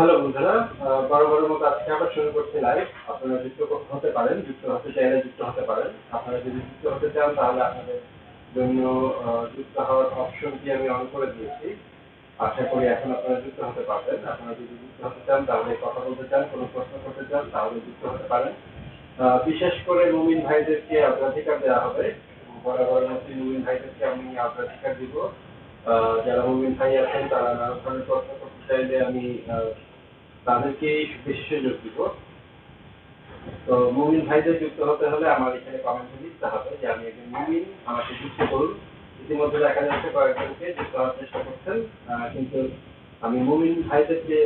Hello বন্ধুরা মতো আজকে আবার শুরু করছি লাইভ আপনারা যুক্ত হতে পারেন যুক্ত হতে চাইলে যুক্ত হতে পারেন আপনারা যদি যুক্ত হতে চান তাহলে আপনাদের জন্য যুক্ত হওয়ার অপশনটি আমি অন করে দিয়েছি আশা করি এখন আপনারা যুক্ত হতে পারবেন আপনারা যদি যুক্ত হতে চান তাহলে কথা বলতে চান কোনো প্রশ্ন করতে চান তাহলে যুক্ত হতে পারেন বিশেষ করে মুমিন ভাইদেরকে অগ্রাধিকার দেওয়া হবে বরাবরের মতো মুমিন ভাইদেরকে আমি অগ্রাধিকার দিব যারা মুমিন ভাই আছেন তারা নানা ধরনের প্রশ্ন করতে চাইলে আমি তাদেরকে বেশি সুযোগ দিব তো মুমিন ভাইদের যুক্ত হতে হলে আমার এখানে কমেন্টে লিখতে হবে যে আমি একজন মুমিন আমাকে যুক্ত করুন ইতিমধ্যে দেখা যাচ্ছে কয়েকজনকে যুক্ত হওয়ার চেষ্টা করছেন কিন্তু আমি মুমিন ভাইদেরকে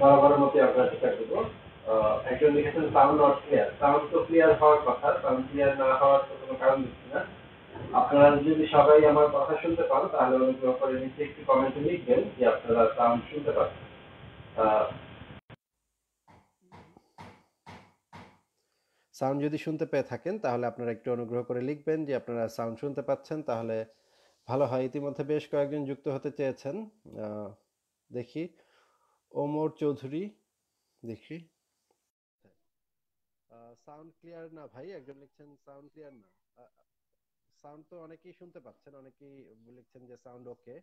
বরাবরের মতো অগ্রাধিকার দেব একজন লিখেছেন সাউন্ড নট ক্লিয়ার সাউন্ড তো ক্লিয়ার হওয়ার কথা সাউন্ড ক্লিয়ার না হওয়ার তো কোনো কারণ দিচ্ছি না আপনারা যদি সবাই আমার কথা শুনতে পান তাহলে অনুগ্রহ করে নিচে একটি কমেন্টে লিখবেন যে আপনারা সাউন্ড শুনতে পাচ্ছেন সাউন্ড যদি শুনতে পেয়ে থাকেন তাহলে আপনারা একটু অনুগ্রহ করে লিখবেন যে আপনারা সাউন্ড শুনতে পাচ্ছেন তাহলে ভালো হয় ইতিমধ্যে বেশ কয়েকজন যুক্ত হতে চেয়েছেন দেখি ওমর চৌধুরী দেখি সাউন্ড ক্লিয়ার না ভাই একজন লিখছেন সাউন্ড ক্লিয়ার না সাউন্ড তো অনেকেই শুনতে পাচ্ছেন অনেকেই লিখছেন যে সাউন্ড ওকে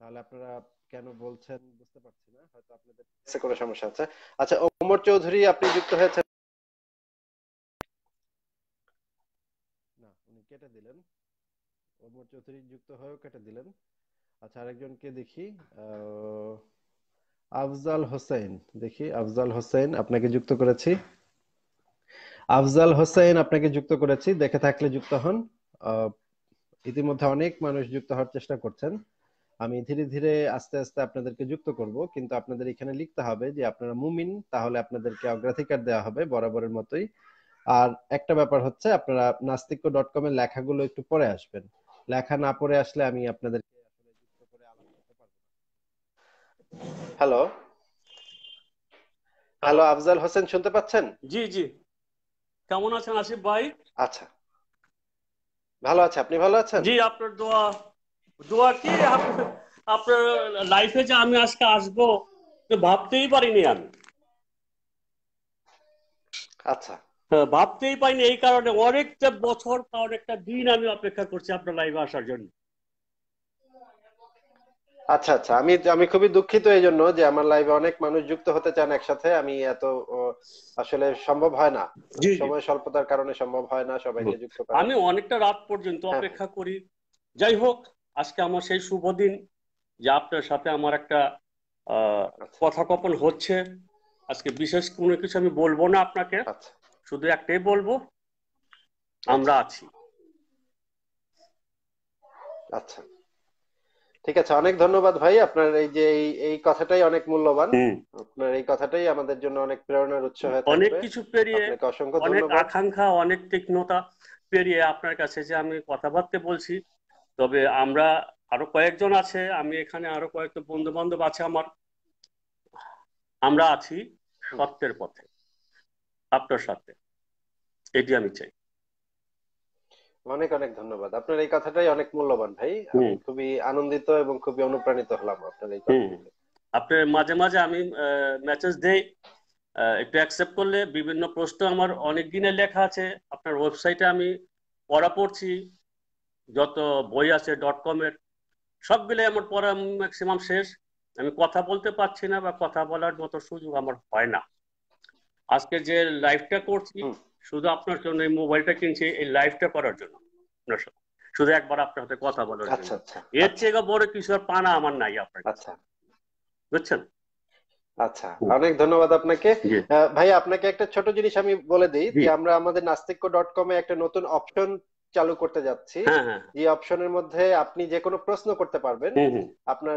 তাহলে আপনারা কেন বলছেন বুঝতে পারছি না হয়তো আপনাদের কোনো সমস্যা আছে আচ্ছা ওমর চৌধুরী আপনি যুক্ত হয়েছেন না উনি কেটে দিলেন চৌধুরী যুক্ত হয়েও কেটে দিলেন আচ্ছা আরেকজনকে দেখি আফজাল হোসেন দেখি আফজাল হোসেন আপনাকে যুক্ত করেছি আফজাল হোসেন আপনাকে যুক্ত করেছি দেখে থাকলে যুক্ত হন ইতিমধ্যে অনেক মানুষ যুক্ত হওয়ার চেষ্টা করছেন আমি ধীরে ধীরে আস্তে আস্তে আপনাদেরকে যুক্ত করব কিন্তু আপনাদের এখানে লিখতে হবে যে আপনারা মুমিন তাহলে আপনাদেরকে অগ্রাধিকার দেওয়া হবে বরাবরের মতোই আর একটা ব্যাপার হচ্ছে আপনারা নাস্তিক ডট কম এর লেখাগুলো একটু পরে আসবেন লেখা না পড়ে আসলে আমি আপনাদের হ্যালো হ্যালো আফজাল হোসেন শুনতে পাচ্ছেন জি জি কেমন আছেন আসিফ ভাই আচ্ছা ভালো আছে আপনি ভালো আছেন জি আপনার দোয়া দোয়া কি আপনার লাইফে যে আমি আজকে আসবো ভাবতেই পারিনি আমি আচ্ছা হ্যাঁ, ভাবতেই পাইনি এই কারণে অনেকটা বছর কারণ একটা দিন আমি অপেক্ষা করছি আপনার লাইভে আসার জন্য আচ্ছা আচ্ছা আমি আমি খুবই দুঃখিত এই জন্য যে আমার লাইভে অনেক মানুষ যুক্ত হতে চান একসাথে আমি এত আসলে সম্ভব হয় না সময় স্বল্পতার কারণে সম্ভব হয় না সবাইকে যুক্ত আমি অনেকটা রাত পর্যন্ত হ্যাঁ। অপেক্ষা করি যাই হোক আজকে আমার সেই শুভ দিন যে আপনার সাথে আমার একটা কথাকপন হচ্ছে আজকে বিশেষ কোনো কিছু আমি বলবো না আপনাকে আচ্ছা। শুধু একটাই বলবো আমরা আছি আচ্ছা ঠিক আছে অনেক ধন্যবাদ ভাই আপনার এই যে এই এই কথাটাই অনেক মূল্যবান আপনার এই কথাটাই আমাদের জন্য অনেক প্রেরণার উৎস হয়ে অনেক কিছু পেরিয়ে অনেক আকাঙ্ক্ষা অনেক তীক্ষ্ণতা পেরিয়ে আপনার কাছে যে আমি কথাবার্তা বলছি তবে আমরা আরো কয়েকজন আছে আমি এখানে আরো কয়েকটা বন্ধু বান্ধব আছে আমার আমরা আছি সত্যের পথে আপনার সাথে এটি আমি চাই অনেক অনেক ধন্যবাদ আপনার এই কথাটাই অনেক মূল্যবান ভাই খুবই আনন্দিত এবং খুবই অনুপ্রাণিত হলাম আপনার এই আপনার মাঝে মাঝে আমি মেসেজ দেই একটু অ্যাকসেপ্ট করলে বিভিন্ন প্রশ্ন আমার অনেক দিনের লেখা আছে আপনার ওয়েবসাইটে আমি পড়া পড়ছি যত বই আছে ডট কমের সবগুলো আমার পড়া ম্যাক্সিমাম শেষ আমি কথা বলতে পারছি না বা কথা বলার মতো সুযোগ আমার হয় না আজকে যে লাইভটা করছি শুধু আপনার জন্য এই মোবাইলটা কিনছি এই লাইভটা করার জন্য আপনার সাথে শুধু একবার আপনার সাথে কথা বলার জন্য আচ্ছা, আচ্ছা। এর চেয়ে বড় কিছু আর পানা আমার নাই আপনার আচ্ছা বুঝছেন আচ্ছা অনেক ধন্যবাদ আপনাকে ভাই আপনাকে একটা ছোট জিনিস আমি বলে দিই যে আমরা আমাদের নাস্তিক্য ডট কমে একটা নতুন অপশন চালু করতে যাচ্ছি যে হ্যাঁ, হ্যাঁ। অপশনের মধ্যে আপনি যে কোনো প্রশ্ন করতে পারবেন আপনার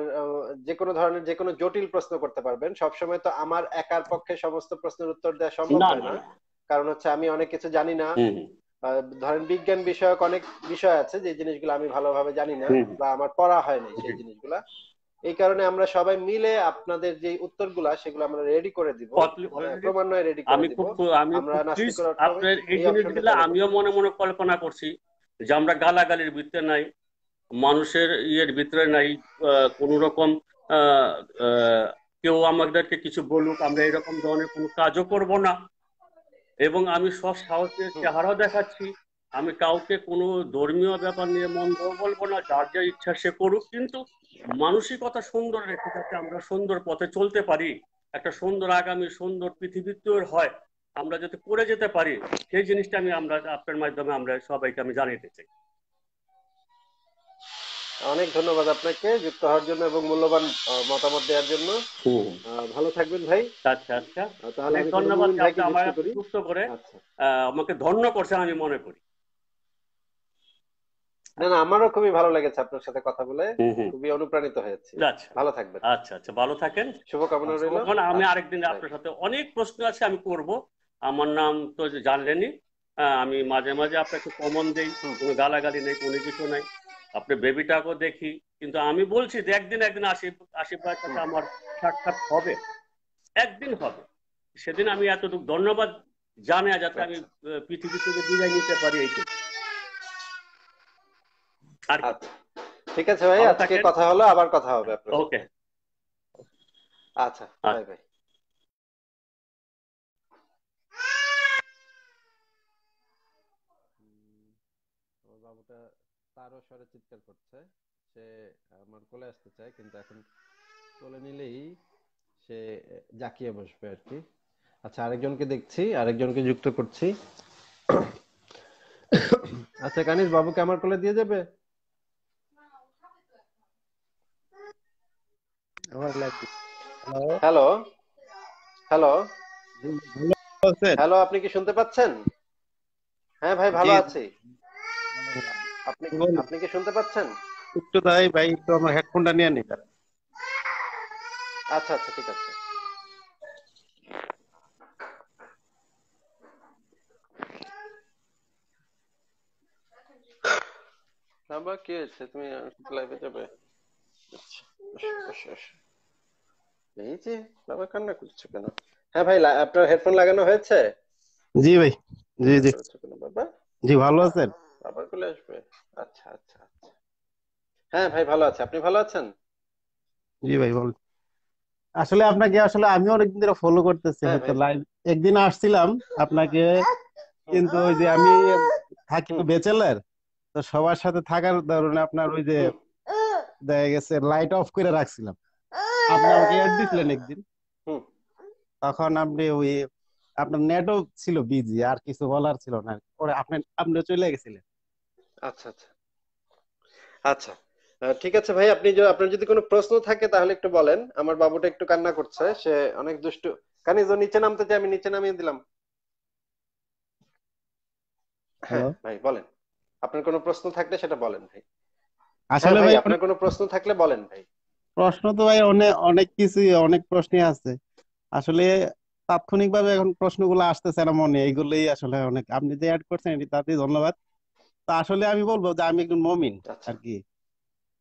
যে কোনো ধরনের যে কোনো জটিল প্রশ্ন করতে পারবেন সবসময় তো আমার একার পক্ষে সমস্ত প্রশ্নের উত্তর দেওয়া সম্ভব হয় না কারণ হচ্ছে আমি অনেক কিছু জানি না ধরেন বিজ্ঞান বিষয়ক অনেক বিষয় আছে যে জিনিসগুলো আমি ভালোভাবে জানি না বা আমার পড়া হয়নি সেই জিনিসগুলা এই কারণে আমরা সবাই মিলে আপনাদের যে উত্তরগুলো সেগুলো আমরা রেডি করে দিব মানে ক্রমান্বয়ে রেডি করে দিব আমি আপনার এই জিনিসগুলো আমিও মনে মনে কল্পনা করছি যে আমরা গালাগালির ভিতরে নাই মানুষের ইয়ের ভিতরে নাই কোন রকম কেউ আমাদেরকে কিছু বলুক আমরা এরকম ধরনের কোনো কাজও করব না এবং আমি সব সাহসের চেহারাও দেখাচ্ছি আমি কাউকে কোনো ধর্মীয় ব্যাপার নিয়ে মন বলবো না যার যা ইচ্ছা সে করুক কিন্তু মানসিকতা সুন্দর রেখে যাতে আমরা সুন্দর পথে চলতে পারি একটা সুন্দর আগামী সুন্দর পৃথিবী তৈরি হয় আমরা যাতে করে যেতে পারি সেই জিনিসটা আমি আমরা আপনার মাধ্যমে আমরা সবাইকে আমি জানাইতে চাই অনেক ধন্যবাদ আপনাকে যুক্ত হওয়ার জন্য এবং মূল্যবান মতামত দেওয়ার জন্য ভালো থাকবেন ভাই আচ্ছা আচ্ছা ধন্যবাদ আমাকে করে আচ্ছা। আমাকে ধন্য করছেন আমি মনে করি না না আমারও খুবই ভালো লেগেছে আপনার সাথে কথা বলে খুবই অনুপ্রাণিত হয়েছে আচ্ছা। ভালো থাকবেন আচ্ছা আচ্ছা ভালো থাকেন শুভকামনা রইল আমি আচ্ছা, আরেকদিন আপনার সাথে অনেক প্রশ্ন আছে আমি করব আমার নাম তো জানলেনই আমি মাঝে মাঝে আপনাকে কমন দেই কোনো গালাগালি নেই কোনো কিছু নাই আপনি বেবিটাকেও দেখি কিন্তু আমি বলছি যে একদিন একদিন আশিফ ভাইয়ের সাথে আমার সাক্ষাৎ হবে একদিন হবে সেদিন আমি এতটুকু ধন্যবাদ জানে যাতে আচ্ছা। আমি পৃথিবী থেকে বিদায় নিতে পারি এই আর আচ্ছা। ঠিক আছে ভাই আজকে কথা হলো আবার কথা হবে আপনার ওকে আচ্ছা, আচ্ছা। বাই বাই তারও স্বরে চিৎকার করছে সে আমার কোলে আসতে চায় কিন্তু এখন কোলে নিলেই সে জাকিয়ে বসবে আর কি আচ্ছা আরেকজনকে দেখছি আরেকজনকে যুক্ত করছি আচ্ছা কানিস বাবুকে আমার কোলে দিয়ে যাবে আমার লাগবে হ্যালো হ্যালো হ্যালো আপনি কি শুনতে পাচ্ছেন হ্যাঁ ভাই ভালো আছি আপনি আপনি কি শুনতে পাচ্ছেন একটু তাই ভাই একটু আমার হেডফোনটা নিয়ে নি আচ্ছা আচ্ছা ঠিক আছে কি হয়েছে তুমি লাইভে যাবে আচ্ছা আচ্ছা এই যে বাবা কান্না কেন হ্যাঁ ভাই আপনার হেডফোন লাগানো হয়েছে জি ভাই জি জি বাবা জি ভালো আছেন বাবা আসবে আচ্ছা, আচ্ছা আচ্ছা হ্যাঁ ভাই ভালো আছে আপনি ভালো আছেন জি ভাই আসলে আপনাকে আসলে আমি অনেকদিন ধরে ফলো করতেছি হ্যাঁ হয়তো লাইভ একদিন আসছিলাম আপনাকে কিন্তু ওই যে আমি থাকি বেচেলার তো সবার সাথে থাকার ধরুন আপনার ওই যে দেখা গেছে লাইট অফ করে রাখছিলাম আপনি আমাকে অ্যাড দিছিলেন একদিন তখন আপনি ওই আপনার নেটও ছিল বিজি আর কিছু বলার ছিল না পরে আপনি আপনি চলে গেছিলেন আচ্ছা আচ্ছা আচ্ছা ঠিক আছে ভাই আপনি আপনার যদি কোনো প্রশ্ন থাকে তাহলে একটু বলেন আমার বাবুটা একটু কান্না করছে সে অনেক দুষ্টু কানিজ নিচে নামতে চাই আমি নিচে নামিয়ে দিলাম হ্যাঁ ভাই বলেন আপনার কোনো প্রশ্ন থাকলে সেটা বলেন ভাই আসলে হ্যাঁ, ভাই আপনার কোনো প্রশ্ন থাকলে বলেন ভাই প্রশ্ন তো ভাই অনেক অনেক কিছুই অনেক প্রশ্নই আছে আসলে তাৎক্ষণিক ভাবে এখন প্রশ্নগুলো আসতেছে না মনে এইগুলোই আসলে অনেক আপনি যে অ্যাড করছেন এটি তাতে ধন্যবাদ তো আসলে আমি বলবো যে আমি একজন মমিন আচ্ছা। আর কি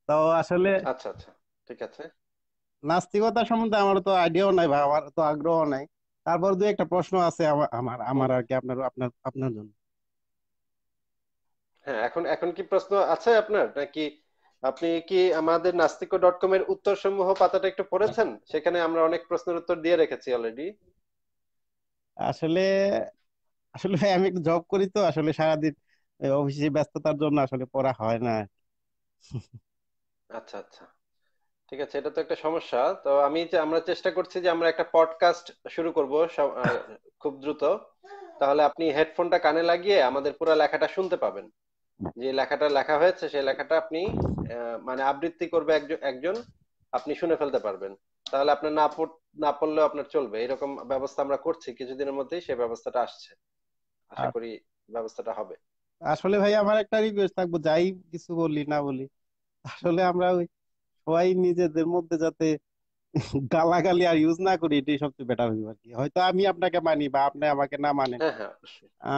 তো আসলে আচ্ছা আচ্ছা ঠিক আছে নাস্তিকতা সম্বন্ধে আমার তো আইডিয়াও নাই বা আমার তো আগ্রহ নাই তারপর দু একটা প্রশ্ন আছে আমার আমার আর কি আপনার আপনার আপনার জন্য হ্যাঁ এখন এখন কি প্রশ্ন আছে আপনার নাকি আপনি কি আমাদের নাস্তিক ডট কম এর উত্তর সমূহ পাতাটা একটু পড়েছেন সেখানে আমরা অনেক প্রশ্নের উত্তর দিয়ে রেখেছি অলরেডি আসলে আসলে আমি একটু জব করি তো আসলে সারাদিন অফিসে ব্যস্ততার জন্য আসলে পড়া হয় না আচ্ছা আচ্ছা ঠিক আছে এটা তো একটা সমস্যা তো আমি যে আমরা চেষ্টা করছি যে আমরা একটা পডকাস্ট শুরু করব খুব দ্রুত তাহলে আপনি হেডফোনটা কানে লাগিয়ে আমাদের পুরো লেখাটা শুনতে পাবেন যে লেখাটা লেখা হয়েছে সেই লেখাটা আপনি মানে আবৃত্তি করবে একজন আপনি শুনে ফেলতে পারবেন তাহলে আপনার না না পড়লেও আপনার চলবে এরকম ব্যবস্থা আমরা করছি কিছুদিনের মধ্যেই সেই ব্যবস্থাটা আসছে আশা আচ্ছা। করি ব্যবস্থাটা হবে আসলে ভাই আমার একটা রিকোয়েস্ট থাকবো যাই কিছু বলি না বলি আসলে আমরা ওই সবাই নিজেদের মধ্যে যাতে গালাগালি আর ইউজ না করি এটাই সবচেয়ে বেটার আর কি হয়তো আমি আপনাকে মানি বা আপনি আমাকে না মানেন হ্যাঁ, হ্যাঁ,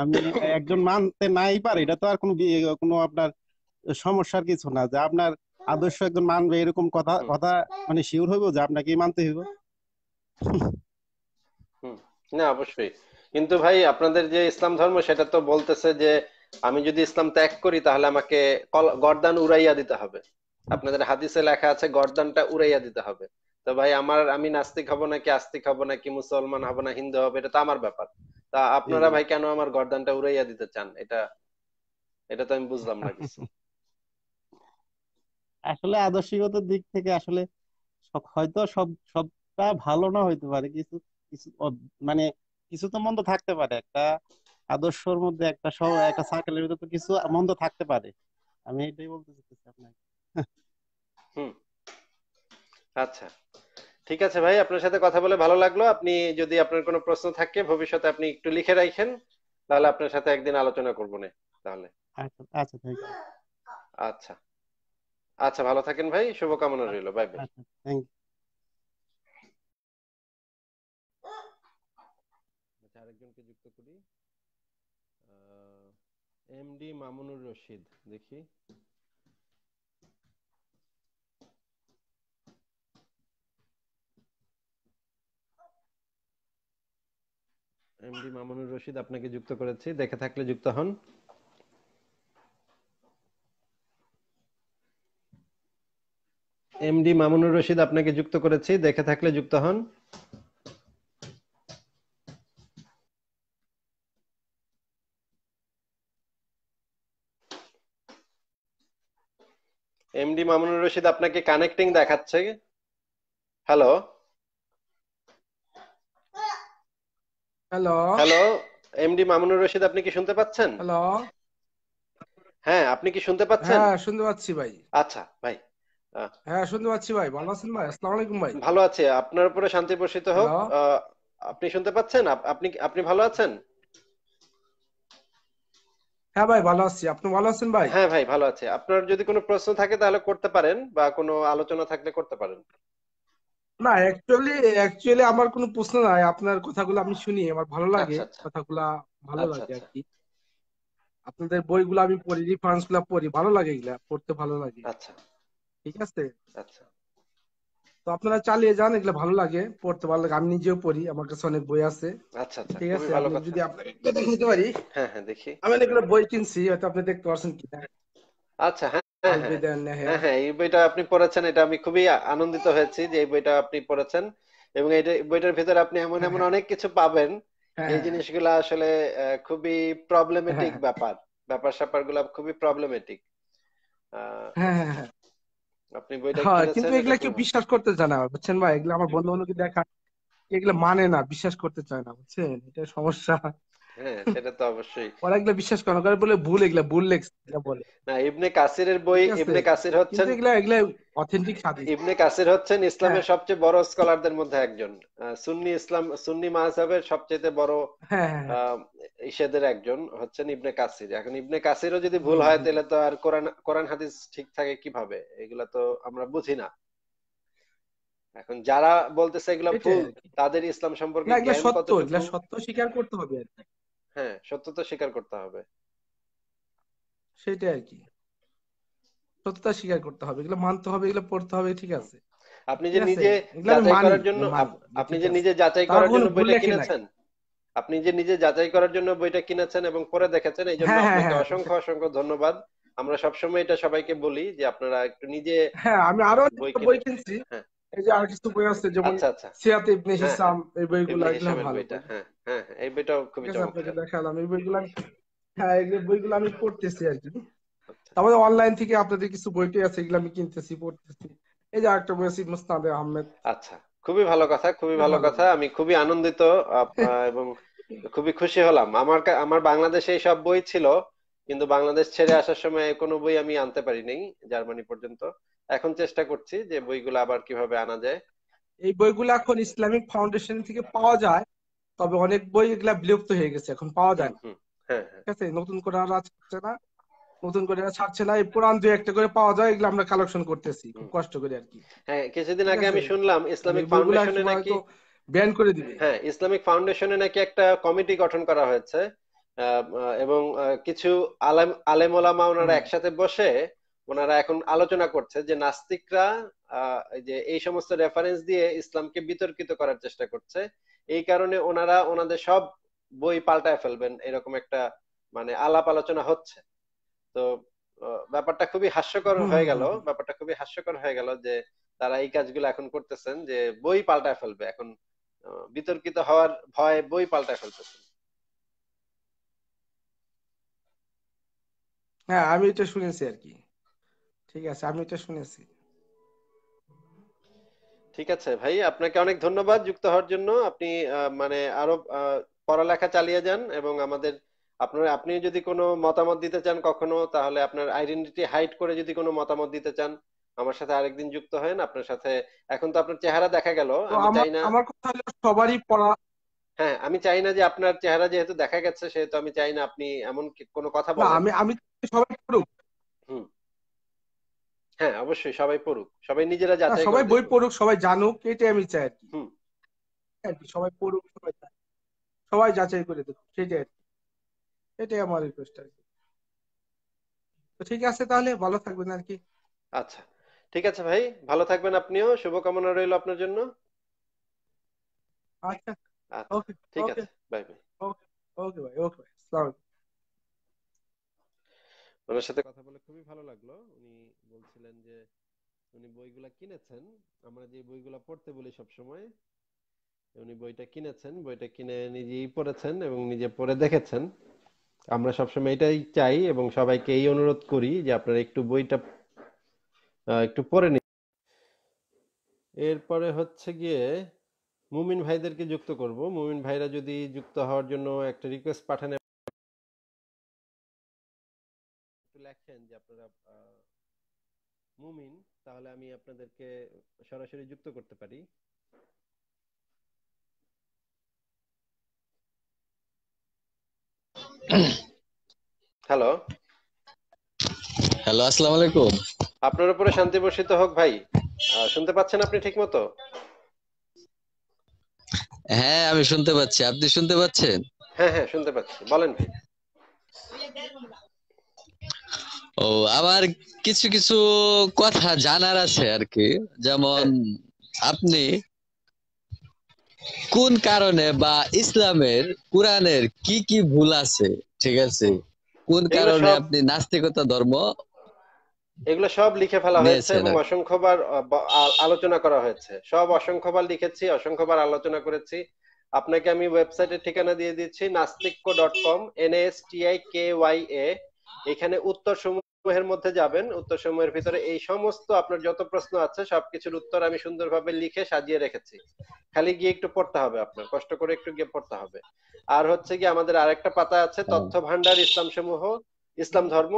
আমি একজন মানতে নাই পারে এটা তো আর কোনো কোনো আপনার সমস্যার কিছু না যে আপনার আদর্শ একজন মানবে এরকম কথা কথা মানে শিওর হইব যে আপনাকে মানতে হইব না অবশ্যই কিন্তু ভাই আপনাদের যে ইসলাম ধর্ম সেটা তো বলতেছে যে আমি যদি ইসলাম ত্যাগ করি তাহলে আমাকে গর্দান উড়াইয়া দিতে হবে আপনাদের হাদিসে লেখা আছে গর্দানটা উড়াইয়া দিতে হবে তো ভাই আমার আমি নাস্তিক হব নাকি আস্তিক হব নাকি মুসলমান হব না হিন্দু হব এটা তো আমার ব্যাপার তা আপনারা ভাই কেন আমার গর্দানটা উড়াইয়া দিতে চান এটা এটা তো আমি বুঝলাম না কিছু আসলে আদর্শগত দিক থেকে আসলে হয়তো সব সবটা ভালো না হইতে পারে কিছু কিছু মানে কিছু তো মন্দ থাকতে পারে একটা আদর্শর মধ্যে একটা সহ একটা সার্কেলের ভিতরে তো কিছু মন্দ থাকতে পারে আমি এটাই বলতে চাইতেছি আপনাকে হুম আচ্ছা ঠিক আছে ভাই আপনার সাথে কথা বলে ভালো লাগলো আপনি যদি আপনার কোনো প্রশ্ন থাকে ভবিষ্যতে আপনি একটু লিখে রাখেন তাহলে আপনার সাথে একদিন আলোচনা করবো না তাহলে আচ্ছা আচ্ছা, আচ্ছা আচ্ছা ভালো থাকেন ভাই শুভকামনা রইল বাই বাই আরেকজনকে এমডি মামুনুর রশিদ দেখি এমডি মামুনুর রশিদ আপনাকে যুক্ত করেছি দেখে থাকলে যুক্ত হন এমডি মামুনুর রশিদ আপনাকে যুক্ত করেছি দেখে থাকলে যুক্ত হন এমডি মামুনুর রশিদ আপনাকে কানেক্টিং দেখাচ্ছে hello hello hello MD Mamunur Rashid আপনি কি শুনতে পাচ্ছেন হ্যালো হ্যাঁ আপনি কি শুনতে পাচ্ছেন হ্যাঁ শুনতে পাচ্ছি ভাই আচ্ছা ভাই হ্যাঁ শুনতে পাচ্ছি ভাই ভালো আছেন ভাই আসসালামু আলাইকুম ভাই ভালো আছে আপনার উপরে শান্তি বর্ষিত হোক আপনি শুনতে পাচ্ছেন আপনি আপনি ভালো আছেন হ্যাঁ ভাই ভালো আছি আপনি ভালো আছেন ভাই হ্যাঁ ভাই ভালো আছে আপনার যদি কোনো প্রশ্ন থাকে তাহলে করতে পারেন বা কোনো আলোচনা থাকলে করতে পারেন না অ্যাকচুয়ালি অ্যাকচুয়ালি আমার কোনো প্রশ্ন নাই আপনার কথাগুলো আমি শুনি আমার ভালো আচ্ছা, লাগে আচ্ছা। কথাগুলা ভালো আচ্ছা, লাগে আর কি আপনাদের বইগুলো আমি পড়ি রিফারেন্স গুলা পড়ি ভালো লাগে এগুলা পড়তে ভালো লাগে আচ্ছা ঠিক আছে আচ্ছা তো আপনারা চালিয়ে যান এগুলো ভালো লাগে পড়তে ভালো লাগে আমি নিজেও পড়ি আমার কাছে অনেক বই আছে আচ্ছা ঠিক আছে যদি আপনাকে দেখাতে পারি হ্যাঁ, হ্যাঁ দেখি আমি অনেকগুলো বই কিনছি হয়তো আপনি দেখতে পারছেন কিনা আচ্ছা হ্যাঁ হ্যাঁ, হ্যাঁ।, হ্যাঁ।, হ্যাঁ এই বইটা আপনি পড়েছেন এটা আমি খুবই আনন্দিত হয়েছি যে এই বইটা আপনি পড়েছেন এবং এই বইটার ভিতরে আপনি এমন এমন অনেক কিছু পাবেন এই জিনিসগুলো আসলে খুবই প্রবলেমেটিক ব্যাপার ব্যাপার স্যাপার গুলা খুবই প্রবলেমেটিক আপনি বইটা কিন্তু এগুলা কেউ বিশ্বাস করতে চায় না বুঝছেন ভাই এগুলো আমার বন্ধু বান্ধবকে দেখা এগুলো মানে না বিশ্বাস করতে চায় না বুঝছেন এটা সমস্যা হ্যাঁ সেটা তো অবশ্যই ওরা বিশ্বাস করে বলে ভুল এগুলা ভুল বলে না ইবনে কাসিরের বই ইবনে কাসির হচ্ছেন এগুলা এগুলা অথেন্টিক ইবনে কাসির হচ্ছেন ইসলামের হ্যাঁ। সবচেয়ে বড় স্কলারদের মধ্যে একজন সুন্নি ইসলাম সুন্নি মাযহাবের সবচেয়ে বড় হ্যাঁ, হ্যাঁ। একজন হচ্ছেন ইবনে কাসির এখন ইবনে কাসিরও যদি ভুল হয় তাহলে তো আর কোরআন কোরআন হাদিস ঠিক থাকে কিভাবে এগুলা তো আমরা বুঝি না এখন যারা বলতেছে এগুলা ভুল তাদের ইসলাম সম্পর্কে সত্য স্বীকার করতে হবে হ্যাঁ সত্যতা স্বীকার করতে হবে সেটাই আর কি সত্যতা স্বীকার করতে হবে এগুলো মানতে হবে এগুলো পড়তে হবে ঠিক আছে আপনি যে মানে নিজে যাচাই করার জন্য আপনি যে নিজে যাচাই করার জন্য বইটা কিনেছেন আপনি যে নিজে যাচাই করার জন্য বইটা কিনেছেন এবং পরে দেখেছেন এই জন্য হ্যাঁ, হ্যাঁ, আপনাকে হ্যাঁ। অসংখ্য অসংখ্য ধন্যবাদ আমরা সবসময় এটা সবাইকে বলি যে আপনারা একটু নিজে হ্যাঁ আমি আরো বই কিনছি এই যে আর কিছু বই আছে যেমন আচ্ছা, আচ্ছা। সিয়াত ইবনে হিসাম এই বইগুলো এগুলো ভালো হ্যাঁ হ্যাঁ এই বইটাও খুবই চমৎকার দেখালাম এই বইগুলো হ্যাঁ এই বইগুলো আমি পড়তেছি আর কি আচ্ছা। তারপরে অনলাইন থেকে আপনাদের কিছু বইটি আছে এগুলো আমি কিনতেছি পড়তেছি এই যে একটা বই আছে মুস্তাদে আহমেদ আচ্ছা খুবই ভালো কথা খুবই ভালো কথা আমি খুবই আনন্দিত এবং খুবই খুশি হলাম আমার আমার বাংলাদেশে এই সব বই ছিল কিন্তু বাংলাদেশ ছেড়ে আসার সময় কোনো বই আমি আনতে পারি নাই জার্মানি পর্যন্ত এখন চেষ্টা করছি যে বইগুলো আবার কিভাবে আনা যায় এই বইগুলো এখন ইসলামিক ফাউন্ডেশন থেকে পাওয়া যায় তবে অনেক বই এগুলা বিলুপ্ত হয়ে গেছে এখন পাওয়া যায় না হ্যাঁ, হ্যাঁ। ঠিক আছে নতুন করে আর ছাড়ছে না নতুন করে ছাড়ছে না এই পুরান দুই একটা করে পাওয়া যায় এগুলো আমরা কালেকশন করতেছি খুব কষ্ট করে আর কি হ্যাঁ কিছুদিন আগে আমি শুনলাম ইসলামিক ফাউন্ডেশনে নাকি ব্যান করে দিবে হ্যাঁ ইসলামিক ফাউন্ডেশনে নাকি একটা কমিটি গঠন করা হয়েছে এবং কিছু আলেম আলেম ওলামা ওনারা একসাথে বসে ওনারা এখন আলোচনা করছে যে নাস্তিকরা যে এই সমস্ত রেফারেন্স দিয়ে ইসলামকে বিতর্কিত করার চেষ্টা করছে এই কারণে ওনারা ওনাদের সব বই পাল্টায় ফেলবেন এরকম একটা মানে আলাপ আলোচনা হচ্ছে তো ব্যাপারটা খুবই হাস্যকর হয়ে গেল ব্যাপারটা খুবই হাস্যকর হয়ে গেল যে তারা এই কাজগুলো এখন করতেছেন যে বই পাল্টায় ফেলবে এখন বিতর্কিত হওয়ার ভয়ে বই পাল্টায় ফেলতেছেন হ্যাঁ আমি এটা শুনেছি আর কি ঠিক আছে আমি এটা শুনেছি ঠিক আছে ভাই আপনাকে অনেক ধন্যবাদ যুক্ত হওয়ার জন্য আপনি মানে আরো পড়ালেখা চালিয়ে যান এবং আমাদের আপনার আপনি যদি কোনো মতামত দিতে চান কখনো তাহলে আপনার আইডেন্টিটি হাইড করে যদি কোনো মতামত দিতে চান আমার সাথে আরেকদিন যুক্ত হন আপনার সাথে এখন তো আপনার চেহারা দেখা গেল আমি চাই না আমার কথা হলো সবারই পড়া হ্যাঁ আমি চাই না যে আপনার চেহারা যেহেতু দেখা গেছে সেহেতু আমি চাই না আপনি এমন কোনো কথা বলেন আমি আমি সবাই করুক হুম হ্যাঁ অবশ্যই সবাই পড়ুক সবাই নিজেরা যাচাই সবাই বই পড়ুক সবাই জানুক এটাই আমি চাই আর কি আর কি হ্যাঁ, সবাই পড়ুক সবাই সবাই যাচাই করে দেখুক সেটাই আর কি এটাই আমার রিকোয়েস্ট আর কি তো ঠিক আছে তাহলে ভালো থাকবেন আর কি আচ্ছা ঠিক আছে ভাই ভালো থাকবেন আপনিও শুভকামনা রইল আপনার জন্য আচ্ছা, আচ্ছা ঠিক আছে বাই বাই ওকে ওকে ভাই ওকে ভাই সালাম ওনার সাথে কথা বলে খুবই ভালো লাগলো উনি বলছিলেন যে উনি বইগুলা কিনেছেন আমরা যে বইগুলা পড়তে বলি সব সময় উনি বইটা কিনেছেন বইটা কিনে নিজেই পড়েছেন এবং নিজে পড়ে দেখেছেন আমরা সবসময় এটাই চাই এবং সবাইকে এই অনুরোধ করি যে আপনারা একটু বইটা একটু পড়ে নিন এরপরে হচ্ছে গিয়ে মুমিন ভাইদেরকে যুক্ত করব মুমিন ভাইরা যদি যুক্ত হওয়ার জন্য একটা রিকোয়েস্ট পাঠান আপনারা মুমিন তাহলে আমি আপনাদেরকে সরাসরি যুক্ত করতে পারি হ্যালো হ্যালো আসসালামু আলাইকুম আপনার উপরে শান্তি বর্ষিত হোক ভাই শুনতে পাচ্ছেন আপনি ঠিক মতো হ্যাঁ আমি শুনতে পাচ্ছি আপনি শুনতে পাচ্ছেন হ্যাঁ হ্যাঁ শুনতে পাচ্ছি বলেন ভাই ও আমার কিছু কিছু কথা জানার আছে আর কি যেমন আপনি কোন কারণে বা ইসলামের কোরআনের কি কি ভুল আছে ঠিক আছে কোন কারণে আপনি নাস্তিকতা ধর্ম এগুলো সব লিখে ফেলা হয়েছে এবং অসংখ্যবার আলোচনা করা হয়েছে সব অসংখ্যবার লিখেছি অসংখ্যবার আলোচনা করেছি আপনাকে আমি ওয়েবসাইটের ঠিকানা দিয়ে দিচ্ছি Nastikya dot com N S T I K Y A এখানে উত্তর সমূহের মধ্যে যাবেন উত্তর সমূহের ভিতরে এই সমস্ত আপনার যত প্রশ্ন আছে সবকিছুর উত্তর আমি সুন্দরভাবে লিখে সাজিয়ে রেখেছি খালি গিয়ে একটু পড়তে হবে আপনার কষ্ট করে একটু গিয়ে পড়তে হবে আর হচ্ছে কি আমাদের আরেকটা পাতা আছে তথ্য ভান্ডার ইসলাম সমূহ ইসলাম ধর্ম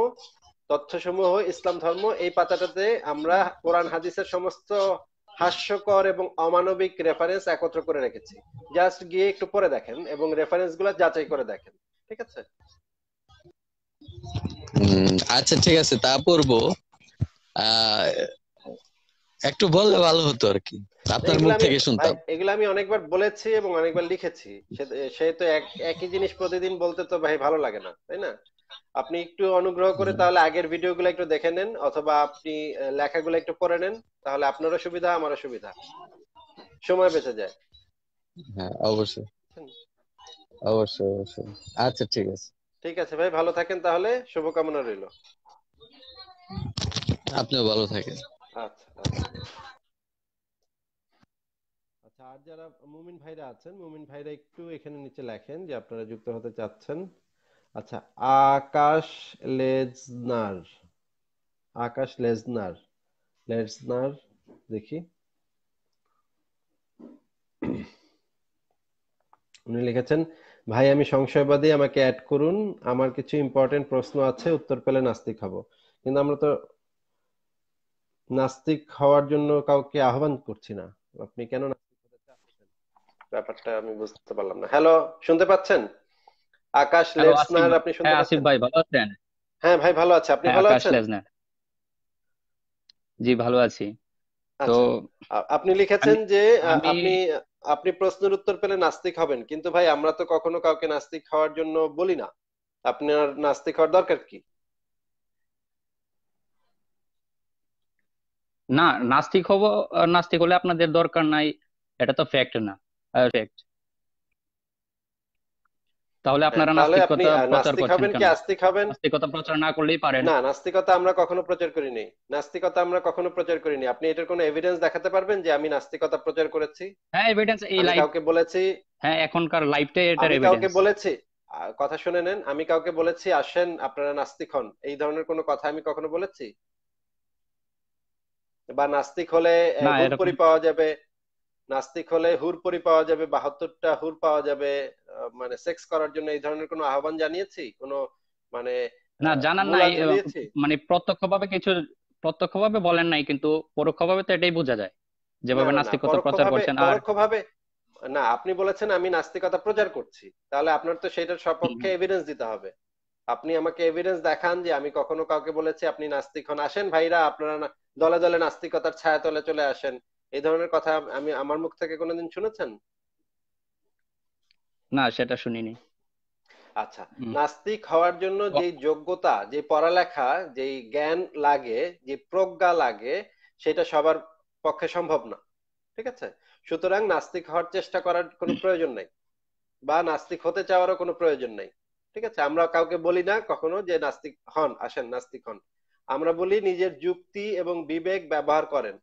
তথ্য সমূহ ইসলাম ধর্ম এই পাতাটাতে আমরা কোরআন হাদিসের সমস্ত হাস্যকর এবং অমানবিক রেফারেন্স একত্র করে রেখেছি জাস্ট গিয়ে একটু পরে দেখেন এবং রেফারেন্স গুলা যাচাই করে দেখেন ঠিক আছে আচ্ছা ঠিক আছে তা পড়বো একটু বললে ভালো হতো আর কি আপনার মুখ থেকে শুনতাম এগুলো আমি অনেকবার বলেছি এবং অনেকবার লিখেছি সে তো একই জিনিস প্রতিদিন বলতে তো ভাই ভালো লাগে না তাই না আপনি একটু অনুগ্রহ করে তাহলে আগের ভিডিওগুলো একটু দেখে নেন অথবা আপনি লেখাগুলো একটু পড়ে নেন তাহলে আপনারও সুবিধা আমারও সুবিধা সময় বেঁচে যায় হ্যাঁ অবশ্যই অবশ্যই অবশ্যই আচ্ছা ঠিক আছে ঠিক আছে ভাই ভালো থাকেন তাহলে শুভকামনা রইল আপনিও ভালো থাকেন আচ্ছা, আচ্ছা আচ্ছা আর যারা মুমিন ভাইরা আছেন মুমিন ভাইরা একটু এখানে নিচে লেখেন যে আপনারা যুক্ত হতে চাচ্ছেন আচ্ছা আকাশ লেজনার আকাশ লেজনার লেজনার দেখি উনি লিখেছেন ভাই আমি সংশয়বাদী আমাকে অ্যাড করুন আমার কিছু ইম্পর্টেন্ট প্রশ্ন আছে উত্তর পেলে নাস্তিক হব কিন্তু আমরা তো নাস্তিক হওয়ার জন্য কাউকে আহ্বান করছি না আপনি কেন ব্যাপারটা আমি বুঝতে পারলাম না হ্যালো শুনতে পাচ্ছেন আকাশ লেসনার আপনি শুনতে হ্যাঁ, আসিফ ভাই ভালো আছেন হ্যাঁ ভাই ভালো আছে আপনি হ্যাঁ, ভালো আছেন জি ভালো আছি তো আচ্ছা, আপনি লিখেছেন যে আপনি আপনি প্রশ্নের উত্তর পেলে নাস্তিক হবেন কিন্তু ভাই আমরা তো কখনো কাউকে নাস্তিক হওয়ার জন্য বলি না আপনার নাস্তিক হওয়ার দরকার কি না নাস্তিক হব নাস্তিক হলে আপনাদের দরকার নাই এটা তো ফ্যাক্ট না ফ্যাক্ট তাহলে আপনারা নাস্তিকতা প্রচার করছেন কি আস্তিক হবেন নাস্তিকতা প্রচার না করলেই পারেন না নাস্তিকতা আমরা কখনো প্রচার করি নাই নাস্তিকতা আমরা কখনো প্রচার করি নাই আপনি এটার কোনো এভিডেন্স দেখাতে পারবেন যে আমি নাস্তিকতা প্রচার করেছি হ্যাঁ এভিডেন্স এই লাইভ কাউকে বলেছি হ্যাঁ এখনকার লাইভটাই এটার এভিডেন্স কাউকে বলেছি কথা শুনে নেন আমি কাউকে বলেছি আসেন আপনারা নাস্তিক হন এই ধরনের কোনো কথা আমি কখনো বলেছি বা নাস্তিক হলে পাওয়া যাবে নাস্তিক হলে হুর পরি পাওয়া যাবে বাহাত্তরটা হুর পাওয়া যাবে মানে সেক্স করার জন্য এই ধরনের কোনো আহ্বান জানিয়েছি কোনো মানে না জানান নাই মানে প্রত্যক্ষভাবে কিছু প্রত্যক্ষভাবে বলেন নাই কিন্তু পরোক্ষভাবে তো এটাই বোঝা যায় যেভাবে নাস্তিকতা প্রচার করছেন আর পরোক্ষভাবে না আপনি বলেছেন আমি নাস্তিকতা প্রচার করছি তাহলে আপনার তো সেটার সপক্ষে এভিডেন্স দিতে হবে আপনি আমাকে এভিডেন্স দেখান যে আমি কখনো কাউকে বলেছি আপনি নাস্তিক হন আসেন ভাইরা আপনারা দলে দলে নাস্তিকতার ছায়াতলে চলে আসেন এই ধরনের কথা আমি আমার মুখ থেকে কোনোদিন শুনেছেন না সেটা শুনিনি আচ্ছা নাস্তিক হওয়ার জন্য যে যোগ্যতা যে পড়ালেখা যে জ্ঞান লাগে যে প্রজ্ঞা লাগে সেটা সবার পক্ষে সম্ভব না ঠিক আছে সুতরাং নাস্তিক হওয়ার চেষ্টা করার কোনো প্রয়োজন নাই বা নাস্তিক হতে চাওয়ারও কোনো প্রয়োজন নাই ঠিক আছে আমরা কাউকে বলি না কখনো যে নাস্তিক হন আসেন নাস্তিক হন আমরা বলি নিজের যুক্তি এবং বিবেক ব্যবহার করেন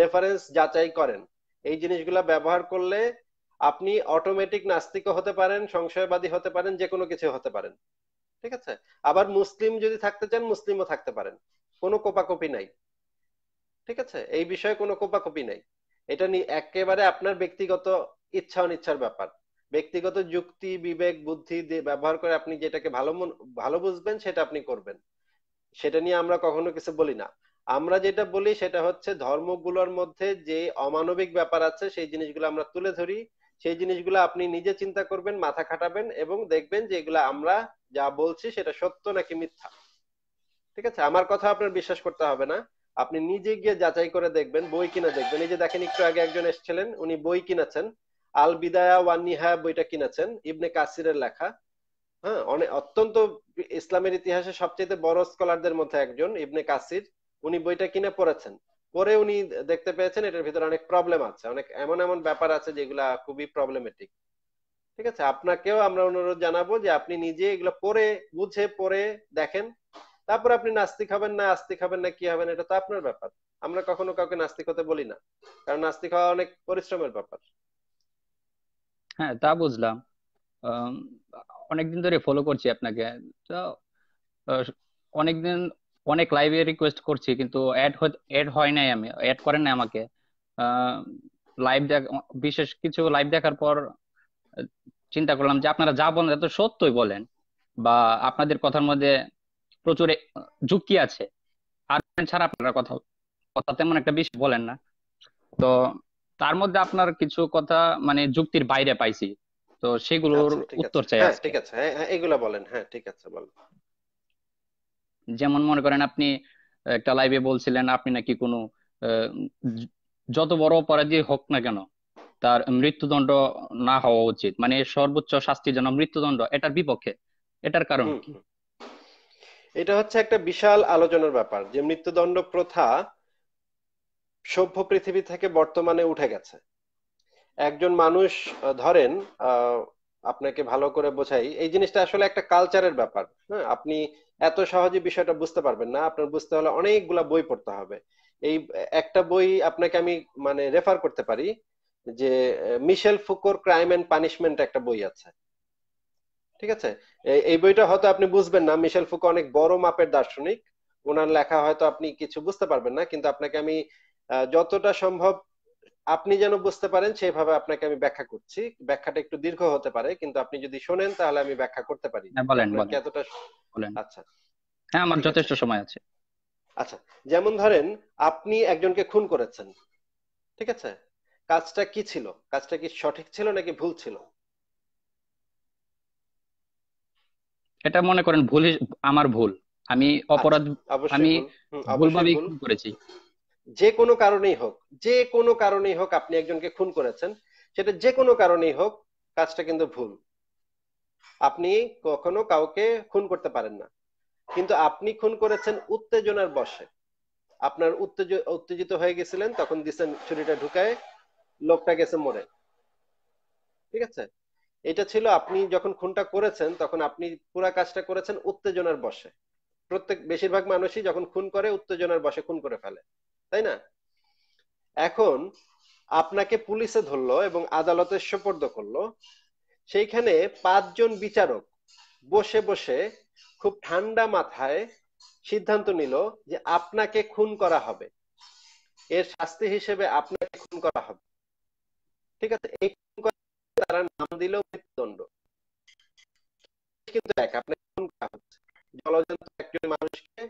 রেফারেন্স যাচাই করেন এই জিনিসগুলো ব্যবহার করলে আপনি অটোমেটিক নাস্তিক হতে পারেন সংশয়বাদী হতে পারেন যে কোনো কিছু হতে পারেন ঠিক আছে আবার মুসলিম যদি থাকতে চান মুসলিমও থাকতে পারেন কোনো কোপাকপি নাই ঠিক আছে এই বিষয়ে কোনো কোপাকপি নাই এটা একেবারে আপনার ব্যক্তিগত ইচ্ছা অনিচ্ছার ব্যাপার ব্যক্তিগত যুক্তি বিবেক বুদ্ধি ব্যবহার করে আপনি যেটাকে ভালো ভালো বুঝবেন সেটা আপনি করবেন সেটা নিয়ে আমরা কখনো কিছু বলি না আমরা যেটা বলি সেটা হচ্ছে ধর্মগুলোর মধ্যে যে অমানবিক ব্যাপার আছে সেই জিনিসগুলো আমরা তুলে ধরি সেই জিনিসগুলো আপনি নিজে চিন্তা করবেন মাথা খাটাবেন এবং দেখবেন যে এগুলো আমরা যা বলছি সেটা সত্য নাকি মিথ্যা ঠিক আছে আমার কথা আপনার বিশ্বাস করতে হবে না আপনি নিজে গিয়ে যাচাই করে দেখবেন বই কিনা দেখবেন এই যে দেখেন একটু আগে একজন এসেছিলেন উনি বই কিনেছেন আল বিদায়া ওয়ান নিহায়া বইটা কিনেছেন ইবনে কাসিরের লেখা হ্যাঁ অনেক অত্যন্ত ইসলামের ইতিহাসে সবচেয়ে বড় স্কলারদের মধ্যে একজন ইবনে কাসির উনি বইটা কিনে পড়েছেন পরে উনি দেখতে পেয়েছেন এটার ভিতরে অনেক প্রবলেম আছে অনেক এমন এমন ব্যাপার আছে যেগুলা খুবই প্রবলেমেটিক ঠিক আছে আপনাকেও আমরা অনুরোধ জানাবো যে আপনি নিজে এগুলো পরে বুঝে পরে দেখেন তারপর আপনি নাস্তিক হবেন না আস্তিক হবেন না কি হবেন এটা তো আপনার ব্যাপার আমরা কখনো কাউকে নাস্তিক হতে বলি না কারণ নাস্তিক হওয়া অনেক পরিশ্রমের ব্যাপার হ্যাঁ তা বুঝলাম অনেকদিন ধরে ফলো করছি আপনাকে তো অনেকদিন অনেক লাইভে রিকোয়েস্ট করছি কিন্তু অ্যাড অ্যাড হয় নাই আমি অ্যাড করেন নাই আমাকে লাইভ দেখ বিশেষ কিছু লাইভ দেখার পর চিন্তা করলাম যে আপনারা যা বলেন এত সত্যই বলেন বা আপনাদের কথার মধ্যে প্রচুর যুক্তি আছে আর ছাড়া আপনারা কথা কথা তেমন একটা বিষয় বলেন না তো তার মধ্যে আপনার কিছু কথা মানে যুক্তির বাইরে পাইছি তো সেগুলোর আচ্ছা, উত্তর চাই হ্যাঁ, ঠিক আছে হ্যাঁ, হ্যাঁ এগুলা বলেন হ্যাঁ ঠিক আছে বলেন যেমন মনে করেন আপনি একটা লাইভে বলছিলেন আপনি নাকি কোনো যত বড় অপরাধী হোক না কেন তার মৃত্যুদণ্ড না হওয়া উচিত মানে সর্বোচ্চ শাস্তি যেন মৃত্যুদণ্ড এটার বিপক্ষে এটার কারণ কি এটা হচ্ছে একটা বিশাল আলোচনার ব্যাপার যে মৃত্যুদণ্ড প্রথা সভ্য পৃথিবী থেকে বর্তমানে উঠে গেছে একজন মানুষ ধরেন আহ আপনাকে ভালো করে বোঝাই এই জিনিসটা আসলে একটা কালচারের ব্যাপার হ্যাঁ আপনি এত সহজে বিষয়টা বুঝতে পারবেন না আপনার বুঝতে হলে অনেকগুলা বই পড়তে হবে এই একটা বই আপনাকে আমি মানে রেফার করতে পারি যে মিশেল ফুকোর ক্রাইম এন্ড পানিশমেন্ট একটা বই আছে ঠিক আছে এই বইটা হয়তো আপনি বুঝবেন না মিশেল ফুকো অনেক বড় মাপের দার্শনিক ওনার লেখা হয়তো আপনি কিছু বুঝতে পারবেন না কিন্তু আপনাকে আমি যতটা সম্ভব আপনি যেন বুঝতে পারেন সেইভাবে আপনাকে আমি ব্যাখ্যা করছি ব্যাখ্যাটা একটু দীর্ঘ হতে পারে কিন্তু আপনি যদি শোনেন তাহলে আমি ব্যাখ্যা করতে পারি হ্যাঁ, আচ্ছা হ্যাঁ আমার যথেষ্ট সময় আছে আচ্ছা যেমন ধরেন আপনি একজনকে খুন করেছেন ঠিক আছে কাজটা কি ছিল কাজটা কি সঠিক ছিল নাকি ভুল ছিল এটা মনে করেন ভুল আমার ভুল আমি আচ্ছা, অপরাধ আমি ভুলভাবে করেছি যে কোনো কারণেই হোক যে কোনো কারণেই হোক আপনি একজনকে খুন করেছেন সেটা যে কোনো কারণেই হোক কাজটা কিন্তু ভুল আপনি কখনো কাউকে খুন করতে পারেন না কিন্তু আপনি খুন করেছেন উত্তেজনার বসে আপনার উত্তেজ উত্তেজিত হয়ে গেছিলেন তখন দিচ্ছেন ছুরিটা ঢুকায় লোকটা গেছে মরে ঠিক আছে এটা ছিল আপনি যখন খুনটা করেছেন তখন আপনি পুরো কাজটা করেছেন উত্তেজনার বসে প্রত্যেক বেশিরভাগ মানুষই যখন খুন করে উত্তেজনার বসে খুন করে ফেলে তাই না এখন আপনাকে পুলিশে ধরলো এবং আদালতে সোপর্দ করলো সেইখানে পাঁচজন বিচারক বসে বসে খুব ঠান্ডা মাথায় সিদ্ধান্ত নিল যে আপনাকে খুন করা হবে এর শাস্তি হিসেবে আপনাকে খুন করা হবে ঠিক আছে এই খুন তারা নাম দিল মৃত্যুদণ্ড কিন্তু এক আপনাকে খুন করা হচ্ছে জলজন্ত একজন মানুষকে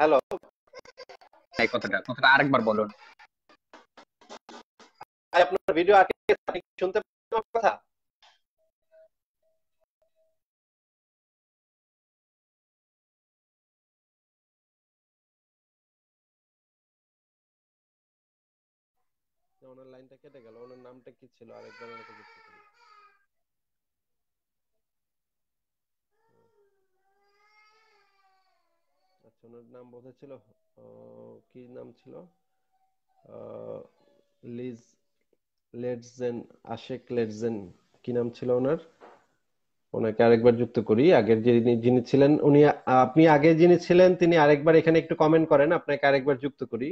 হ্যালো এই কথাটা কথাটা আরেকবার বলুন আপনার ভিডিও আটকে আপনি শুনতে পাচ্ছেন কথা ওনার লাইনটা কেটে গেল ওনার নামটা কি ছিল আরেকবার ওনাকে জিজ্ঞেস ওনার নাম বোধহয় ছিল কি নাম ছিল লিজ লেটজেন আশেক লেটজেন কি নাম ছিল ওনার ওনাকে আরেকবার যুক্ত করি আগের যিনি যিনি ছিলেন উনি আপনি আগে যিনি ছিলেন তিনি আরেকবার এখানে একটু কমেন্ট করেন আপনাকে আরেকবার যুক্ত করি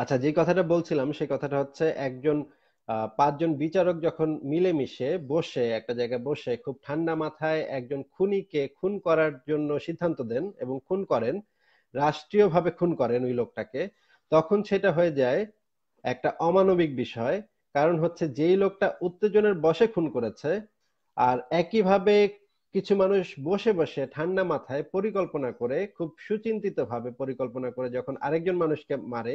আচ্ছা যে কথাটা বলছিলাম সেই কথাটা হচ্ছে একজন পাঁচজন বিচারক যখন মিলেমিশে বসে একটা জায়গায় বসে খুব ঠান্ডা মাথায় একজন খুনিকে খুন করার জন্য সিদ্ধান্ত দেন এবং খুন করেন রাষ্ট্রীয়ভাবে খুন করেন ওই লোকটাকে তখন সেটা হয়ে যায় একটা অমানবিক বিষয় কারণ হচ্ছে যেই লোকটা উত্তেজনের বসে খুন করেছে আর একইভাবে কিছু মানুষ বসে বসে ঠান্ডা মাথায় পরিকল্পনা করে খুব সুচিন্তিতভাবে পরিকল্পনা করে যখন আরেকজন মানুষকে মারে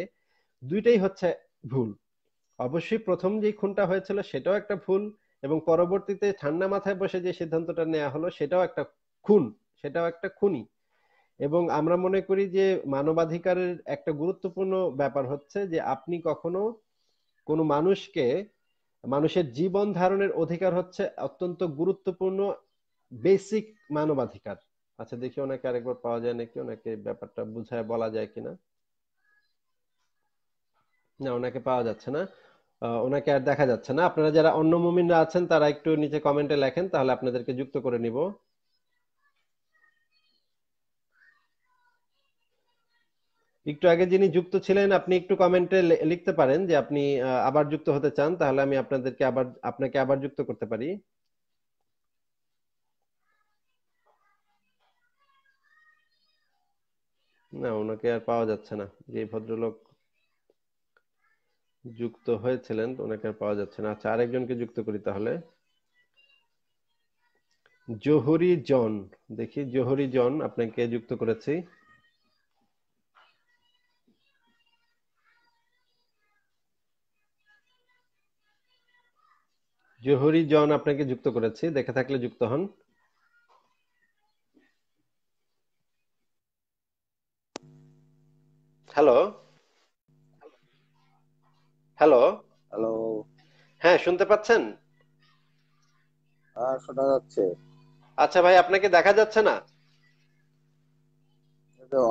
দুইটাই হচ্ছে ভুল অবশ্যই প্রথম যে খুনটা হয়েছিল সেটাও একটা ভুল এবং পরবর্তীতে ঠান্ডা মাথায় বসে যে সিদ্ধান্তটা নেওয়া হলো সেটাও একটা খুন সেটাও একটা খুনি এবং আমরা মনে করি যে মানবাধিকারের একটা গুরুত্বপূর্ণ ব্যাপার হচ্ছে যে আপনি কখনো কোনো মানুষকে মানুষের জীবন ধারণের অধিকার হচ্ছে অত্যন্ত গুরুত্বপূর্ণ বেসিক মানবাধিকার আচ্ছা দেখি ওনাকে আরেকবার পাওয়া যায় নাকি ওনাকে ব্যাপারটা বুঝায় বলা যায় কিনা না ওনাকে পাওয়া যাচ্ছে না ওনাকে আর দেখা যাচ্ছে না আপনারা যারা অন্য মুমিনরা আছেন তারা একটু নিচে কমেন্টে লেখেন তাহলে আপনাদেরকে যুক্ত করে নিব একটু আগে যিনি যুক্ত ছিলেন আপনি একটু কমেন্টে লিখতে পারেন যে আপনি আবার যুক্ত হতে চান তাহলে আমি আপনাদেরকে আবার আপনাকে আবার যুক্ত করতে পারি না ওনাকে আর পাওয়া যাচ্ছে না যে ভদ্রলোক যুক্ত হয়েছিলেন ওনাকে আর পাওয়া যাচ্ছে না আচ্ছা আরেকজনকে যুক্ত করি তাহলে জোহরি জন দেখি জোহরি জন আপনাকে যুক্ত করেছি জোহরি জন আপনাকে যুক্ত করেছি দেখে থাকলে যুক্ত হন হ্যালো হ্যালো হ্যালো হ্যাঁ শুনতে পাচ্ছেন আর হ্যাঁ, শোনা যাচ্ছে আচ্ছা ভাই আপনাকে দেখা যাচ্ছে না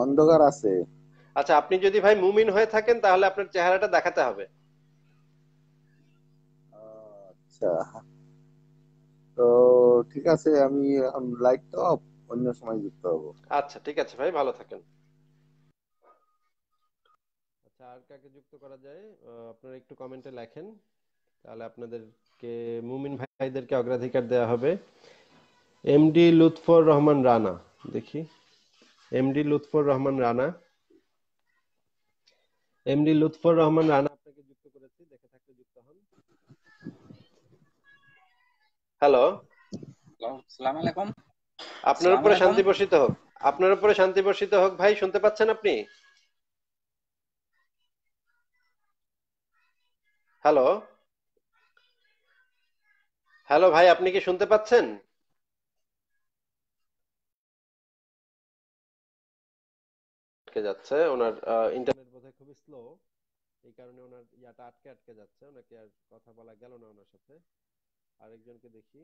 অন্ধকার আছে আচ্ছা আপনি যদি ভাই মুমিন হয়ে থাকেন তাহলে আপনার চেহারাটা দেখাতে হবে আচ্ছা তো ঠিক আছে আমি এখন লাইট অফ অন্য সময় যুক্ত হবো আচ্ছা ঠিক আছে ভাই ভালো থাকেন আর কাকে যুক্ত করা যায় আপনারা একটু কমেন্টে লেখেন তাহলে আপনাদেরকে মুমিন ভাইদেরকে অগ্রাধিকার দেওয়া হবে এমডি লুৎফর রহমান রানা দেখি এমডি লুৎফর রহমান রানা এমডি লুৎফর রহমান রানা আপনাকে যুক্ত করেছি দেখে থাকতে যুক্ত হন হ্যালো সালাম আলাইকুম আপনার উপরে শান্তি বর্ষিত হোক আপনার উপরে শান্তি বর্ষিত হোক ভাই শুনতে পাচ্ছেন আপনি হ্যালো হ্যালো ভাই আপনি কি শুনতে পাচ্ছেন আটকে যাচ্ছে ওনার ইন্টারনেট বোধহয় খুবই স্লো এই কারণে ওনার ইয়াটা আটকে আটকে যাচ্ছে ওনাকে আর কথা বলা গেল না ওনার সাথে আরেকজনকে দেখি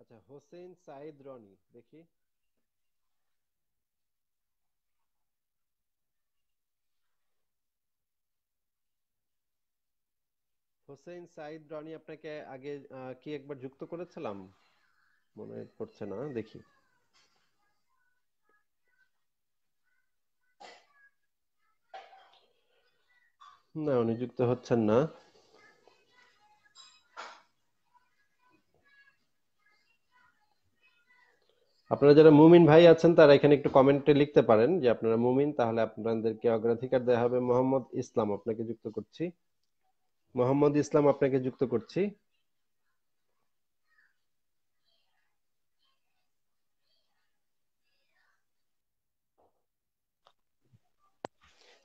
আচ্ছা হোসেন সাহিদ রনি দেখি হোসেন সাইদ রনি আপনাকে আগে কি একবার যুক্ত করেছিলাম মনে পড়ছে না দেখি না উনি যুক্ত হচ্ছেন না আপনারা যারা মুমিন ভাই আছেন তারা এখানে একটু কমেন্টে লিখতে পারেন যে আপনারা মুমিন তাহলে আপনাদেরকে অগ্রাধিকার দেওয়া হবে মোহাম্মদ ইসলাম আপনাকে যুক্ত করছি মোহাম্মদ ইসলাম আপনাকে যুক্ত করছি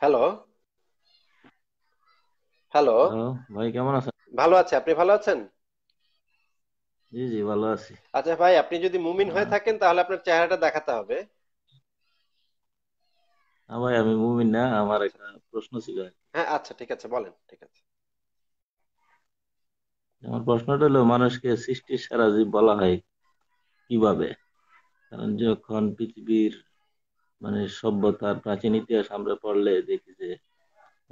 হ্যালো হ্যালো ভাই কেমন আছেন ভালো আছে আপনি ভালো আছেন জি জি ভালো আছি আচ্ছা ভাই আপনি যদি মুমিন হয়ে হ্যাঁ। থাকেন তাহলে আপনার চেহারাটা দেখাতে হবে ভাই আমি মুমিন না আমার একটা প্রশ্ন ছিল হ্যাঁ আচ্ছা ঠিক আছে বলেন ঠিক আছে আমার প্রশ্নটা হলো মানুষকে সৃষ্টির সারা জীব বলা হয় কিভাবে কারণ যখন পৃথিবীর মানে সভ্যতার প্রাচীন ইতিহাস আমরা পড়লে দেখি যে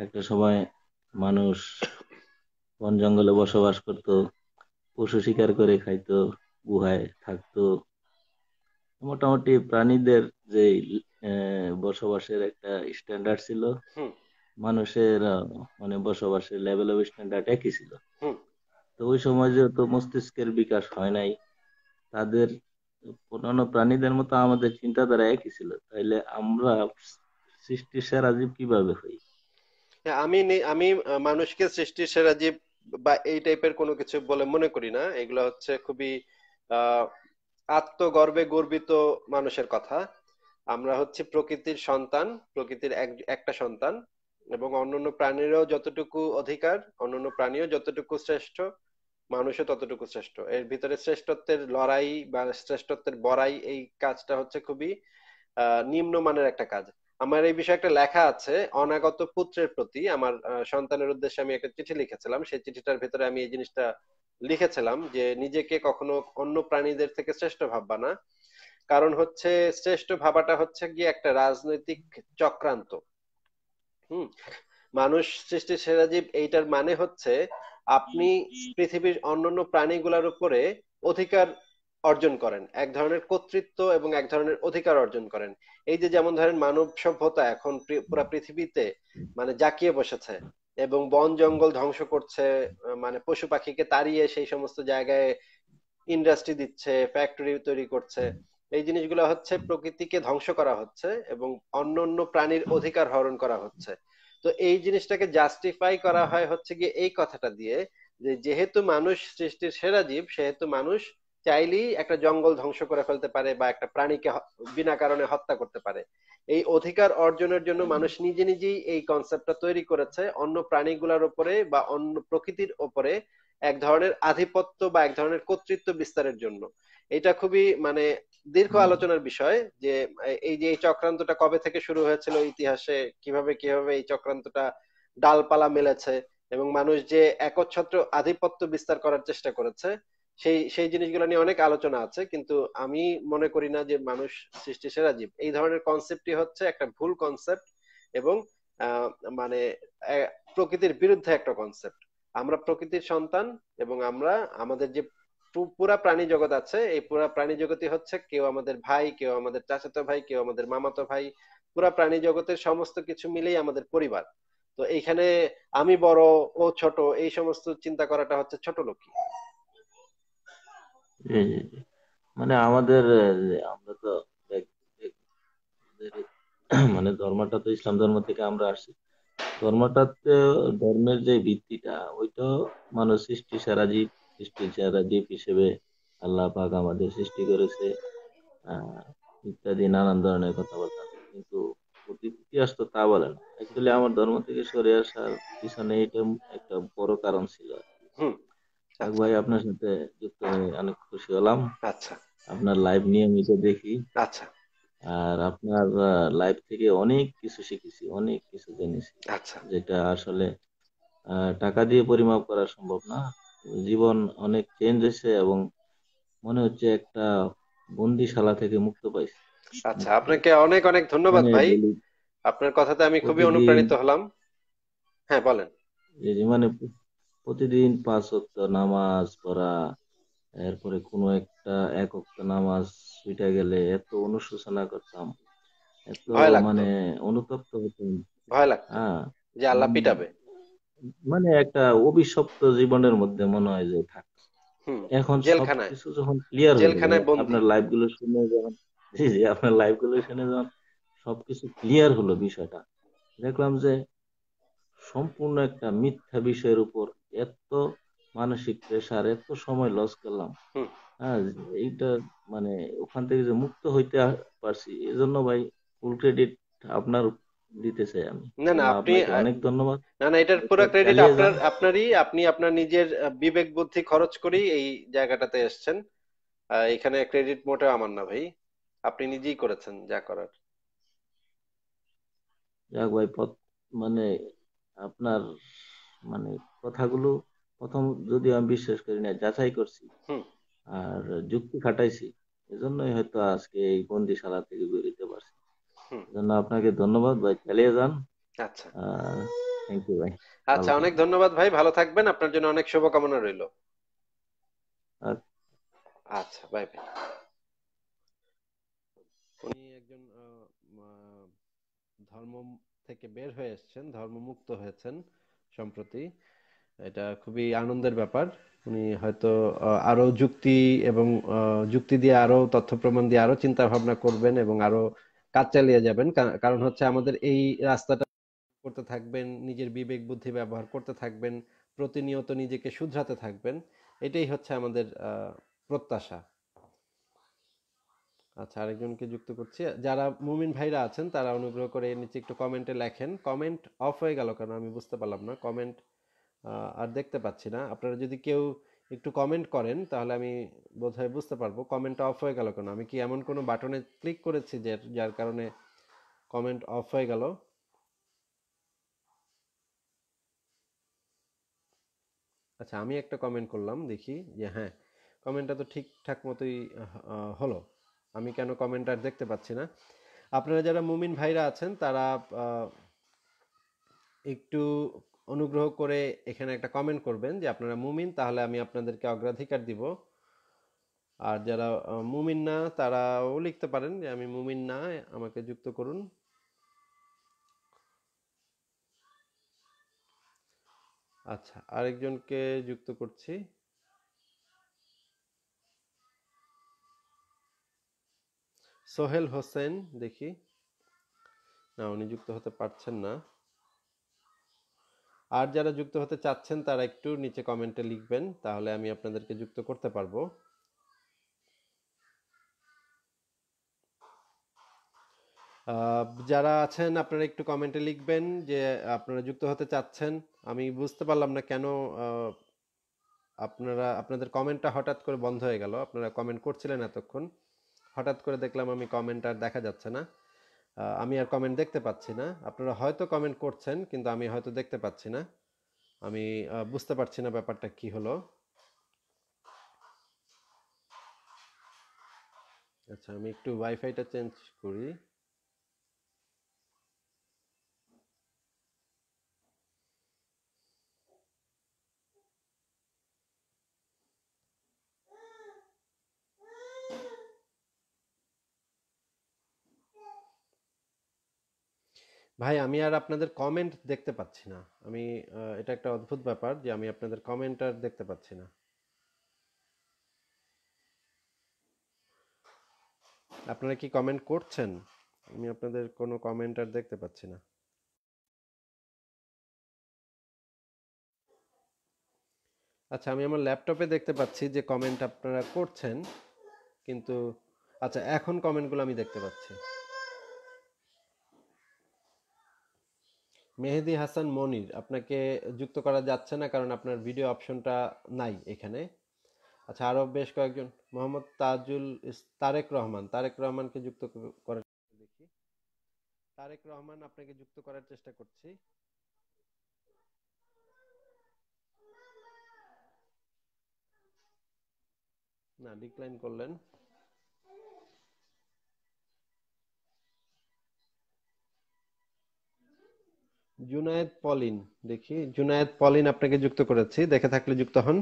একটা সময় মানুষ বন জঙ্গলে বসবাস করত পশু শিকার করে খাইতো গুহায় থাকতো মোটামুটি প্রাণীদের যে বসবাসের একটা স্ট্যান্ডার্ড ছিল মানুষের মানে বসবাসের লেভেল অফ স্ট্যান্ডার্ড একই ছিল তো ওই সময় যেহেতু মস্তিষ্কের বিকাশ হয় নাই তাদের অন্যান্য প্রাণীদের মতো আমাদের চিন্তাধারা একই ছিল তাইলে আমরা সৃষ্টি সেরা জীব কিভাবে হই হ্যাঁ, আমি আমি মানুষকে সৃষ্টি সেরা জীব বা এই টাইপের কোনো কিছু বলে মনে করি না এগুলো হচ্ছে খুবই আত্মগর্বে গর্বিত মানুষের কথা আমরা হচ্ছে প্রকৃতির সন্তান প্রকৃতির একটা সন্তান এবং অন্যান্য প্রাণীরও যতটুকু অধিকার অন্যান্য প্রাণীও যতটুকু শ্রেষ্ঠ মানুষও ততটুকু শ্রেষ্ঠ এর ভিতরে শ্রেষ্ঠত্বের লড়াই বা শ্রেষ্ঠত্বের বড়াই এই কাজটা হচ্ছে খুবই নিম্নমানের একটা কাজ আমার এই বিষয়ে একটা লেখা আছে অনাগত পুত্রের প্রতি আমার সন্তানের উদ্দেশ্যে আমি একটা চিঠি লিখেছিলাম সেই চিঠিটার ভিতরে আমি এই জিনিসটা লিখেছিলাম যে নিজেকে কখনো অন্য প্রাণীদের থেকে শ্রেষ্ঠ ভাববা না কারণ হচ্ছে শ্রেষ্ঠ ভাবাটা হচ্ছে গিয়ে একটা রাজনৈতিক চক্রান্ত হুম মানুষ সৃষ্টি সেরা জীব এইটার মানে হচ্ছে আপনি পৃথিবীর অন্যান্য প্রাণীগুলোর উপরে অধিকার অর্জন করেন এক ধরনের কর্তৃত্ব এবং এক ধরনের অধিকার অর্জন করেন এই যে যেমন ধরেন মানব সভ্যতা এখন পুরো পৃথিবীতে মানে জাকিয়ে বসেছে এবং বন জঙ্গল ধ্বংস করছে মানে পশু পাখিকে তাড়িয়ে সেই সমস্ত জায়গায় ইন্ডাস্ট্রি দিচ্ছে ফ্যাক্টরি তৈরি করছে এই জিনিসগুলো হচ্ছে প্রকৃতিকে ধ্বংস করা হচ্ছে এবং অন্যান্য প্রাণীর অধিকার হরণ করা হচ্ছে তো এই জিনিসটাকে জাস্টিফাই করা হয় হচ্ছে গিয়ে এই কথাটা দিয়ে যে যেহেতু মানুষ সৃষ্টির সেরা জীব সেহেতু মানুষ চাইলেই একটা জঙ্গল ধ্বংস করে ফেলতে পারে বা একটা প্রাণীকে বিনা কারণে হত্যা করতে পারে এই অধিকার অর্জনের জন্য মানুষ নিজে নিজেই এই কনসেপ্টটা তৈরি করেছে অন্য প্রাণীগুলোর উপরে বা অন্য প্রকৃতির উপরে এক ধরনের আধিপত্য বা এক ধরনের কর্তৃত্ব বিস্তারের জন্য এটা খুবই মানে দীর্ঘ আলোচনার বিষয় যে এই যে এই চক্রান্তটা কবে থেকে শুরু হয়েছিল ইতিহাসে কিভাবে কিভাবে এই চক্রান্তটা ডালপালা মেলেছে এবং মানুষ যে একচ্ছত্র আধিপত্য বিস্তার করার চেষ্টা করেছে সেই সেই জিনিসগুলো নিয়ে অনেক আলোচনা আছে কিন্তু আমি মনে করি না যে মানুষ সৃষ্টি সেরা জীব এই ধরনের কনসেপ্টটি হচ্ছে একটা ভুল কনসেপ্ট এবং মানে প্রকৃতির বিরুদ্ধে একটা কনসেপ্ট আমরা প্রকৃতির সন্তান এবং আমরা আমাদের যে পুরা প্রাণী জগৎ আছে এই পুরা প্রাণী জগতই হচ্ছে কেউ আমাদের ভাই কেউ আমাদের চাচাতো ভাই কেউ আমাদের মামাতো ভাই পুরা প্রাণী জগতের সমস্ত কিছু মিলেই আমাদের পরিবার তো এইখানে আমি বড় ও ছোট এই সমস্ত চিন্তা করাটা হচ্ছে ছোট লোকি মানে আমাদের আমরা তো মানে ধর্মটা তো ইসলাম ধর্ম থেকে আমরা আসি ধর্মটাতে ধর্মের যে ভিত্তিটা ওইটা মানুষ সৃষ্টি সারা জীব সৃষ্টি যারা দ্বীপ হিসেবে আল্লাহ পাক আমাদের সৃষ্টি করেছে ইত্যাদি নানান ধরনের কথাবার্তা কিন্তু ইতিহাস তো তা বলে না অ্যাকচুয়ালি আমার ধর্ম থেকে সরে আসার পিছনে এটা একটা বড় কারণ ছিল ভাই আপনার সাথে যুক্ত হয়ে অনেক খুশি হলাম আচ্ছা আপনার লাইভ নিয়মিত দেখি আচ্ছা আর আপনার লাইভ থেকে অনেক কিছু শিখেছি অনেক কিছু জেনেছি আচ্ছা যেটা আসলে টাকা দিয়ে পরিমাপ করা সম্ভব না জীবন অনেক চেঞ্জ হয়েছে এবং মনে হচ্ছে একটা বন্দিশালা থেকে মুক্ত পাইছি আচ্ছা আপনাকে অনেক অনেক ধন্যবাদ মানে ভাই আপনার কথাতে আমি খুবই অনুপ্রাণিত হলাম হ্যাঁ বলেন জি মানে প্রতিদিন পাঁচ অক্ত নামাজ পড়া এরপরে কোনো একটা এক অক্ত নামাজ ছুটে গেলে এত অনুশোচনা করতাম এত মানে অনুতপ্ত হতাম ভয় লাগতো হ্যাঁ যে আল্লাহ মানে পিটাবে মানে একটা অভিশপ্ত জীবনের মধ্যে মনে হয় যে থাকে এখন সবকিছু যখন ক্লিয়ার হয়ে আপনার লাইভ গুলো শুনে যখন জি জি আপনার লাইভ গুলো শুনে যখন সবকিছু ক্লিয়ার হলো বিষয়টা দেখলাম যে সম্পূর্ণ একটা মিথ্যা বিষয়ের উপর এত মানসিক প্রেশার এত সময় লস করলাম হ্যাঁ এইটা মানে ওখান থেকে যে মুক্ত হইতে পারছি এজন্য ভাই ফুল ক্রেডিট আপনার দিতে চাই আমি না না আপনি অনেক ধন্যবাদ না না এটার পুরো ক্রেডিট আপনার আপনারই আপনি আপনার নিজের বিবেক বুদ্ধি খরচ এই জায়গাটাতে এসেছেন এখানে ক্রেডিট আমার না ভাই আপনি নিজেই করেছেন যা করার যাক ভাই মানে আপনার মানে কথাগুলো প্রথম যদি আমি বিশ্বাস করি না যাচাই করছি আর যুক্তি খাটাইছি এজন্যই হয়তো আজকে এই বন্দিশালা থেকে বেরোতে পারছি জন্য আপনাকে ধন্যবাদ ভাই চালিয়ে যান আচ্ছা থ্যাংক ইউ ভাই আচ্ছা অনেক ধন্যবাদ ভাই ভালো থাকবেন আপনার জন্য অনেক শুভকামনা রইল আচ্ছা বাই আচ্ছা, বাই উনি একজন ধর্ম থেকে বের হয়ে এসছেন ধর্মমুক্ত হয়েছেন সম্প্রতি এটা খুবই আনন্দের ব্যাপার উনি হয়তো আরো যুক্তি এবং যুক্তি দিয়ে আরো তথ্য প্রমাণ দিয়ে আরো চিন্তা ভাবনা করবেন এবং আরো কাজ চালিয়ে যাবেন কারণ হচ্ছে আমাদের এই রাস্তাটা করতে থাকবেন নিজের বিবেক বুদ্ধি ব্যবহার করতে থাকবেন প্রতিনিয়ত নিজেকে শুধরাতে থাকবেন এটাই হচ্ছে আমাদের প্রত্যাশা আচ্ছা আরেকজনকে যুক্ত করছি যারা মুমিন ভাইরা আছেন তারা অনুগ্রহ করে এর নিচে একটু কমেন্টে লেখেন কমেন্ট অফ হয়ে গেল কেন আমি বুঝতে পারলাম না কমেন্ট আর দেখতে পাচ্ছি না আপনারা যদি কেউ একটু কমেন্ট করেন তাহলে আমি বোধহয় বুঝতে পারবো কমেন্ট অফ হয়ে গেল কেন আমি কি এমন কোনো বাটনে ক্লিক করেছি যে যার কারণে কমেন্ট অফ হয়ে গেল আচ্ছা আমি একটা কমেন্ট করলাম দেখি যে হ্যাঁ কমেন্টটা তো ঠিকঠাক মতোই হলো আমি কেন কমেন্ট আর দেখতে পাচ্ছি না আপনারা যারা মুমিন ভাইরা আছেন তারা একটু অনুগ্রহ করে এখানে একটা কমেন্ট করবেন যে আপনারা মুমিন তাহলে আমি আপনাদেরকে অগ্রাধিকার দিব আর যারা মুমিন না তারাও লিখতে পারেন যে আমি মুমিন না আমাকে যুক্ত করুন আচ্ছা আরেকজনকে যুক্ত করছি সোহেল হোসেন দেখি না উনি যুক্ত হতে পারছেন না আর যারা যুক্ত হতে চাচ্ছেন তারা একটু নিচে কমেন্টে লিখবেন তাহলে আমি আপনাদেরকে যুক্ত করতে পারবো যারা আছেন আপনারা একটু কমেন্টে লিখবেন যে আপনারা যুক্ত হতে চাচ্ছেন আমি বুঝতে পারলাম না কেন আপনারা আপনাদের কমেন্টটা হঠাৎ করে বন্ধ হয়ে গেল আপনারা কমেন্ট করছিলেন এতক্ষণ হঠাৎ করে দেখলাম আমি কমেন্ট আর দেখা যাচ্ছে না আমি আর কমেন্ট দেখতে পাচ্ছি না আপনারা হয়তো কমেন্ট করছেন কিন্তু আমি হয়তো দেখতে পাচ্ছি না আমি বুঝতে পারছি না ব্যাপারটা কি হলো আচ্ছা আমি একটু ওয়াইফাইটা চেঞ্জ করি ভাই আমি আর আপনাদের কমেন্ট দেখতে পাচ্ছি না আমি এটা একটা অদ্ভুত ব্যাপার যে আমি আপনাদের কমেন্ট আর দেখতে পাচ্ছি না আপনারা কি কমেন্ট করছেন আমি আপনাদের কোনো কমেন্ট আর দেখতে পাচ্ছি না আচ্ছা আমি আমার ল্যাপটপে দেখতে পাচ্ছি যে কমেন্ট আপনারা করছেন কিন্তু আচ্ছা এখন কমেন্টগুলো আমি দেখতে পাচ্ছি মেহেদি হাসান মনির আপনাকে যুক্ত করা যাচ্ছে না কারণ আপনার ভিডিও অপশনটা নাই এখানে আচ্ছা আরও বেশ কয়েকজন মোহাম্মদ তাজুল তারেক রহমান তারেক রহমানকে যুক্ত করার দেখি তারেক রহমান আপনাকে যুক্ত করার চেষ্টা করছি না ডিক্লাইন করলেন জুনায়েদ পলিন দেখি জুনায়েদ পলিন আপনাকে যুক্ত করেছি দেখে থাকলে যুক্ত হন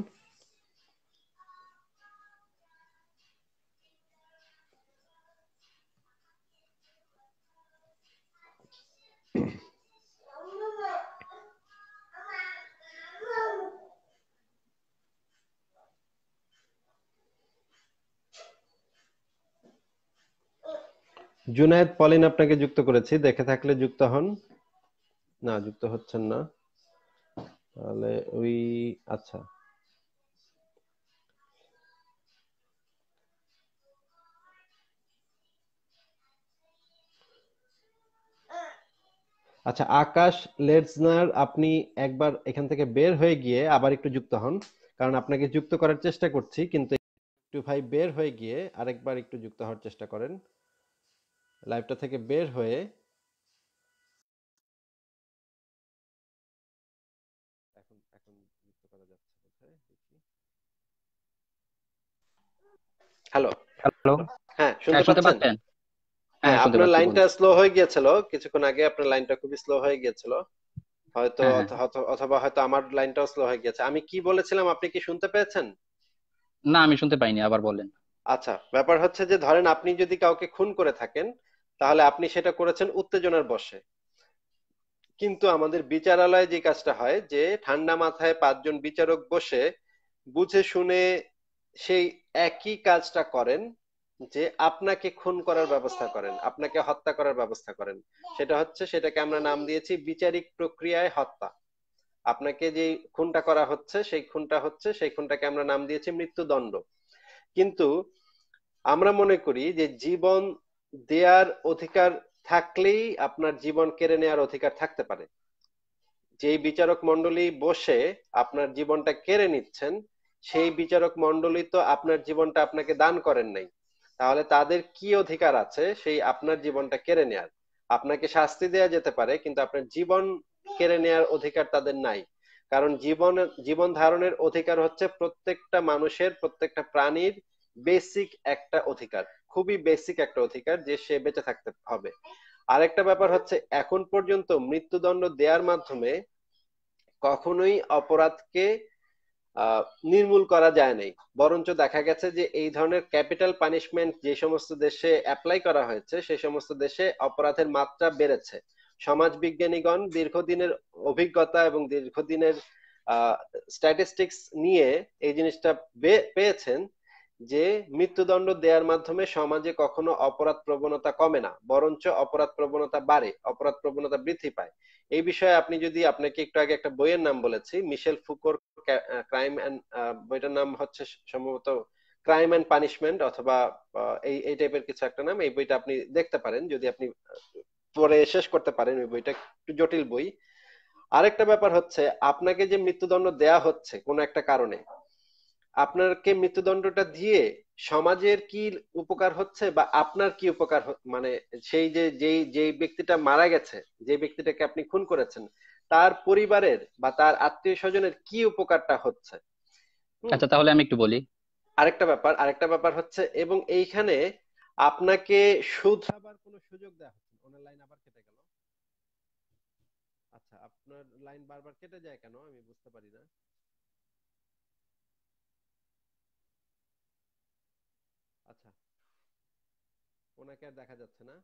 জুনায়েদ পলিন আপনাকে যুক্ত করেছি দেখে থাকলে যুক্ত হন না যুক্ত হচ্ছেন না তাহলে ওই আচ্ছা আচ্ছা আকাশ লেটসনার আপনি একবার এখান থেকে বের হয়ে গিয়ে আবার একটু যুক্ত হন কারণ আপনাকে যুক্ত করার চেষ্টা করছি কিন্তু একটু ভাই বের হয়ে গিয়ে আরেকবার একটু যুক্ত হওয়ার চেষ্টা করেন লাইভটা থেকে বের হয়ে হ্যালো হ্যালো হ্যাঁ শুনতে পাচ্ছেন হ্যাঁ, হ্যাঁ আপনার লাইনটা স্লো হয়ে গিয়েছিল কিছুক্ষণ আগে আপনার লাইনটা খুবই স্লো হয়ে গিয়েছিল হয়তো হ্যাঁ, হ্যাঁ। অথবা হয়তো আমার লাইনটাও স্লো হয়ে গেছে আমি কি বলেছিলাম আপনি কি শুনতে পেয়েছেন না আমি শুনতে পাইনি আবার বলেন আচ্ছা ব্যাপার হচ্ছে যে ধরেন আপনি যদি কাউকে খুন করে থাকেন তাহলে আপনি সেটা করেছেন উত্তেজনার বসে কিন্তু আমাদের বিচারালয়ে যে কাজটা হয় যে ঠান্ডা মাথায় পাঁচজন বিচারক বসে বুঝে শুনে সেই একই কাজটা করেন যে আপনাকে খুন করার ব্যবস্থা করেন আপনাকে হত্যা করার ব্যবস্থা করেন সেটা হচ্ছে সেটাকে আমরা নাম দিয়েছি বিচারিক প্রক্রিয়ায় হত্যা আপনাকে যে খুনটা করা হচ্ছে সেই খুনটা হচ্ছে সেই খুনটাকে আমরা নাম দিয়েছি মৃত্যুদণ্ড কিন্তু আমরা মনে করি যে জীবন দেয়ার অধিকার থাকলেই আপনার জীবন কেড়ে নেওয়ার অধিকার থাকতে পারে যে বিচারক মন্ডলী বসে আপনার জীবনটা কেড়ে নিচ্ছেন সেই বিচারক মন্ডলী তো আপনার জীবনটা আপনাকে দান করেন নাই তাহলে তাদের কি অধিকার আছে সেই আপনার জীবনটা কেড়ে নেয়ার আপনাকে শাস্তি দেয়া যেতে পারে কিন্তু আপনার জীবন কেড়ে নেয়ার অধিকার তাদের নাই কারণ জীবন জীবন ধারণের অধিকার হচ্ছে প্রত্যেকটা মানুষের প্রত্যেকটা প্রাণীর বেসিক একটা অধিকার খুবই বেসিক একটা অধিকার যে সে বেঁচে থাকতে হবে আরেকটা ব্যাপার হচ্ছে এখন পর্যন্ত মৃত্যুদণ্ড দেওয়ার মাধ্যমে কখনোই অপরাধকে নির্মূল করা যায় নাই বরঞ্চ দেখা গেছে যে এই ধরনের ক্যাপিটাল পানিশমেন্ট যে সমস্ত দেশে অ্যাপ্লাই করা হয়েছে সেই সমস্ত দেশে অপরাধের মাত্রা বেড়েছে সমাজ বিজ্ঞানীগণ দীর্ঘদিনের অভিজ্ঞতা এবং দীর্ঘদিনের স্ট্যাটিস্টিক্স নিয়ে এই জিনিসটা পেয়েছেন যে মৃত্যুদণ্ড দেওয়ার মাধ্যমে সমাজে কখনো অপরাধ প্রবণতা কমে না বরঞ্চ অপরাধ প্রবণতা বাড়ে অপরাধ প্রবণতা বৃদ্ধি পায় এই বিষয়ে আপনি যদি আপনাকে একটু আগে একটা বইয়ের নাম বলেছি মিশেল ফুকোর ক্রাইম অ্যান্ড বইটার নাম হচ্ছে সম্ভবত ক্রাইম অ্যান্ড পানিশমেন্ট অথবা এই এই টাইপের কিছু একটা নাম এই বইটা আপনি দেখতে পারেন যদি আপনি পরে শেষ করতে পারেন ওই বইটা একটু জটিল বই আরেকটা ব্যাপার হচ্ছে আপনাকে যে মৃত্যুদণ্ড দেয়া হচ্ছে কোন একটা কারণে আপনাকে মৃত্যুদণ্ডটা দিয়ে সমাজের কি উপকার হচ্ছে বা আপনার কি উপকার মানে সেই যে যেই যেই ব্যক্তিটা মারা গেছে যে ব্যক্তিটাকে আপনি খুন করেছেন তার পরিবারের বা তার আত্মীয় স্বজনের কি উপকারটা হচ্ছে আচ্ছা তাহলে আমি একটু বলি আরেকটা ব্যাপার আরেকটা ব্যাপার হচ্ছে এবং এইখানে আপনাকে শুধরাবার কোন সুযোগ দেওয়া হচ্ছে ওনার লাইন আবার কেটে গেল আচ্ছা আপনার লাইন বারবার কেটে যায় কেন আমি বুঝতে পারি না আচ্ছা ওনাকে আর দেখা যাচ্ছে না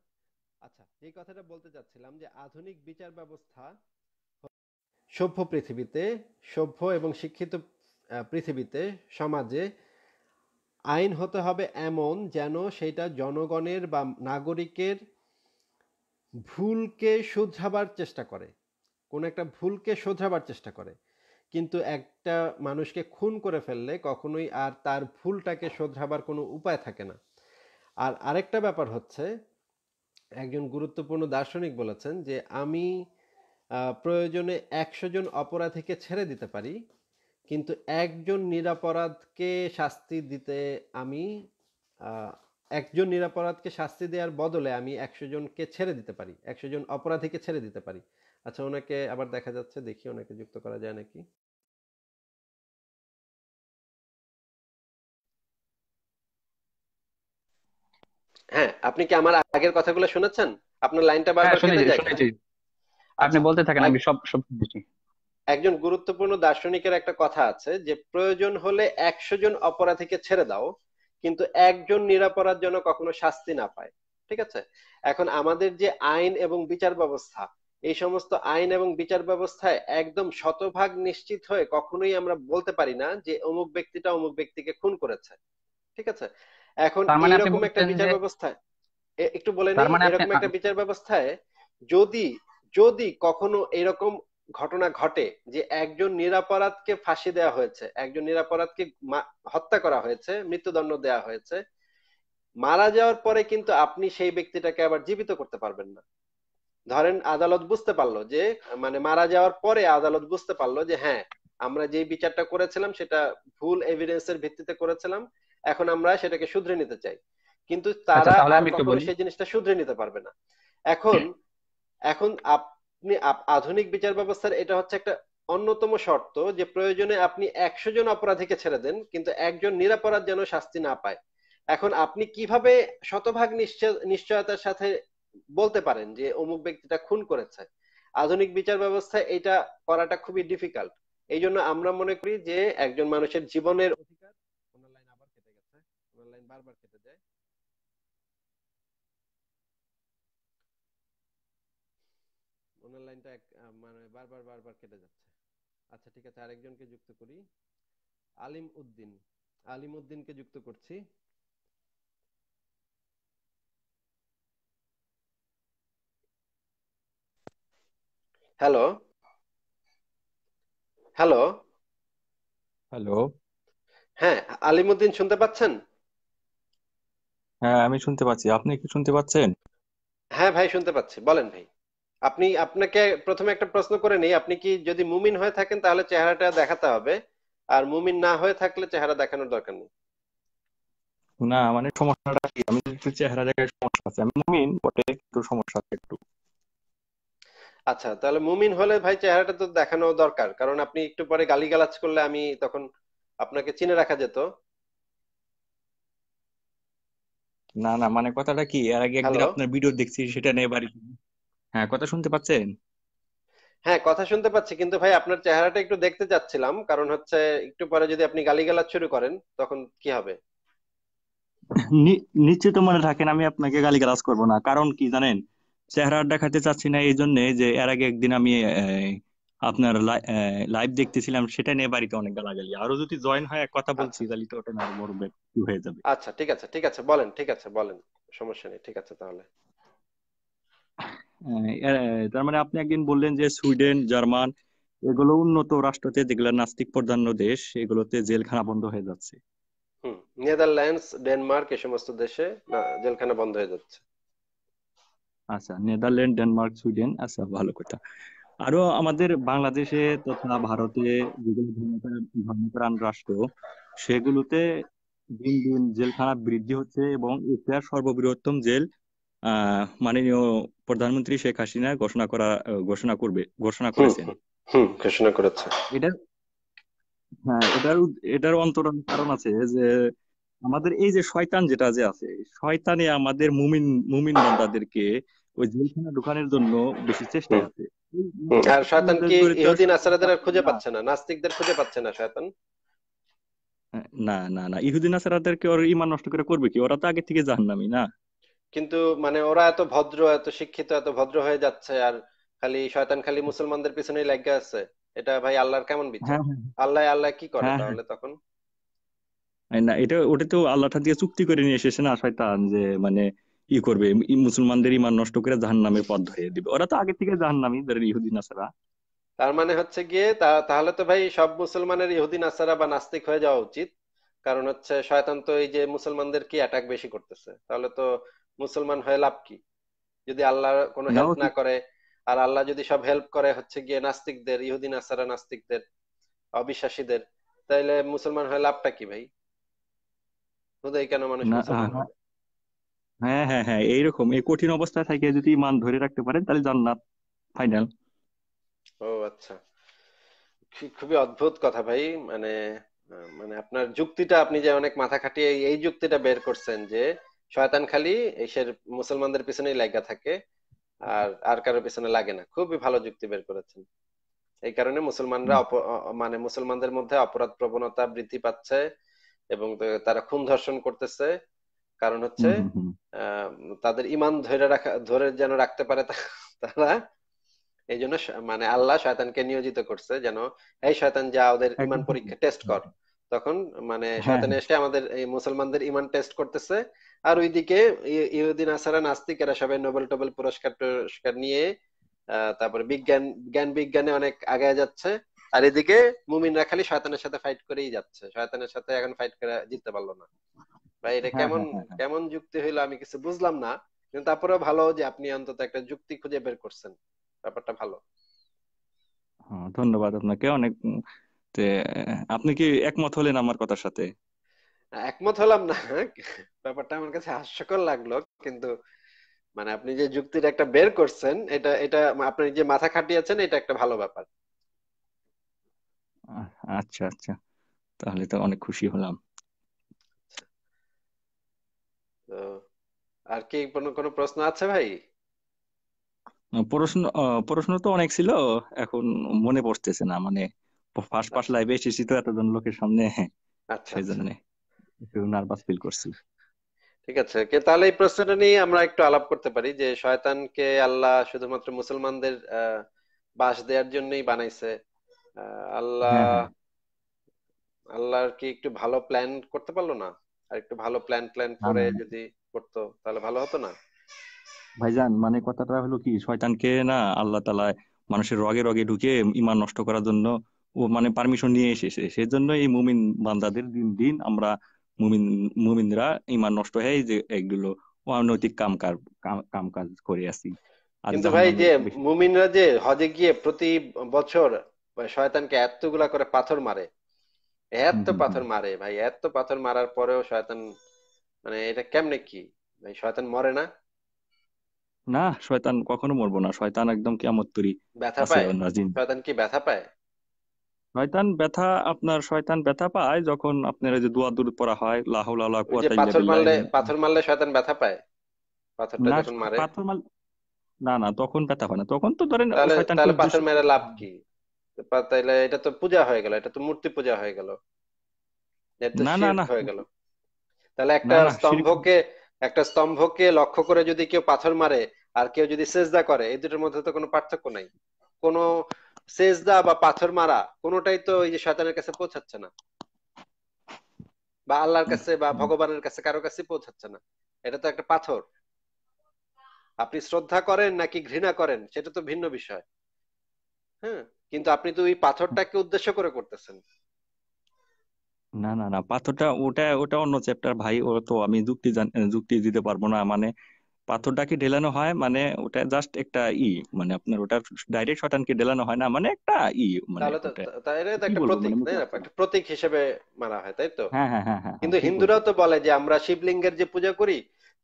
আচ্ছা এই কথাটা বলতে চাচ্ছিলাম যে আধুনিক বিচার ব্যবস্থা সভ্য পৃথিবীতে সভ্য এবং শিক্ষিত পৃথিবীতে সমাজে আইন হতে হবে এমন যেন সেটা জনগণের বা নাগরিকের ভুলকে শোধরাবার চেষ্টা করে কোনো একটা ভুলকে শোধরাবার চেষ্টা করে কিন্তু একটা মানুষকে খুন করে ফেললে কখনোই আর তার ভুলটাকে শোধরাবার কোনো উপায় থাকে না আর আরেকটা ব্যাপার হচ্ছে একজন গুরুত্বপূর্ণ দার্শনিক বলেছেন যে আমি প্রয়োজনে একশো জন অপরাধীকে ছেড়ে দিতে পারি কিন্তু একজন নিরাপরাধকে শাস্তি দিতে আমি একজন নিরাপরাধকে শাস্তি দেওয়ার বদলে আমি একশো জনকে ছেড়ে দিতে পারি একশো জন অপরাধীকে ছেড়ে দিতে পারি আচ্ছা ওনাকে আবার দেখা যাচ্ছে দেখি ওনাকে যুক্ত করা যায় নাকি হ্যাঁ আপনি কি আমার আগের কথাগুলো শোনাচ্ছেন আপনার লাইনটা বারবার হ্যাঁ, কেটে যায় আপনি বলতে থাকেন আমি সব সব বুঝি একজন গুরুত্বপূর্ণ দার্শনিকের একটা কথা আছে যে প্রয়োজন হলে একশো জন অপরাধীকে ছেড়ে দাও কিন্তু একজন নিরাপরাধ জন্য কখনো শাস্তি না পায় ঠিক আছে এখন আমাদের যে আইন এবং বিচার ব্যবস্থা এই সমস্ত আইন এবং বিচার ব্যবস্থায় একদম শতভাগ নিশ্চিত হয়ে কখনোই আমরা বলতে পারি না যে অমুক ব্যক্তিটা অমুক ব্যক্তিকে খুন করেছে ঠিক আছে এখন মানে এরকম একটা বিচার ব্যবস্থায় একটু বলে মানে এরকম একটা বিচার ব্যবস্থায় যদি যদি কখনো এরকম ঘটনা ঘটে যে একজন নিরাপরাধকে ফাঁসি দেওয়া হয়েছে একজন নিরাপরাধকে হত্যা করা হয়েছে মৃত্যুদণ্ড দেওয়া হয়েছে মারা যাওয়ার পরে কিন্তু আপনি সেই ব্যক্তিটাকে আবার জীবিত করতে পারবেন না ধরেন আদালত বুঝতে পারলো যে মানে মারা যাওয়ার পরে আদালত বুঝতে পারলো যে হ্যাঁ আমরা যে বিচারটা করেছিলাম সেটা ভুল এভিডেন্স এর ভিত্তিতে করেছিলাম এখন আমরা সেটাকে শুধরে নিতে চাই কিন্তু আচ্ছা, তারা সেই জিনিসটা শুধরে নিতে পারবে না এখন এখন আপনি আধুনিক বিচার ব্যবস্থার এটা হচ্ছে একটা অন্যতম শর্ত যে প্রয়োজনে আপনি একশো জন অপরাধীকে ছেড়ে দেন কিন্তু একজন নিরাপরাধ যেন শাস্তি না পায় এখন আপনি কিভাবে শতভাগ নিশ্চয়তার সাথে বলতে পারেন যে অমুক ব্যক্তিটা খুন করেছে আধুনিক বিচার ব্যবস্থায় এটা করাটা খুবই ডিফিকাল্ট এই জন্য আমরা মনে করি যে একজন মানুষের জীবনের অধিকার ওনার লাইন আবার কেটে গেছে ওনার লাইন বারবার কেটে যায় ওনার লাইনটা এক মানে বারবার বারবার কেটে যাচ্ছে আচ্ছা ঠিক আছে আরেকজনকে যুক্ত করি আলিম উদ্দিন আলিম উদ্দিনকে যুক্ত করছি হ্যালো হ্যালো হ্যালো হ্যাঁ আলিমুদ্দিন শুনতে পাচ্ছেন হ্যাঁ আমি শুনতে পাচ্ছি আপনি কি শুনতে পাচ্ছেন হ্যাঁ ভাই শুনতে পাচ্ছি বলেন ভাই আপনি আপনাকে প্রথমে একটা প্রশ্ন করে নিই আপনি কি যদি মুমিন হয়ে থাকেন তাহলে চেহারাটা দেখাতে হবে আর মুমিন না হয়ে থাকলে চেহারা দেখানোর দরকার নেই না মানে সমস্যাটা কি আমি একটু চেহারা দেখার সমস্যা আছে আমি মুমিন বটে একটু সমস্যা আছে একটু আচ্ছা তাহলে মুমিন হলে ভাই চেহারাটা তো দেখানো দরকার কারণ আপনি একটু পরে গালি গালাজ করলে আমি তখন আপনাকে চিনে রাখা যেত না না মানে কথাটা কি এর আগে একদিন আপনার ভিডিও দেখছি সেটা নিয়ে বাড়ি হ্যাঁ কথা শুনতে পাচ্ছেন হ্যাঁ কথা শুনতে পাচ্ছি কিন্তু ভাই আপনার চেহারাটা একটু দেখতে চাচ্ছিলাম কারণ হচ্ছে একটু পরে যদি আপনি গালি গালাজ শুরু করেন তখন কি হবে নিশ্চিত মনে রাখেন আমি আপনাকে গালি গালাজ করব না কারণ কি জানেন চেহারা দেখাতে চাচ্ছি না এই জন্য যে এর আগে একদিন আমি আপনার লাইভ দেখতেছিলাম সেটা নিয়ে বাড়িতে অনেক গালি আরো যদি জয়েন হয় কথা বলছি আচ্ছা। তাহলে তো ওটা বড় ব্যক্তি হয়ে যাবে আচ্ছা ঠিক আছে ঠিক আছে বলেন ঠিক আছে বলেন সমস্যা নেই ঠিক আছে তাহলে তার মানে আপনি একদিন বললেন যে সুইডেন জার্মান এগুলো উন্নত রাষ্ট্রতে যেগুলো নাস্তিক প্রধান্য দেশ এগুলোতে জেলখানা বন্ধ হয়ে যাচ্ছে নেদারল্যান্ডস ডেনমার্ক এই সমস্ত দেশে জেলখানা বন্ধ হয়ে যাচ্ছে আচ্ছা নেদারল্যান্ড ডেনমার্ক সুইডেন আচ্ছা ভালো কথা আরো আমাদের বাংলাদেশে তথা ভারতে যেগুলো ধর্মপ্রাণ রাষ্ট্র সেগুলোতে দিন দিন জেলখানা বৃদ্ধি হচ্ছে এবং এশিয়ার সর্ববৃহত্তম জেল আহ মাননীয় প্রধানমন্ত্রী শেখ হাসিনা ঘোষণা করা ঘোষণা করবে ঘোষণা করেছেন ঘোষণা করেছে এটা হ্যাঁ এটার এটার অন্তরণ কারণ আছে যে আমাদের এই যে শয়তান যেটা যে আছে শয়তানে আমাদের মুমিন মুমিন বান্দাদেরকে ওই জেলখানা ঢুকানোর জন্য বেশি চেষ্টা আছে আর শয়তান কি ইহুদি নাসারাদের খুঁজে পাচ্ছে না নাস্তিকদের খুঁজে পাচ্ছে না শয়তান না না না ইহুদি নাসারাদেরকে ওর ইমান নষ্ট করে করবে কি ওরা তো আগে থেকে জাহান্নামি না কিন্তু মানে ওরা এত ভদ্র এত শিক্ষিত এত ভদ্র হয়ে যাচ্ছে আর খালি শয়তান খালি মুসলমানদের পিছনেই লাগা আছে এটা ভাই আল্লাহর কেমন বিচার হ্যাঁ, হ্যাঁ। আল্লাহ আল্লাহ কি করে হ্যাঁ, তাহলে তখন না এটা ওটা তো আল্লাহ দিয়ে চুক্তি করে নিয়ে এসেছে না শয়তান যে মানে ই করবে মুসলমানদের ইমান নষ্ট করে জাহান নামের পথ ধরে দিবে ওরা তো আগে থেকে জাহান নামি ইহুদি নাসারা তার মানে হচ্ছে গিয়ে তাহলে তো ভাই সব মুসলমানের ইহুদি নাসারা বা নাস্তিক হয়ে যাওয়া উচিত কারণ হচ্ছে শয়তান তো এই যে মুসলমানদের কি অ্যাটাক বেশি করতেছে তাহলে তো মুসলমান হয়ে লাভ কি যদি আল্লাহ কোনো হেল্প না করে আর আল্লাহ যদি সব হেল্প করে হচ্ছে গিয়ে নাস্তিকদের ইহুদি নাসারা নাস্তিকদের অবিশ্বাসীদের তাইলে মুসলমান হয়ে লাভটা কি ভাই কেন মানুষ হ্যাঁ হ্যাঁ হ্যাঁ এইরকম এই কঠিন অবস্থায় যদি ধরে রাখতে পারেন তাহলে জান্নাত ফাইনাল ও আচ্ছা খুবই অদ্ভুত কথা ভাই মানে মানে আপনার যুক্তিটা আপনি যে অনেক মাথা খাটিয়ে এই যুক্তিটা বের করছেন যে শয়তান খালি এসের মুসলমানদের পিছনেই লাগা থাকে আর আর কারো পিছনে লাগে না খুবই ভালো যুক্তি বের করেছেন এই কারণে মুসলমানরা মানে মুসলমানদের মধ্যে অপরাধ প্রবণতা বৃদ্ধি পাচ্ছে এবং তারা খুন ধর্ষণ করতেছে কারণ হচ্ছে তাদের ইমান ধরে রাখা ধরে যেন রাখতে পারে তারা এই জন্য মানে আল্লাহ শয়তানকে নিয়োজিত করছে যেন এই শয়তান যা ওদের ইমান পরীক্ষা টেস্ট কর তখন মানে হ্যাঁ। শয়তান এসে আমাদের এই মুসলমানদের ইমান টেস্ট করতেছে আর ওইদিকে ইহুদিন আসারা নাস্তিকেরা সবাই নোবেল টোবেল পুরস্কার টুরস্কার নিয়ে তারপর বিজ্ঞান জ্ঞান বিজ্ঞানে অনেক আগে যাচ্ছে আর এদিকে মুমিনরা খালি শয়তানের সাথে ফাইট করেই যাচ্ছে শয়তানের সাথে এখন ফাইট করে জিততে পারলো না ভাই এটা হ্যাঁ, কেমন হ্যাঁ, হ্যাঁ, কেমন যুক্তি হইলো আমি কিছু বুঝলাম না কিন্তু তারপরে ভালো যে আপনি অন্তত একটা যুক্তি খুঁজে বের করছেন ব্যাপারটা ভালো ধন্যবাদ আপনাকে অনেক আপনি কি একমত হলেন আমার কথার সাথে একমত হলাম না ব্যাপারটা আমার কাছে হাস্যকর লাগলো কিন্তু মানে আপনি যে যুক্তিটা একটা বের করছেন এটা এটা আপনি যে মাথা খাটিয়েছেন এটা একটা ভালো ব্যাপার আচ্ছা আচ্ছা তাহলে তো অনেক খুশি হলাম আর কি কোনো কোনো প্রশ্ন আছে ভাই প্রশ্ন প্রশ্ন তো অনেক ছিল এখন মনে পড়তেছে না মানে ফার্স্ট ফার্স্ট লাইভে এসেছি তো এতজন লোকের সামনে আচ্ছা, আচ্ছা। সেই জন্য একটু নার্ভাস ফিল করছি ঠিক আছে কে তাহলে এই প্রশ্নটা নিয়ে আমরা একটু আলাপ করতে পারি যে শয়তানকে আল্লাহ শুধুমাত্র মুসলমানদের বাস দেওয়ার জন্যই বানাইছে হ্যাঁ, আল্লাহ হ্যাঁ। আল্লাহর কি একটু ভালো প্ল্যান করতে পারলো না আর একটু ভালো প্ল্যান প্ল্যান করে যদি করতো তাহলে ভালো হতো না ভাইজান মানে কথাটা হলো কি শয়তানকে না আল্লাহ তালা মানুষের রগে রগে ঢুকে ইমান নষ্ট করার জন্য ও মানে পারমিশন নিয়ে এসেছে সেজন্য এই মুমিন বান্দাদের দিন দিন আমরা মুমিন মুমিনরা ইমান নষ্ট হয়ে যে এগুলো অনৈতিক কাম কাম কাজ করে আসি কিন্তু ভাই যে মুমিনরা যে হজে গিয়ে প্রতি বছর মানে শয়তানকে এতগুলা করে পাথর মারে এত পাথর মারে ভাই এত পাথর মারার পরেও শয়তান মানে এটা কেমনে কি ভাই শয়তান মরে না না শয়তান কখনো মরবো না শয়তান একদম কেমন তুরি ব্যথা পায় শয়তান কি ব্যথা পায় শয়তান ব্যথা আপনার শয়তান ব্যথা পায় যখন আপনার যে দোয়া দূর পড়া হয় লাহুল আলা কুয়াতা পাথর মারলে পাথর মারলে শয়তান ব্যথা পায় পাথরটা যখন মারে পাথর মার না না তখন ব্যথা পায় না তখন তো ধরেন শয়তান তাহলে পাথর মেরে লাভ কি তাইলে এটা তো পূজা হয়ে গেল এটা তো মূর্তি পূজা হয়ে গেল না না না হয়ে গেল তাহলে একটা স্তম্ভকে একটা স্তম্ভকে লক্ষ্য করে যদি কেউ পাথর মারে আর কেউ যদি সেজদা করে এই দুটোর মধ্যে তো কোনো পার্থক্য নাই কোনো সেজদা বা পাথর মারা কোনোটাই তো এই যে শয়তানের কাছে পৌঁছাচ্ছে না বা আল্লাহর কাছে বা ভগবানের কাছে কারো কাছে পৌঁছাচ্ছে না এটা তো একটা পাথর আপনি শ্রদ্ধা করেন নাকি ঘৃণা করেন সেটা তো ভিন্ন বিষয় হ্যাঁ কিন্তু আপনি তো ওই পাথরটাকে উদ্দেশ্য করে করতেছেন না না না পাথরটা ওটা ওটা অন্য চ্যাপ্টার ভাই ও তো আমি যুক্তি যুক্তি দিতে পারবো না মানে পাথরটাকে ঢেলানো হয় মানে ওটা জাস্ট একটা ই মানে আপনার ওটা ডাইরেক্ট শটানকে ঢেলানো হয় না মানে একটা ই মানে একটা প্রতীক মানে একটা প্রতীক হিসেবে মারা হয় তাই তো হ্যাঁ হ্যাঁ, হ্যাঁ, হ্যাঁ কিন্তু হ্যাঁ, হিন্দুরাও তো বলে যে আমরা শিবলিঙ্গের যে পূজা করি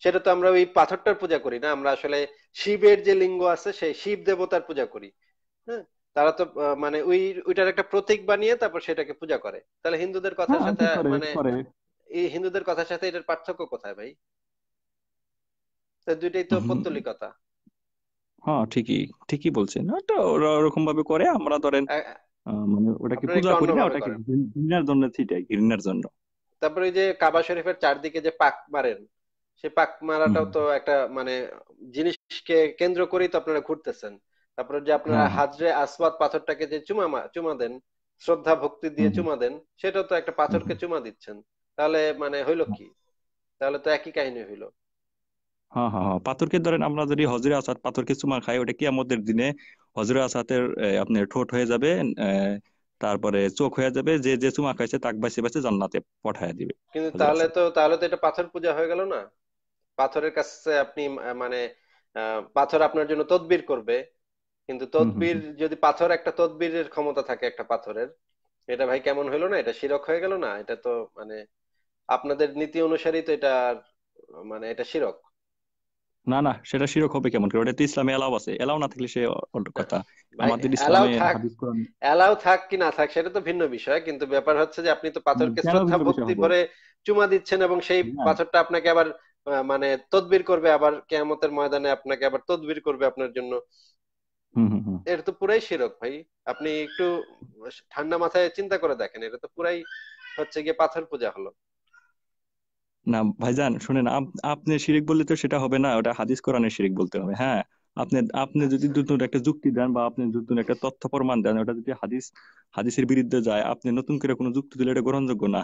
সেটা তো আমরা ওই পাথরটার পূজা করি না আমরা আসলে শিবের যে লিঙ্গ আছে সেই শিব দেবতার পূজা করি হ্যাঁ তারা তো মানে ওই ওইটার একটা প্রতীক বানিয়ে তারপর সেটাকে পূজা করে তাহলে হিন্দুদের কথার হ্যাঁ, সাথে মানে এই হিন্দুদের কথার সাথে এটার পার্থক্য কোথায় ভাই দুইটাই তো পত্তলিকতা হ্যাঁ ঠিকই ঠিকই বলছেন ওটা ওরা ওরকম ভাবে করে আমরা ধরেন মানে ওটাকে পূজা করি না ওটাকে ঘৃণার জন্য ঠিকই ঘৃণার জন্য তারপরে যে কাবা শরীফের চারদিকে যে পাক মারেন সে পাক মারাটাও তো একটা মানে জিনিসকে কেন্দ্র করেই তো আপনারা ঘুরতেছেন তারপর যে আপনারা হ্যাঁ। হাজরে আসবাদ পাথরটাকে যে চুমা চুমা দেন শ্রদ্ধা ভক্তি দিয়ে চুমা দেন সেটা তো একটা পাথরকে চুমা দিচ্ছেন তাহলে মানে হইলো কি তাহলে তো একই কাহিনী হইলো হ্যাঁ হ্যাঁ, হ্যাঁ। পাথরকে ধরেন আমরা যদি হজরে আসাদ পাথরকে চুমা খাই ওটা কি আমাদের দিনে হজরে আসাদের আপনার ঠোঁট হয়ে যাবে তারপরে চোখ হয়ে যাবে যে যে চুমা খাইছে তাক বাইসে বাইসে জান্নাতে পাঠায় দিবে কিন্তু তাহলে তো তাহলে তো এটা পাথর পূজা হয়ে গেল না পাথরের কাছে আপনি মানে পাথর আপনার জন্য তদবির করবে কিন্তু তদবির যদি পাথর একটা তদবিরের ক্ষমতা থাকে একটা পাথরের এটা ভাই কেমন হলো না এটা শিরক হয়ে গেল না এটা তো মানে আপনাদের নীতি অনুসারেই তো এটা মানে এটা শিরক না না সেটা শিরক হবে কেমন করে ওটা ইসলামে এলাও আছে এলাও না থাকলে সে কথা আমাদের ইসলামে এলাও থাক কি না থাক সেটা তো ভিন্ন বিষয় কিন্তু ব্যাপার হচ্ছে যে আপনি তো পাথরকে শ্রদ্ধা ভক্তি করে চুমা দিচ্ছেন এবং সেই হ্যাঁ। পাথরটা আপনাকে আবার মানে তদবির করবে আবার কেয়ামতের ময়দানে আপনাকে আবার তদবির করবে আপনার জন্য এটা তো পুরাই শিরক ভাই আপনি একটু ঠান্ডা মাথায় চিন্তা করে দেখেন এটা তো পুরাই হচ্ছে গিয়ে পাথর পূজা হলো না ভাইজান শুনেন আপনি শিরিক বললে তো সেটা হবে না ওটা হাদিস কোরআনে শিরিক বলতে হবে হ্যাঁ আপনি আপনি যদি নতুন একটা যুক্তি দেন বা আপনি নতুন একটা তথ্য প্রমাণ দেন ওটা যদি হাদিস হাদিসের বিরুদ্ধে যায় আপনি নতুন করে কোনো যুক্তি দিলে এটা গ্রহণযোগ্য না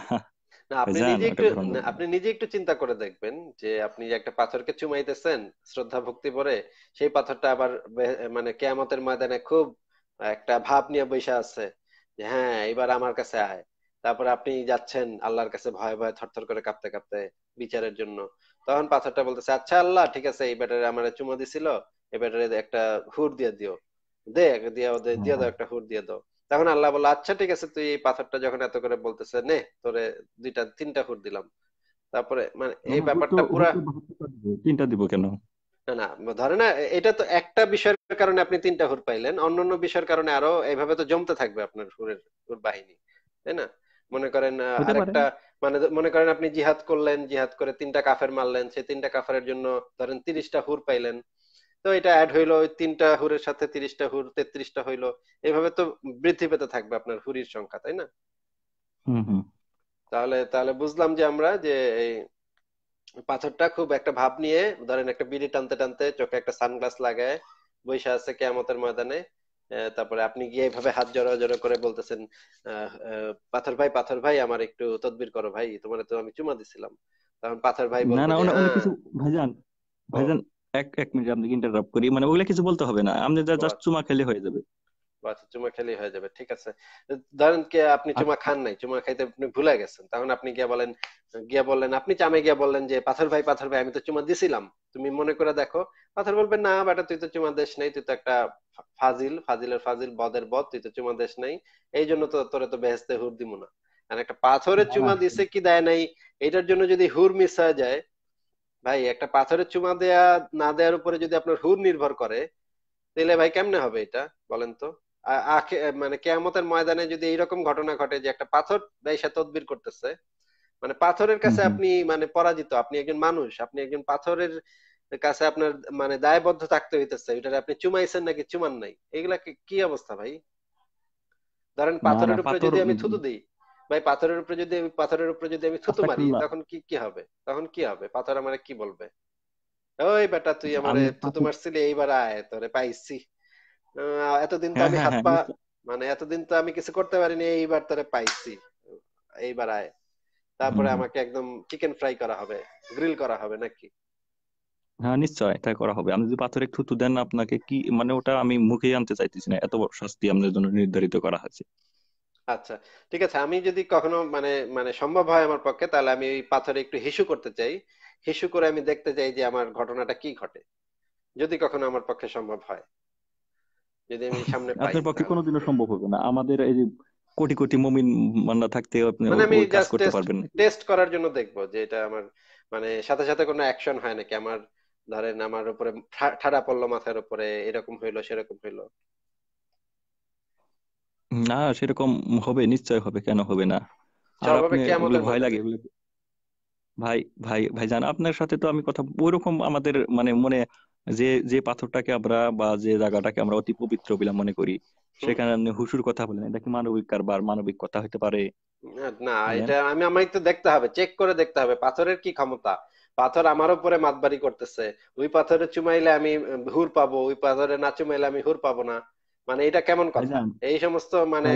আপনি নিজে একটু আপনি নিজে একটু চিন্তা করে দেখবেন যে আপনি যে একটা পাথরকে চুমাইতেছেন শ্রদ্ধা ভক্তি পরে সেই পাথরটা আবার মানে কেয়ামতের ময়দানে খুব একটা ভাব নিয়ে বসে আছে যে হ্যাঁ এবার আমার কাছে আয় তারপর আপনি যাচ্ছেন আল্লাহর কাছে ভয়ে ভয়ে থরথর করে কাঁপতে কাঁপতে বিচারের জন্য তখন পাথরটা বলতেছে আচ্ছা আল্লাহ ঠিক আছে এই ব্যাটারে আমার চুমা দিছিল এই ব্যাটারে একটা হুর দিয়ে দিও দে দিয়ে দিয়ে দাও একটা হুর দিয়ে দাও তখন আল্লাহ বললো আচ্ছা ঠিক আছে তুই এই পাথরটা যখন এত করে বলতেছে নে তোরে দুইটা তিনটা হুর দিলাম তারপরে মানে এই হ্যাঁ, ব্যাপারটা পুরা তিনটা দিব কেন না না ধরে না এটা তো একটা বিষয়ের কারণে আপনি তিনটা হুর পাইলেন বিষয়ের কারণে আরো এইভাবে তো জমতে থাকবে আপনার হুরের হুর বাহিনী তাই না মনে করেন আরেকটা মানে মনে করেন আপনি জিহাদ করলেন জিহাদ করে তিনটা কাফের মারলেন সেই তিনটা কাফারের জন্য ধরেন তিরিশটা হুর পাইলেন তো এটা অ্যাড হইলো ওই তিনটা হুরের সাথে তিরিশটা হুর তেত্রিশটা হইলো এভাবে তো বৃদ্ধি পেতে থাকবে আপনার হুরির সংখ্যা তাই না তাহলে তাহলে বুঝলাম যে আমরা যে এই পাথরটা খুব একটা ভাব নিয়ে ধরেন একটা বিড়ি টানতে টানতে চোখে একটা সানগ্লাস লাগায় বৈশা আছে কেমতের ময়দানে তারপরে আপনি গিয়ে এভাবে হাত জড়ো জড়ো করে বলতেছেন পাথর ভাই পাথর ভাই আমার একটু তদবির করো ভাই তোমার তো আমি চুমা দিছিলাম তখন পাথর ভাই না না কিছু ভাইজান ভাইজান এক এক মিনিট আপনাকে ইন্টারাপ্ট করি মানে ওগুলা কিছু বলতে হবে না আপনি জাস্ট চুমা খেলে হয়ে যাবে আচ্ছা চুমা হয়ে যাবে ঠিক আছে ধরেন কি আপনি আচ্ছা। চুমা খান নাই চুমা খাইতে আপনি ভুলে গেছেন তখন আপনি গিয়া বলেন গিয়া বললেন আপনি চামে গিয়া বললেন যে পাথর ভাই পাথর ভাই আমি তো চুমা দিছিলাম তুমি মনে করে দেখো পাথর বলবে না বেটা তুই তো চুমা দেশ নাই তুই তো একটা ফাজিল ফাজিলের ফাজিল বদের বদ তুই তো চুমা দেশ নাই এই জন্য তো তোরে তো বেহেস্তে হুর দিব না মানে একটা পাথরের চুমা দিছে কি দেয় নাই এটার জন্য যদি হুর মিস হয়ে যায় ভাই একটা পাথরের চুমা দেয়া না দেওয়ার উপরে যদি আপনার হুর নির্ভর করে তাহলে ভাই কেমনে হবে এটা বলেন তো মানে কেয়ামতের ময়দানে যদি এইরকম ঘটনা ঘটে যে একটা পাথর দেশে তদবির করতেছে মানে পাথরের কাছে আপনি মানে পরাজিত আপনি একজন মানুষ আপনি একজন পাথরের কাছে আপনার মানে দায়বদ্ধ থাকতে হইতেছে ওইটারে আপনি চুমাইছেন নাকি চুমান নাই এগুলা কি অবস্থা ভাই ধরেন পাথরের উপরে যদি আমি থুতু দিই ভাই পাথরের উপরে যদি আমি পাথরের উপরে যদি আমি থুতু আচ্ছা, মারি তখন কি কি হবে তখন কি হবে পাথর আমারে কি বলবে ওই বেটা তুই আমারে থুতু মারছিলি এইবার আয় তোরে পাইছি এতদিন তো হ্যাঁ, আমি হ্যাঁ, হাত হ্যাঁ, পা মানে এতদিন তো আমি কিছু করতে পারিনি এইবার তোরে পাইছি এইবার আয় তারপরে আমাকে একদম চিকেন ফ্রাই করা হবে গ্রিল করা হবে নাকি হ্যাঁ নিশ্চয় এটা করা হবে আপনি যদি পাথরে থুতু দেন আপনাকে কি মানে ওটা আমি মুখে আনতে চাইতেছি না এত বড় শাস্তি আপনার জন্য নির্ধারিত করা হয়েছে আচ্ছা ঠিক আছে আমি যদি কখনো মানে মানে সম্ভব হয় আমার পক্ষে তাহলে আমি ওই পাথরে একটু হিসু করতে চাই হিসু করে আমি দেখতে চাই যে আমার ঘটনাটা কি ঘটে যদি কখনো আমার পক্ষে সম্ভব হয় যদি আমি সামনে পাই আপনার পক্ষে কোনোদিনও সম্ভব হবে না আমাদের এই যে কোটি কোটি মুমিন মান্না থাকতে আপনি মানে আমি জাস্ট পারবেন টেস্ট করার জন্য দেখব যে এটা আমার মানে সাথে সাথে কোনো অ্যাকশন হয় নাকি আমার ধরেন আমার উপরে ঠাড়া পড়লো মাথার উপরে এরকম হইলো সেরকম হইলো না সেরকম হবে নিশ্চয় হবে কেন হবে না আর আপনি কেয়ামতের ভয় লাগে এগুলো ভাই ভাই জান আপনার সাথে তো আমি কথা ওরকম আমাদের মানে মনে যে যে পাথরটাকে আমরা বা যে জায়গাটাকে আমরা অতি পবিত্র বলে মনে করি সেখানে আপনি হুসুর কথা বলেন এটা কি মানবিক কারবার মানবিক কথা হতে পারে না হ্যাঁ। এটা আমি আমার একটু দেখতে হবে চেক করে দেখতে হবে পাথরের কি ক্ষমতা পাথর আমার উপরে মাতবাড়ি করতেছে ওই পাথরে চুমাইলে আমি হুর পাবো ওই পাথরে না চুমাইলে আমি হুর পাবো না মানে এটা কেমন কথা এই সমস্ত মানে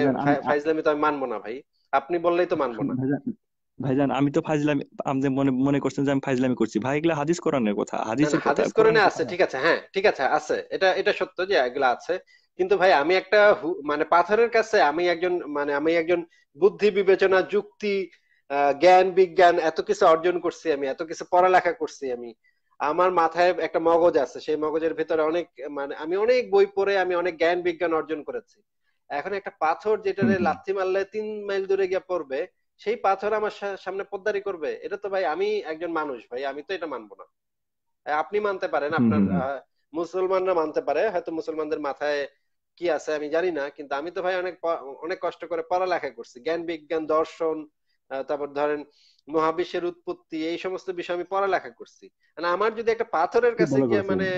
ফাইজলামি তো আমি মানবো না ভাই আপনি বললেই তো মানবো না ভাইজান আমি তো ফাইজলামি আপনি মনে মনে করছেন যে আমি ফাইজলামি করছি ভাই এগুলা হাদিস কোরআনের কথা হাদিস হাদিস কোরআনে আছে ঠিক আছে হ্যাঁ ঠিক আছে আছে এটা এটা সত্য যে এগুলা আছে কিন্তু ভাই আমি একটা মানে পাথরের কাছে আমি একজন মানে আমি একজন বুদ্ধি বিবেচনা যুক্তি জ্ঞান বিজ্ঞান এত কিছু অর্জন করছি আমি এত কিছু পড়ালেখা করছি আমি আমার মাথায় একটা মগজ আছে সেই মগজের ভেতরে অনেক মানে আমি অনেক বই পড়ে আমি অনেক জ্ঞান বিজ্ঞান অর্জন করেছি এখন একটা পাথর যেটারে লাথি মারলে তিন মাইল দূরে গিয়ে পড়বে সেই পাথর আমার সামনে পদ্মারি করবে এটা তো ভাই আমি একজন মানুষ ভাই আমি তো এটা মানবো না আপনি মানতে পারেন আপনার মুসলমানরা মানতে পারে হয়তো মুসলমানদের মাথায় কি আছে আমি জানি না কিন্তু আমি তো ভাই অনেক অনেক কষ্ট করে পড়ালেখা করছি জ্ঞান বিজ্ঞান দর্শন তারপর ধরেন মহাবিশ্বের উৎপত্তি এই সমস্ত বিষয় আমি পড়ালেখা করছি মানে আমার যদি একটা পাথরের কাছে গিয়ে মানে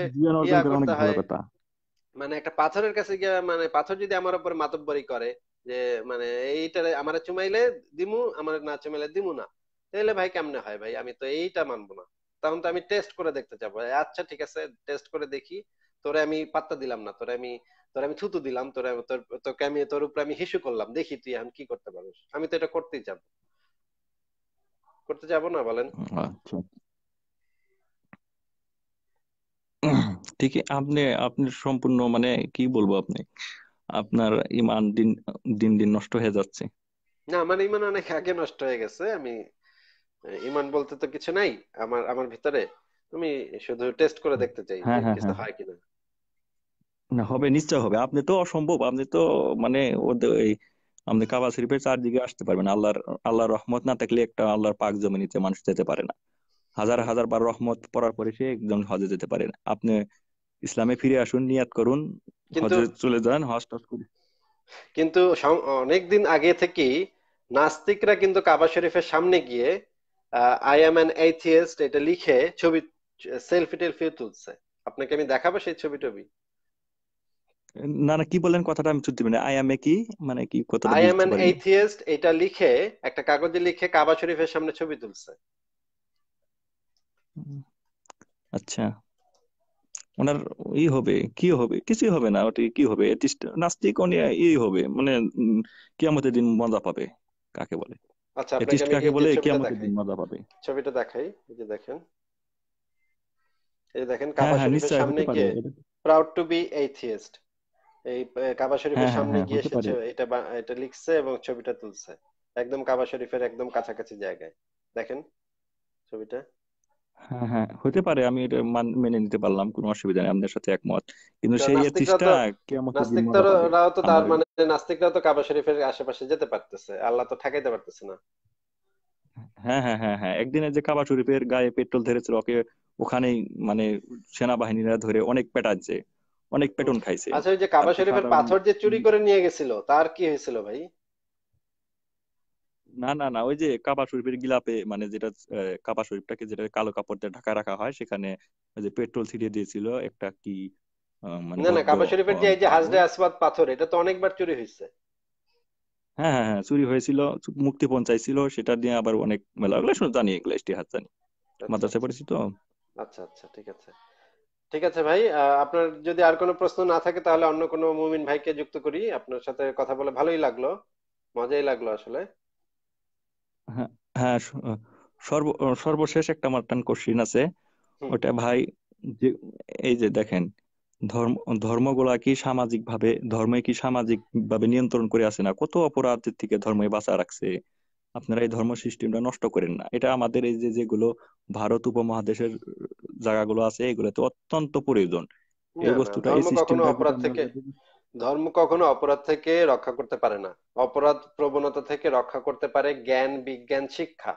মানে একটা পাথরের কাছে গিয়ে মানে পাথর যদি আমার উপর মাতব্বরি করে যে মানে এইটা আমার চুমাইলে দিমু আমার না চুমাইলে দিমু না তাহলে ভাই কেমনে হয় ভাই আমি তো এইটা মানবো না তখন তো আমি টেস্ট করে দেখতে যাবো আচ্ছা ঠিক আছে টেস্ট করে দেখি তোরে আমি পাত্তা দিলাম না তোরে আমি তোর আমি থুতু দিলাম তোরে তোর তোকে আমি তোর উপরে আমি হিসু করলাম দেখি তুই এখন কি করতে পারিস আমি তো এটা করতেই যাবো করতে যাব না বলেন আচ্ছা ঠিকই আপনি আপনি সম্পূর্ণ মানে কি বলবো আপনি আপনার ইমান দিন দিন দিন নষ্ট হয়ে যাচ্ছে না আমার মানে ইমান অনেক আগে নষ্ট হয়ে গেছে আমি ইমান বলতে তো কিছু নাই আমার আমার ভিতরে আমি শুধু টেস্ট করে দেখতে চাই হ্যাঁ, হ্যাঁ, কিছু হ্যাঁ। হয় কিনা না হবে নিশ্চয় হবে আপনি তো অসম্ভব আপনি তো মানে ওদের আমাদের কাবা শরীফের চারদিকে আসতে পারবে না আল্লাহর আল্লাহর রহমত না থাকলে একটা আল্লাহর পাক জমিনিতে মানুষ যেতে পারে না হাজার হাজার বার রহমত পড়ার পরে সে একজন হজে যেতে পারে না আপনি ইসলামে ফিরে আসুন নিয়াত করুন হজে চলে যান হজ টজ করুন কিন্তু অনেকদিন আগে থেকেই নাস্তিকরা কিন্তু কাবা শরীফের সামনে গিয়ে আই এম এন এইথিয়েস্ট এটা লিখে ছবি সেলফি টেলফি তুলছে আপনাকে আমি দেখাবো সেই ছবি টবি না না কি বলেন কথাটা আমি বুঝতে পারি আই এম এ কি মানে কি কথাটা আই এম এন এথিয়েস্ট এটা লিখে একটা কাগজে লিখে কাবা শরীফের সামনে ছবি তুলছে আচ্ছা ওনার ই হবে কি হবে কিছুই হবে না ওটি কি হবে নাস্তিক উনি ই হবে মানে কিয়ামতের দিন মজা পাবে কাকে বলে আচ্ছা আপনাকে আমি কাকে বলে কিয়ামতের দিন মজা পাবে ছবিটা দেখাই এই যে দেখেন এই দেখেন হ্যাঁ, কাবা হ্যাঁ, শরীফের সামনে গিয়ে প্রাউড টু বি এথিয়েস্ট এই কাবা শরীফের হ্যাঁ, হ্যাঁ, সামনে হ্যাঁ, গিয়ে এসেছে এটা এটা লিখছে এবং ছবিটা তুলছে একদম কাবা শরীফের একদম কাছাকাছি জায়গায় দেখেন ছবিটা হ্যাঁ হ্যাঁ হতে পারে আমি এটা মেনে নিতে পারলাম কোনো অসুবিধা নেই আপনার সাথে একমত কিন্তু সেই এথিস্টটা কিয়ামত নাস্তিকরাও তো তার মানে নাস্তিকরা তো কাবা শরীফের আশেপাশে যেতে পারতেছে আল্লাহ তো ঠেকাইতে পারতেছে না হ্যাঁ হ্যাঁ হ্যাঁ হ্যাঁ একদিনে যে কাবা শরীফের গায়ে পেট্রোল ধরেছিল ওকে ওখানেই মানে সেনাবাহিনীরা ধরে অনেক পেটাচ্ছে অনেক পেটন খাইছে আচ্ছা যে কাবা শরীফের পাথর যে চুরি করে নিয়ে গেছিল তার কি হয়েছিল ভাই না না না ওই যে কাবা শরীফের গিলাপে মানে যেটা কাবা শরীফটাকে যেটা কালো কাপড় দিয়ে ঢাকা রাখা হয় সেখানে ওই যে পেট্রোল ছিটিয়ে দিয়েছিল একটা কি মানে না না কাবা শরীফের যে এই যে হাজরে আসবাদ পাথর এটা তো অনেকবার চুরি হয়েছে হ্যাঁ হ্যাঁ হ্যাঁ চুরি হয়েছিল মুক্তিপণ চাইছিল সেটা নিয়ে আবার অনেক মেলা ওগুলো জানি এগুলো ইতিহাস জানি আচ্ছা, মাদ্রাসায় আচ্ছা। পড়েছি তো আচ্ছা আচ্ছা ঠিক আছে ঠিক আছে ভাই আপনার যদি আর কোনো প্রশ্ন না থাকে তাহলে অন্য কোনো মুমিন ভাইকে যুক্ত করি আপনার সাথে কথা বলে ভালোই লাগলো মজাই লাগলো আসলে হ্যাঁ, হ্যাঁ সর্ব সর্বশেষ একটা আমার টান কোশ্চিন আছে ওটা ভাই যে এই যে দেখেন ধর্ম ধর্মগুলা কি সামাজিক ভাবে ধর্মে কি সামাজিক ভাবে নিয়ন্ত্রণ করে আসে না কত অপরাধের থেকে ধর্মে বাঁচা রাখছে আপনারা এই ধর্ম সিস্টেমটা নষ্ট করেন না এটা আমাদের এই যে যেগুলো ভারত উপমহাদেশের জায়গাগুলো আছে এগুলোতে অত্যন্ত প্রয়োজন এই বস্তুটা এই সিস্টেমটা অপরাধ থেকে ধর্ম কখনো অপরাধ থেকে রক্ষা করতে পারে না অপরাধ প্রবণতা থেকে রক্ষা করতে পারে জ্ঞান বিজ্ঞান শিক্ষা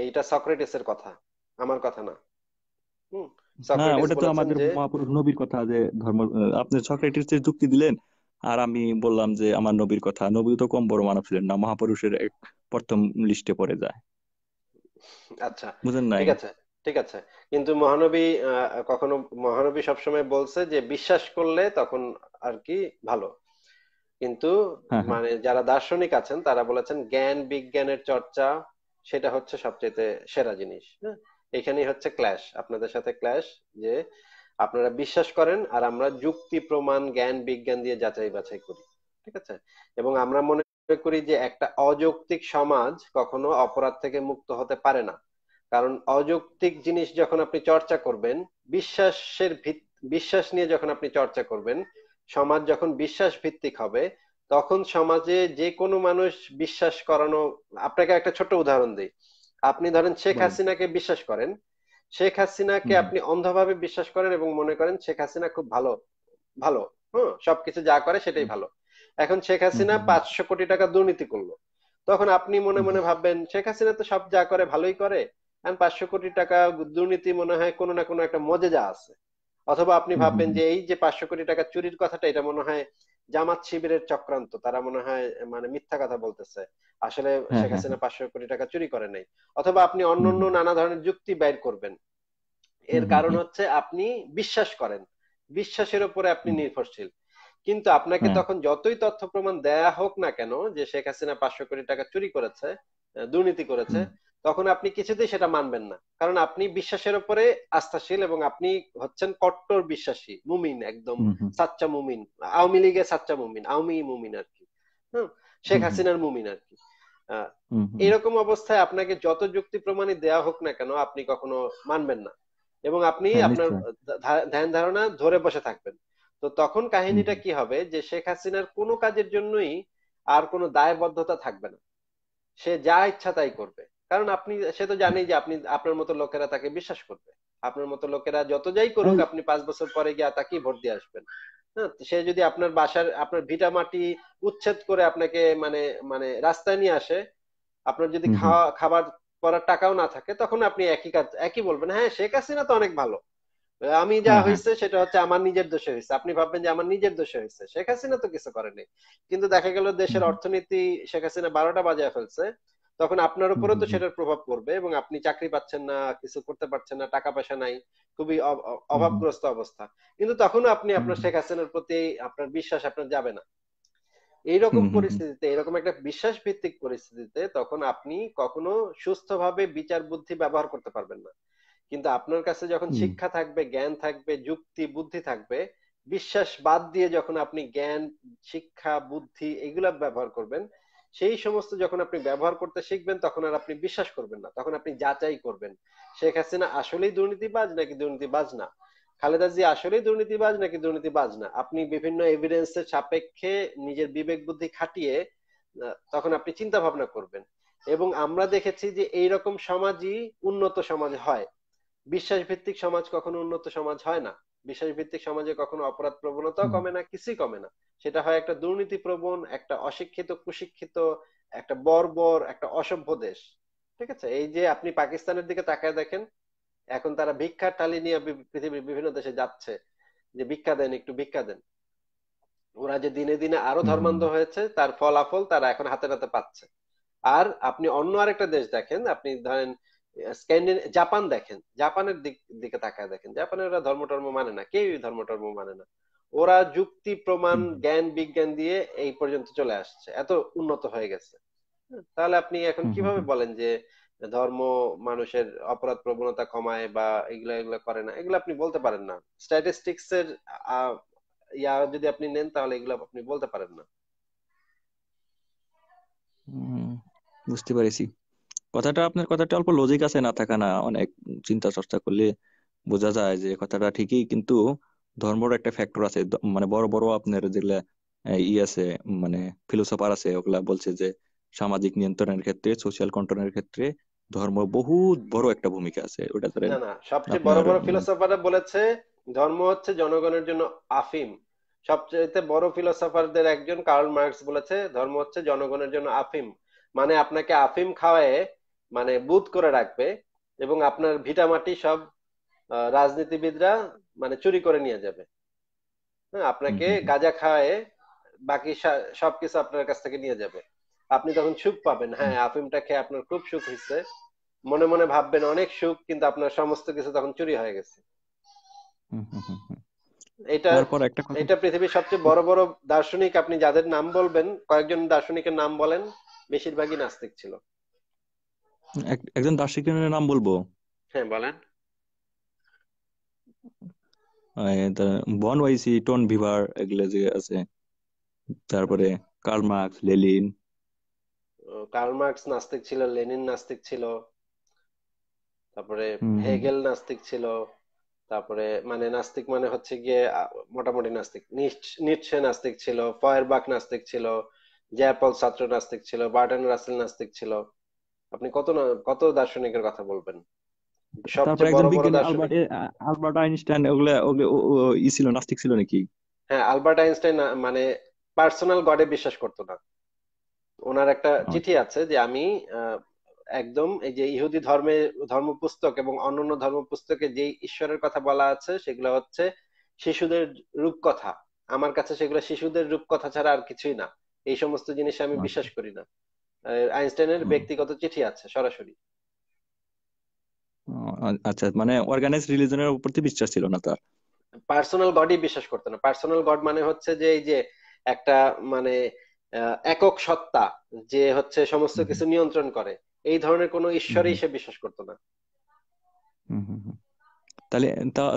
এইটা সক্রেটিসের কথা আমার কথা না না ওটা তো আমাদের মহাপুরুষ নবীর কথা যে ধর্ম আপনি সক্রেটিসের যুক্তি দিলেন আর আমি বললাম যে আমার নবীর কথা নবী তো কম বড় মানব ছিলেন না মহাপুরুষের এক প্রথম লিস্টে পড়ে যায় আচ্ছা বুঝেন নাই ঠিক আছে ঠিক আছে কিন্তু মহানবী কখনো মহানবী সবসময় বলছে যে বিশ্বাস করলে তখন আর কি ভালো কিন্তু হ্যাঁ, হ্যাঁ। মানে যারা দার্শনিক আছেন তারা বলেছেন জ্ঞান বিজ্ঞানের চর্চা সেটা হচ্ছে সবচেয়ে সেরা জিনিস হ্যাঁ এখানেই হচ্ছে ক্ল্যাশ আপনাদের সাথে ক্ল্যাশ যে আপনারা বিশ্বাস করেন আর আমরা যুক্তি প্রমাণ জ্ঞান বিজ্ঞান দিয়ে যাচাই বাছাই করি ঠিক আছে এবং আমরা মনে করি যে একটা অযৌক্তিক সমাজ কখনো অপরাধ থেকে মুক্ত হতে পারে না কারণ অযৌক্তিক জিনিস যখন আপনি চর্চা করবেন বিশ্বাসের বিশ্বাস নিয়ে যখন আপনি চর্চা করবেন সমাজ যখন বিশ্বাস ভিত্তিক হবে তখন সমাজে যে কোনো মানুষ বিশ্বাস করানো আপনাকে একটা ছোট উদাহরণ দিই আপনি ধরেন শেখ হাসিনাকে বিশ্বাস করেন শেখ হাসিনাকে আপনি অন্ধভাবে বিশ্বাস করেন এবং মনে করেন শেখ হাসিনা খুব ভালো ভালো হম সবকিছু যা করে সেটাই ভালো এখন শেখ হাসিনা পাঁচশো কোটি টাকা দুর্নীতি করলো তখন আপনি মনে মনে ভাববেন শেখ হাসিনা তো সব যা করে ভালোই করে এখন পাঁচশো কোটি টাকা দুর্নীতি মনে হয় কোনো না কোনো একটা মজে যা আছে অথবা আপনি ভাববেন যে এই যে পাঁচশো কোটি টাকা চুরির কথাটা এটা মনে হয় জামাত শিবিরের চক্রান্ত তারা মনে হয় মানে মিথ্যা কথা বলতেছে আসলে হ্যাঁ, শেখ হ্যাঁ। হাসিনা পাঁচশো কোটি টাকা চুরি করে নাই অথবা আপনি অন্য অন্য নানা ধরনের যুক্তি ব্যয় করবেন এর কারণ হচ্ছে আপনি বিশ্বাস করেন বিশ্বাসের উপরে আপনি নির্ভরশীল কিন্তু আপনাকে হ্যাঁ। তখন যতই তথ্য প্রমাণ দেয়া হোক না কেন যে শেখ হাসিনা পাঁচশো কোটি টাকা চুরি করেছে দুর্নীতি করেছে তখন আপনি কিছুতেই সেটা মানবেন না কারণ আপনি বিশ্বাসের উপরে আস্থাশীল এবং আপনি হচ্ছেন কট্টর বিশ্বাসী মুমিন একদম সাচ্চা মুমিন আওয়ামী লীগের সাচ্চা মুমিন আওয়ামী মুমিন আর কি শেখ হাসিনার মুমিন আর কি এরকম অবস্থায় আপনাকে যত যুক্তি প্রমাণই দেয়া হোক না কেন আপনি কখনো মানবেন না এবং আপনি হ্যাঁ, আপনার ধ্যান ধারণা ধরে বসে থাকবেন তো তখন কাহিনীটা কি হবে যে শেখ হাসিনার কোনো কাজের জন্যই আর কোনো দায়বদ্ধতা থাকবে না সে যা ইচ্ছা তাই করবে কারণ আপনি সে তো জানেই যে আপনি আপনার মতো লোকেরা তাকে বিশ্বাস করবে আপনার মতো লোকেরা যত যাই করুক আপনি পাঁচ বছর পরে গিয়ে তাকেই ভোট দিয়ে আসবেন হ্যাঁ, সে যদি আপনার বাসার আপনার ভিটা মাটি উচ্ছেদ করে আপনাকে মানে মানে রাস্তায় নিয়ে আসে আপনার যদি খাওয়া খাবার করার টাকাও না থাকে তখন আপনি একই কাজ একই বলবেন হ্যাঁ শেখ হাসিনা তো অনেক ভালো আমি যা হয়েছে হ্যাঁ, হ্যাঁ। সেটা হচ্ছে আমার নিজের দোষে হয়েছে আপনি ভাববেন যে আমার নিজের দোষে হয়েছে শেখ হাসিনা তো কিছু করেনি কিন্তু দেখা গেল দেশের অর্থনীতি শেখ হাসিনা বারোটা বাজায় ফেলছে তখন আপনার উপরও তো সেটার প্রভাব পড়বে এবং আপনি চাকরি পাচ্ছেন না কিছু করতে পারছেন না টাকা পয়সা নাই খুবই অভাবগ্রস্ত অবস্থা কিন্তু তখনও আপনি আপনার শেখ হাসিনার প্রতি আপনার বিশ্বাস আপনার যাবে না এইরকম পরিস্থিতিতে এরকম একটা বিশ্বাস ভিত্তিক পরিস্থিতিতে তখন আপনি কখনো সুস্থভাবে বিচার বুদ্ধি ব্যবহার করতে পারবেন না কিন্তু আপনার কাছে যখন শিক্ষা থাকবে জ্ঞান থাকবে যুক্তি বুদ্ধি থাকবে বিশ্বাস বাদ দিয়ে যখন আপনি জ্ঞান শিক্ষা বুদ্ধি এগুলা ব্যবহার করবেন সেই সমস্ত যখন আপনি ব্যবহার করতে শিখবেন তখন আর আপনি বিশ্বাস করবেন না তখন আপনি যাচাই করবেন শেখ হাসিনা আসলেই দুর্নীতিবাজ নাকি দুর্নীতিবাজ না খালেদা জি আসলেই দুর্নীতিবাজ নাকি দুর্নীতিবাজ না আপনি বিভিন্ন এভিডেন্স এর সাপেক্ষে নিজের বিবেক বুদ্ধি খাটিয়ে তখন আপনি চিন্তা ভাবনা করবেন এবং আমরা দেখেছি যে এইরকম সমাজই উন্নত সমাজ হয় বিশ্বাস ভিত্তিক সমাজ কখনো উন্নত সমাজ হয় না বিশ্বাস ভিত্তিক সমাজে কখনো অপরাধ প্রবণতাও কমে না কিছুই কমে না সেটা হয় একটা দুর্নীতি প্রবণ একটা অশিক্ষিত কুশিক্ষিত একটা বর্বর একটা অসভ্য দেশ ঠিক আছে এই যে আপনি পাকিস্তানের দিকে তাকায় দেখেন এখন তারা ভিক্ষার টালি নিয়ে পৃথিবীর বিভিন্ন দেশে যাচ্ছে যে ভিক্ষা দেন একটু ভিক্ষা দেন ওরা যে দিনে দিনে আরো ধর্মান্ধ হয়েছে তার ফলাফল তারা এখন হাতে নাতে পাচ্ছে আর আপনি অন্য আরেকটা দেশ দেখেন আপনি ধরেন জাপান দেখেন জাপানের দিকে তাকায় দেখেন জাপানের ওরা ধর্ম টর্ম মানে না কেউ ধর্ম টর্ম মানে না ওরা যুক্তি প্রমাণ জ্ঞান বিজ্ঞান দিয়ে এই পর্যন্ত চলে আসছে এত উন্নত হয়ে গেছে তাহলে আপনি এখন কিভাবে বলেন যে ধর্ম মানুষের অপরাধ প্রবণতা কমায় বা এগুলো এগুলো করে না এগুলো আপনি বলতে পারেন না স্ট্যাটিস্টিক্স এর ইয়া যদি আপনি নেন তাহলে এগুলো আপনি বলতে পারেন না বুঝতে পারছি কথাটা আপনার কথাটা অল্প লজিক আছে না থাকা না অনেক চিন্তা চর্চা করলে বোঝা যায় যে কথাটা ঠিকই কিন্তু ধর্মর একটা ফ্যাক্টর আছে মানে বড় বড় আপনার যেগুলা ই আছে মানে ফিলোসফার আছে ওগুলা বলছে যে সামাজিক নিয়ন্ত্রণের ক্ষেত্রে সোশ্যাল কন্ট্রোলের ক্ষেত্রে ধর্ম বহু বড় একটা ভূমিকা আছে ওটা ধরেন না সবচেয়ে বড় বড় ফিলোসফার বলেছে ধর্ম হচ্ছে জনগণের জন্য আফিম সবচেয়ে বড় ফিলোসফারদের একজন কার্ল মার্কস বলেছে ধর্ম হচ্ছে জনগণের জন্য আফিম মানে আপনাকে আফিম খাওয়ায় মানে বুধ করে রাখবে এবং আপনার ভিটামাটি সব রাজনীতিবিদরা মানে চুরি করে নিয়ে যাবে হ্যাঁ আপনাকে গাঁজা খাওয়ায় বাকি সবকিছু আপনার কাছ থেকে নিয়ে যাবে আপনি তখন সুখ পাবেন হ্যাঁ আফিমটা খেয়ে আপনার খুব সুখ হচ্ছে মনে মনে ভাববেন অনেক সুখ কিন্তু আপনার সমস্ত কিছু তখন চুরি হয়ে গেছে এটা এটা পৃথিবীর সবচেয়ে বড় বড় দার্শনিক আপনি যাদের নাম বলবেন কয়েকজন দার্শনিকের নাম বলেন বেশিরভাগই নাস্তিক ছিল একজন দার্শনিকের নাম বলবো হ্যাঁ বলেন বন ওয়াইসি টন ভিভার এগুলো যে আছে তারপরে Karl Marx Lenin Karl Marx নাস্তিক ছিল লেনিন নাস্তিক ছিল তারপরে হেগেল নাস্তিক ছিল তারপরে মানে নাস্তিক মানে হচ্ছে গিয়ে মোটামুটি নাস্তিক নিচ্ছে নাস্তিক ছিল ফয়েরবাক নাস্তিক ছিল জ্যাপল ছাত্র নাস্তিক ছিল বার্টন রাসেল নাস্তিক ছিল আপনি কত না কত দার্শনিকের কথা বলবেন তারপর একজন বিজ্ঞানী আলবার্ট আলবার্ট আইনস্টাইন ওগুলা ই ছিল নাস্তিক ছিল নাকি হ্যাঁ আলবার্ট আইনস্টাইন মানে পার্সোনাল গডে বিশ্বাস না ওনার একটা আচ্ছা। চিঠি আছে যে আমি একদম এই যে ইহুদি ধর্মে পুস্তক এবং অন্যান্য পুস্তকে যে ঈশ্বরের কথা বলা আছে সেগুলো হচ্ছে শিশুদের রূপকথা আমার কাছে সেগুলো শিশুদের রূপকথা ছাড়া আর কিছুই না এই সমস্ত জিনিসে আমি আচ্ছা। বিশ্বাস করি না আইনস্টাইনের ব্যক্তিগত চিঠি আছে সরাসরি আচ্ছা মানে অর্গানাইজ রিলিজনের প্রতি বিশ্বাস ছিল না তার পার্সোনাল গডই বিশ্বাস করতো না পার্সোনাল গড মানে হচ্ছে যে এই যে একটা মানে একক সত্তা যে হচ্ছে সমস্ত কিছু নিয়ন্ত্রণ করে এই ধরনের কোনো ঈশ্বরই সে বিশ্বাস করতো না তাহলে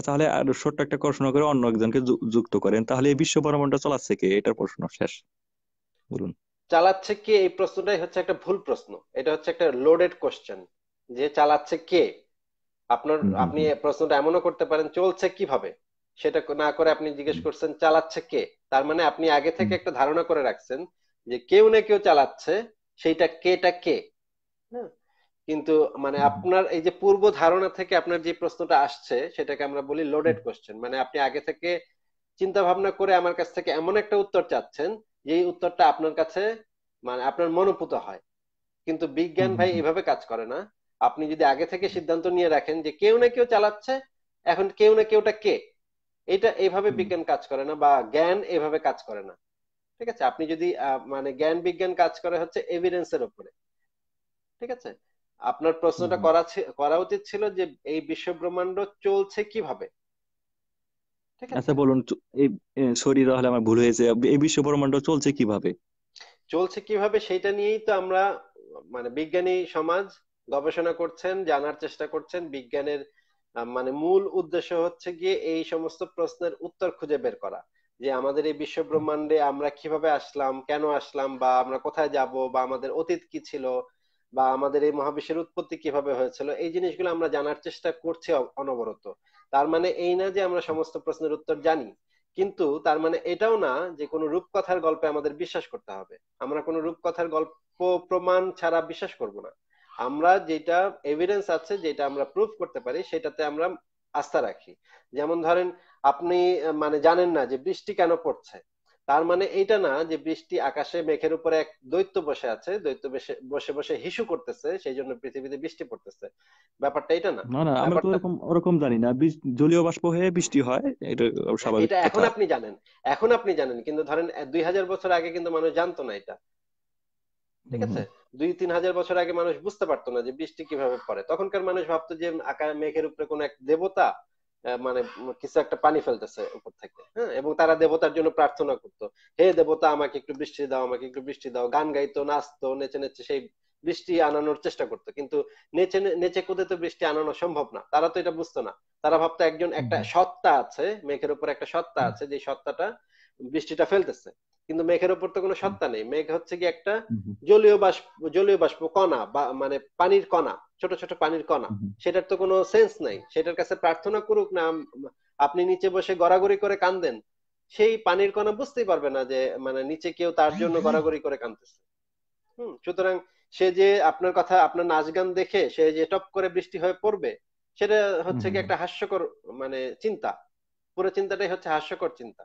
তাহলে আর ছোট্ট একটা প্রশ্ন করে অন্য একজনকে যুক্ত করেন তাহলে এই বিশ্ব ব্রহ্মাণ্ড চলাচ্ছে কে এটার প্রশ্ন শেষ বলুন চালাচ্ছে কে এই প্রশ্নটাই হচ্ছে একটা ভুল প্রশ্ন এটা হচ্ছে একটা লোডেড কোশ্চেন যে চালাচ্ছে কে আপনার আপনি প্রশ্নটা এমনও করতে পারেন চলছে কিভাবে সেটা না করে আপনি জিজ্ঞেস করছেন চালাচ্ছে কে তার মানে আপনি আগে থেকে একটা ধারণা করে রাখছেন যে কেউ না কেউ চালাচ্ছে সেইটা কেটা কে কিন্তু মানে আপনার এই যে পূর্ব ধারণা থেকে আপনার যে প্রশ্নটা আসছে সেটাকে আমরা বলি লোডেড কোশ্চেন মানে আপনি আগে থেকে চিন্তা ভাবনা করে আমার কাছ থেকে এমন একটা উত্তর চাচ্ছেন যে উত্তরটা আপনার কাছে মানে আপনার মনোপুত হয় কিন্তু বিজ্ঞান ভাই এভাবে কাজ করে না আপনি যদি আগে থেকে সিদ্ধান্ত নিয়ে রাখেন যে কেউ না কেউ চালাচ্ছে এখন কেউ না কেউটা কে এটা এইভাবে বিজ্ঞান কাজ করে না বা জ্ঞান এভাবে কাজ করে না ঠিক আছে আপনি যদি মানে জ্ঞান বিজ্ঞান কাজ করে হচ্ছে এভিডেন্স এর উপরে ঠিক আছে আপনার প্রশ্নটা করা করা উচিত ছিল যে এই বিশ্ব ব্রহ্মাণ্ড চলছে কিভাবে আচ্ছা বলুন এই সরি তাহলে আমার ভুল হয়েছে এই বিশ্ব ব্রহ্মাণ্ড চলছে কিভাবে চলছে কিভাবে সেটা নিয়েই তো আমরা মানে বিজ্ঞানী সমাজ গবেষণা করছেন জানার চেষ্টা করছেন বিজ্ঞানের মানে মূল উদ্দেশ্য হচ্ছে গিয়ে এই সমস্ত প্রশ্নের উত্তর খুঁজে বের করা যে আমাদের এই বিশ্ব ব্রহ্মাণ্ডে আমরা কিভাবে আসলাম কেন আসলাম বা আমরা কোথায় যাব বা আমাদের অতীত কি ছিল বা আমাদের এই মহাবিশ্বের উৎপত্তি কিভাবে হয়েছিল এই জিনিসগুলো আমরা জানার চেষ্টা করছি অনবরত তার মানে এই না যে আমরা সমস্ত প্রশ্নের উত্তর জানি কিন্তু তার মানে এটাও না যে কোনো রূপকথার গল্পে আমাদের বিশ্বাস করতে হবে আমরা কোনো রূপকথার গল্প প্রমাণ ছাড়া বিশ্বাস করব না আমরা যেটা এভিডেন্স আছে যেটা আমরা প্রুফ করতে পারি সেটাতে আমরা আস্থা রাখি যেমন ধরেন আপনি মানে জানেন না যে বৃষ্টি কেন পড়ছে তার মানে এটা না যে বৃষ্টি আকাশে মেঘের উপরে এক দৈত্য বসে আছে দৈত্য বসে বসে হিসু করতেছে সেই জন্য পৃথিবীতে বৃষ্টি পড়তেছে ব্যাপারটা এটা না না আমরা তো এরকম ওরকম জানি না জলীয় বাষ্প হয়ে বৃষ্টি হয় এটা স্বাভাবিক এটা এখন আপনি জানেন এখন আপনি জানেন কিন্তু ধরেন দুই হাজার বছর আগে কিন্তু মানুষ জানতো না এটা ঠিক আছে দুই তিন হাজার বছর আগে মানুষ বুঝতে পারতো না যে বৃষ্টি কিভাবে পড়ে তখনকার মানুষ ভাবতো যে আকাশ মেঘের উপরে কোন এক দেবতা মানে কিছু একটা পানি ফেলতেছে উপর থেকে হ্যাঁ এবং তারা দেবতার জন্য প্রার্থনা করত হে দেবতা আমাকে একটু বৃষ্টি দাও আমাকে একটু বৃষ্টি দাও গান গাইতো নাচতো নেচে নেচে সেই বৃষ্টি আনানোর চেষ্টা করতো কিন্তু নেচে নেচে কুদে তো বৃষ্টি আনানো সম্ভব না তারা তো এটা বুঝতো না তারা ভাবতো একজন একটা সত্তা আছে মেঘের উপর একটা সত্তা আছে যে সত্তাটা বৃষ্টিটা ফেলতেছে কিন্তু মেঘের উপর তো কোনো সত্তা নেই মেঘ হচ্ছে কি একটা জলীয় বাষ্প জলীয় বাষ্প কণা বা মানে পানির কণা ছোট ছোট পানির কণা সেটার তো কোনো সেন্স নাই সেটার কাছে প্রার্থনা করুক না আপনি নিচে বসে গড়াগড়ি করে কান্দেন সেই পানির কণা বুঝতেই পারবে না যে মানে নিচে কেউ তার জন্য গড়াগড়ি করে কান্দতেছে হুম সুতরাং সে যে আপনার কথা আপনার নাচ গান দেখে সে যে টপ করে বৃষ্টি হয়ে পড়বে সেটা হচ্ছে কি একটা হাস্যকর মানে চিন্তা পুরো চিন্তাটাই হচ্ছে হাস্যকর চিন্তা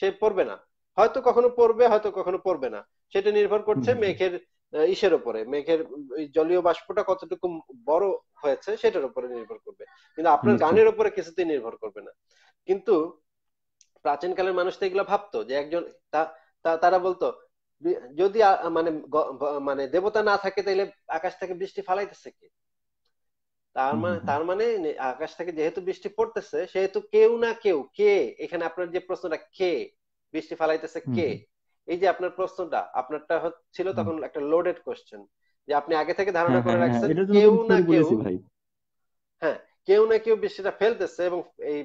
সে পড়বে না হয়তো কখনো পড়বে হয়তো কখনো পড়বে না সেটা নির্ভর করছে মেঘের ইসের উপরে মেঘের জলীয় বাষ্পটা কতটুকু বড় হয়েছে সেটার উপরে নির্ভর করবে কিন্তু আপনার আচ্ছা। গানের উপরে কিছুতেই নির্ভর করবে না কিন্তু প্রাচীনকালের মানুষ তো এগুলো ভাবতো যে একজন তারা বলতো যদি মানে মানে দেবতা না থাকে তাহলে আকাশ থেকে বৃষ্টি ফালাইতেছে কি মানে, তার মানে তার মানে আকাশ থেকে যেহেতু বৃষ্টি পড়তেছে সেহেতু কেউ না কেউ কে এখানে আপনার যে প্রশ্নটা কে বৃষ্টি ফালাইতেছে কে এই যে আপনার প্রশ্নটা আপনারটা ছিল তখন একটা লোডেড কোশ্চেন যে আপনি আগে থেকে ধারণা হ্যাঁ, করে হ্যাঁ, হ্যাঁ, রাখছেন কেউ না কেউ হ্যাঁ কেউ না কেউ বৃষ্টিটা ফেলতেছে এবং এই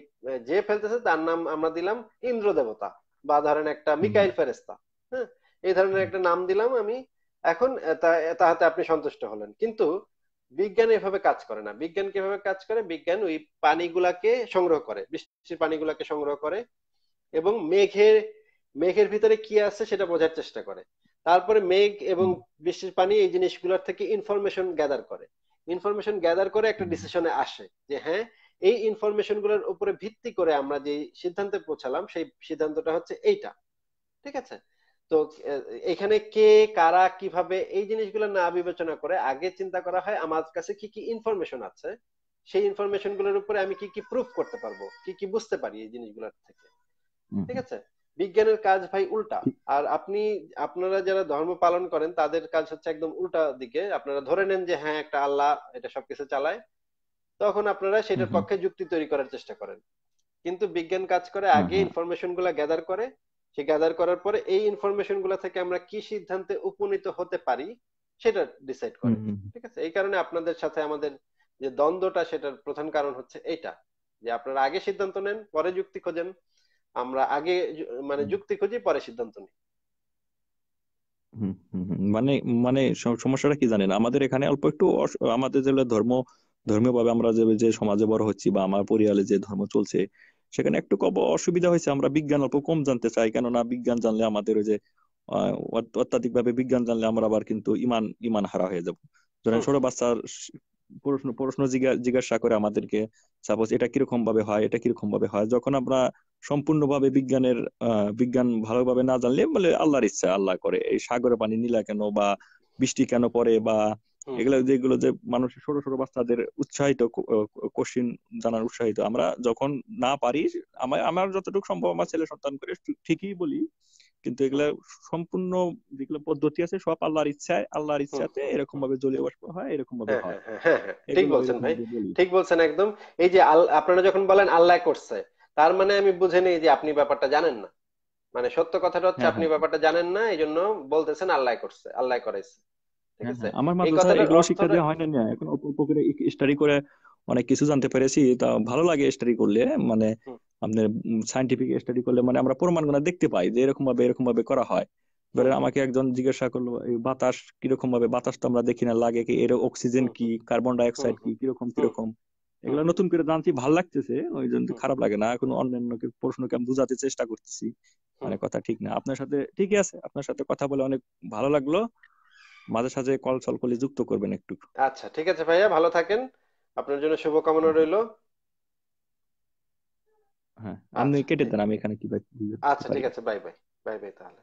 যে ফেলতেছে তার নাম আমরা দিলাম ইন্দ্র দেবতা বা ধরেন একটা মিকাইল ফেরেস্তা হ্যাঁ এই ধরনের একটা নাম দিলাম আমি এখন তাহাতে আপনি সন্তুষ্ট হলেন কিন্তু বিজ্ঞান এভাবে কাজ করে না বিজ্ঞান কিভাবে কাজ করে বিজ্ঞান ওই পানিগুলাকে সংগ্রহ করে বৃষ্টির পানিগুলাকে সংগ্রহ করে এবং মেঘের মেঘের ভিতরে কি আছে সেটা বোঝার চেষ্টা করে তারপরে মেঘ এবং বৃষ্টির পানি এই জিনিসগুলোর থেকে ইনফরমেশন গ্যাদার করে ইনফরমেশন গ্যাদার করে একটা ডিসিশনে আসে যে হ্যাঁ এই ইনফরমেশন গুলোর উপরে ভিত্তি করে আমরা যে সিদ্ধান্তে পৌঁছালাম সেই সিদ্ধান্তটা হচ্ছে এইটা ঠিক আছে তো এখানে কে কারা কিভাবে এই জিনিসগুলো না বিবেচনা করে আগে চিন্তা করা হয় আমার কাছে কি কি ইনফরমেশন আছে সেই ইনফরমেশন গুলোর উপরে আমি কি কি প্রুফ করতে পারবো কি কি বুঝতে পারি এই জিনিসগুলোর থেকে ঠিক আছে বিজ্ঞানের কাজ ভাই উল্টা আর আপনি আপনারা যারা ধর্ম পালন করেন তাদের কাজ হচ্ছে একদম উল্টা দিকে আপনারা ধরে নেন যে হ্যাঁ একটা আল্লাহ এটা সবকিছু চালায় তখন আপনারা সেটার পক্ষে যুক্তি তৈরি করার চেষ্টা করেন কিন্তু বিজ্ঞান কাজ করে আগে ইনফরমেশন গুলা গ্যাদার করে সে গ্যাদার করার পরে এই ইনফরমেশন গুলা থেকে আমরা কি সিদ্ধান্তে উপনীত হতে পারি সেটা ডিসাইড করে ঠিক আছে এই কারণে আপনাদের সাথে আমাদের যে দ্বন্দ্বটা সেটার প্রধান কারণ হচ্ছে এটা যে আপনারা আগে সিদ্ধান্ত নেন পরে যুক্তি খোঁজেন আমরা আগে মানে যুক্তি খুঁজি পরে সিদ্ধান্ত নিই মানে মানে সমস্যাটা কি জানেন আমাদের এখানে অল্প একটু আমাদের যে ধর্ম ধর্মীয় ভাবে আমরা যে সমাজে বড় হচ্ছি বা আমার পরিবারে যে ধর্ম চলছে সেখানে একটু কব অসুবিধা হয়েছে আমরা বিজ্ঞান অল্প কম জানতে চাই কেননা বিজ্ঞান জানলে আমাদের ওই যে অত্যাধিক ভাবে বিজ্ঞান জানলে আমরা আবার কিন্তু ইমান ইমান হারা হয়ে যাব ধরেন ছোট বাচ্চার প্রশ্ন প্রশ্ন জিজ্ঞাসা করে আমাদেরকে সাপোজ এটা কিরকম ভাবে হয় এটা কিরকম ভাবে হয় যখন আমরা সম্পূর্ণভাবে বিজ্ঞানের বিজ্ঞান ভালোভাবে না জানলে বলে আল্লাহর ইচ্ছা আল্লাহ করে এই সাগরে পানি নিলা কেন বা বৃষ্টি কেন পরে বা এগুলো যেগুলো যে মানুষের ছোট ছোট বাচ্চাদের উৎসাহিত কোশ্চিন জানার উৎসাহিত আমরা যখন না পারি আমার আমার যতটুকু সম্ভব আমার ছেলে সন্তান করে ঠিকই বলি কিন্তু এগুলা সম্পূর্ণ যেগুলো পদ্ধতি আছে সব আল্লাহর ইচ্ছায় আল্লাহর ইচ্ছাতে এরকম ভাবে জলীয় বাষ্প হয় এরকম ভাবে হ্যাঁ, হয় হ্যাঁ, হ্যাঁ, ঠিক বলছেন ভাই ঠিক বলছেন একদম এই যে আপনারা যখন বলেন আল্লাহ করছে তার মানে আমি বুঝে নেই যে আপনি ব্যাপারটা জানেন না মানে সত্য কথাটা হচ্ছে আপনি ব্যাপারটা জানেন না এই জন্য বলতেছেন আল্লাহ করছে আল্লাহ করাইছে হ্যাঁ, ঠিক হ্যাঁ। আছে আমার মাদ্রাসা এগুলো শিক্ষা দেওয়া হয় না হ্যাঁ। এখন অল্প অল্প করে স্টাডি করে অনেক কিছু জানতে পেরেছি তা ভালো লাগে স্টাডি করলে মানে আপনার সাইন্টিফিক স্টাডি করলে মানে আমরা প্রমাণগুলো দেখতে পাই যে এরকম ভাবে এরকম ভাবে করা হয় ধরেন আমাকে একজন জিজ্ঞাসা করলো বাতাস কিরকম ভাবে বাতাস তো আমরা দেখি না লাগে কি এর অক্সিজেন কি কার্বন ডাইঅক্সাইড কি কিরকম কিরকম এগুলো নতুন করে জানছি ভাল লাগতেছে ওই জন্য খারাপ লাগে না এখন অন্যান্য প্রশ্নকে আমি বুঝাতে চেষ্টা করতেছি মানে কথা ঠিক না আপনার সাথে ঠিকই আছে আপনার সাথে কথা বলে অনেক ভালো লাগলো মাঝে সাঝে কল সল করলে যুক্ত করবেন একটু আচ্ছা ঠিক আছে ভাইয়া ভালো থাকেন আপনার জন্য শুভকামনা রইল হ্যাঁ আপনি আচ্ছা, কেটে দেন আমি এখানে কি আচ্ছা ঠিক আছে বাই বাই বাই বাই তাহলে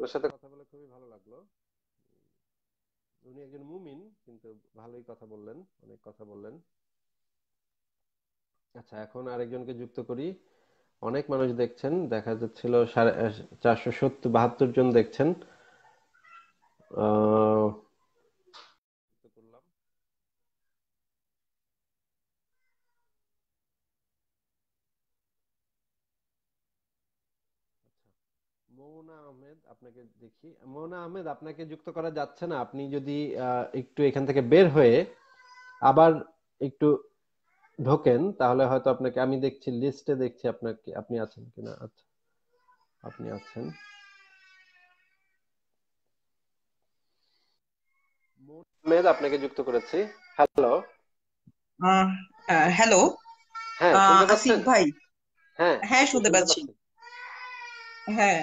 ওর সাথে কথা বলে খুবই ভালো লাগলো উনি একজন মুমিন কিন্তু ভালোই কথা বললেন অনেক কথা বললেন আচ্ছা এখন আরেকজনকে যুক্ত করি অনেক মানুষ দেখছেন দেখা যাচ্ছিল সাড়ে চারশো সত্তর বাহাত্তর জন দেখছেন মৌনা আহমেদ আপনাকে দেখি মৌনা আহমেদ আপনাকে যুক্ত করা যাচ্ছে না আপনি যদি একটু এখান থেকে বের হয়ে আবার একটু ঢোকেন তাহলে হয়তো আপনাকে আমি দেখছি লিস্টে দেখছি আপনাকে আপনি আছেন কিনা আচ্ছা আপনি আছেন আপনাকে যুক্ত করেছি হ্যালো হ্যালো হ্যাঁ আসিফ ভাই হ্যাঁ হ্যাঁ শুনতে পাচ্ছি হ্যাঁ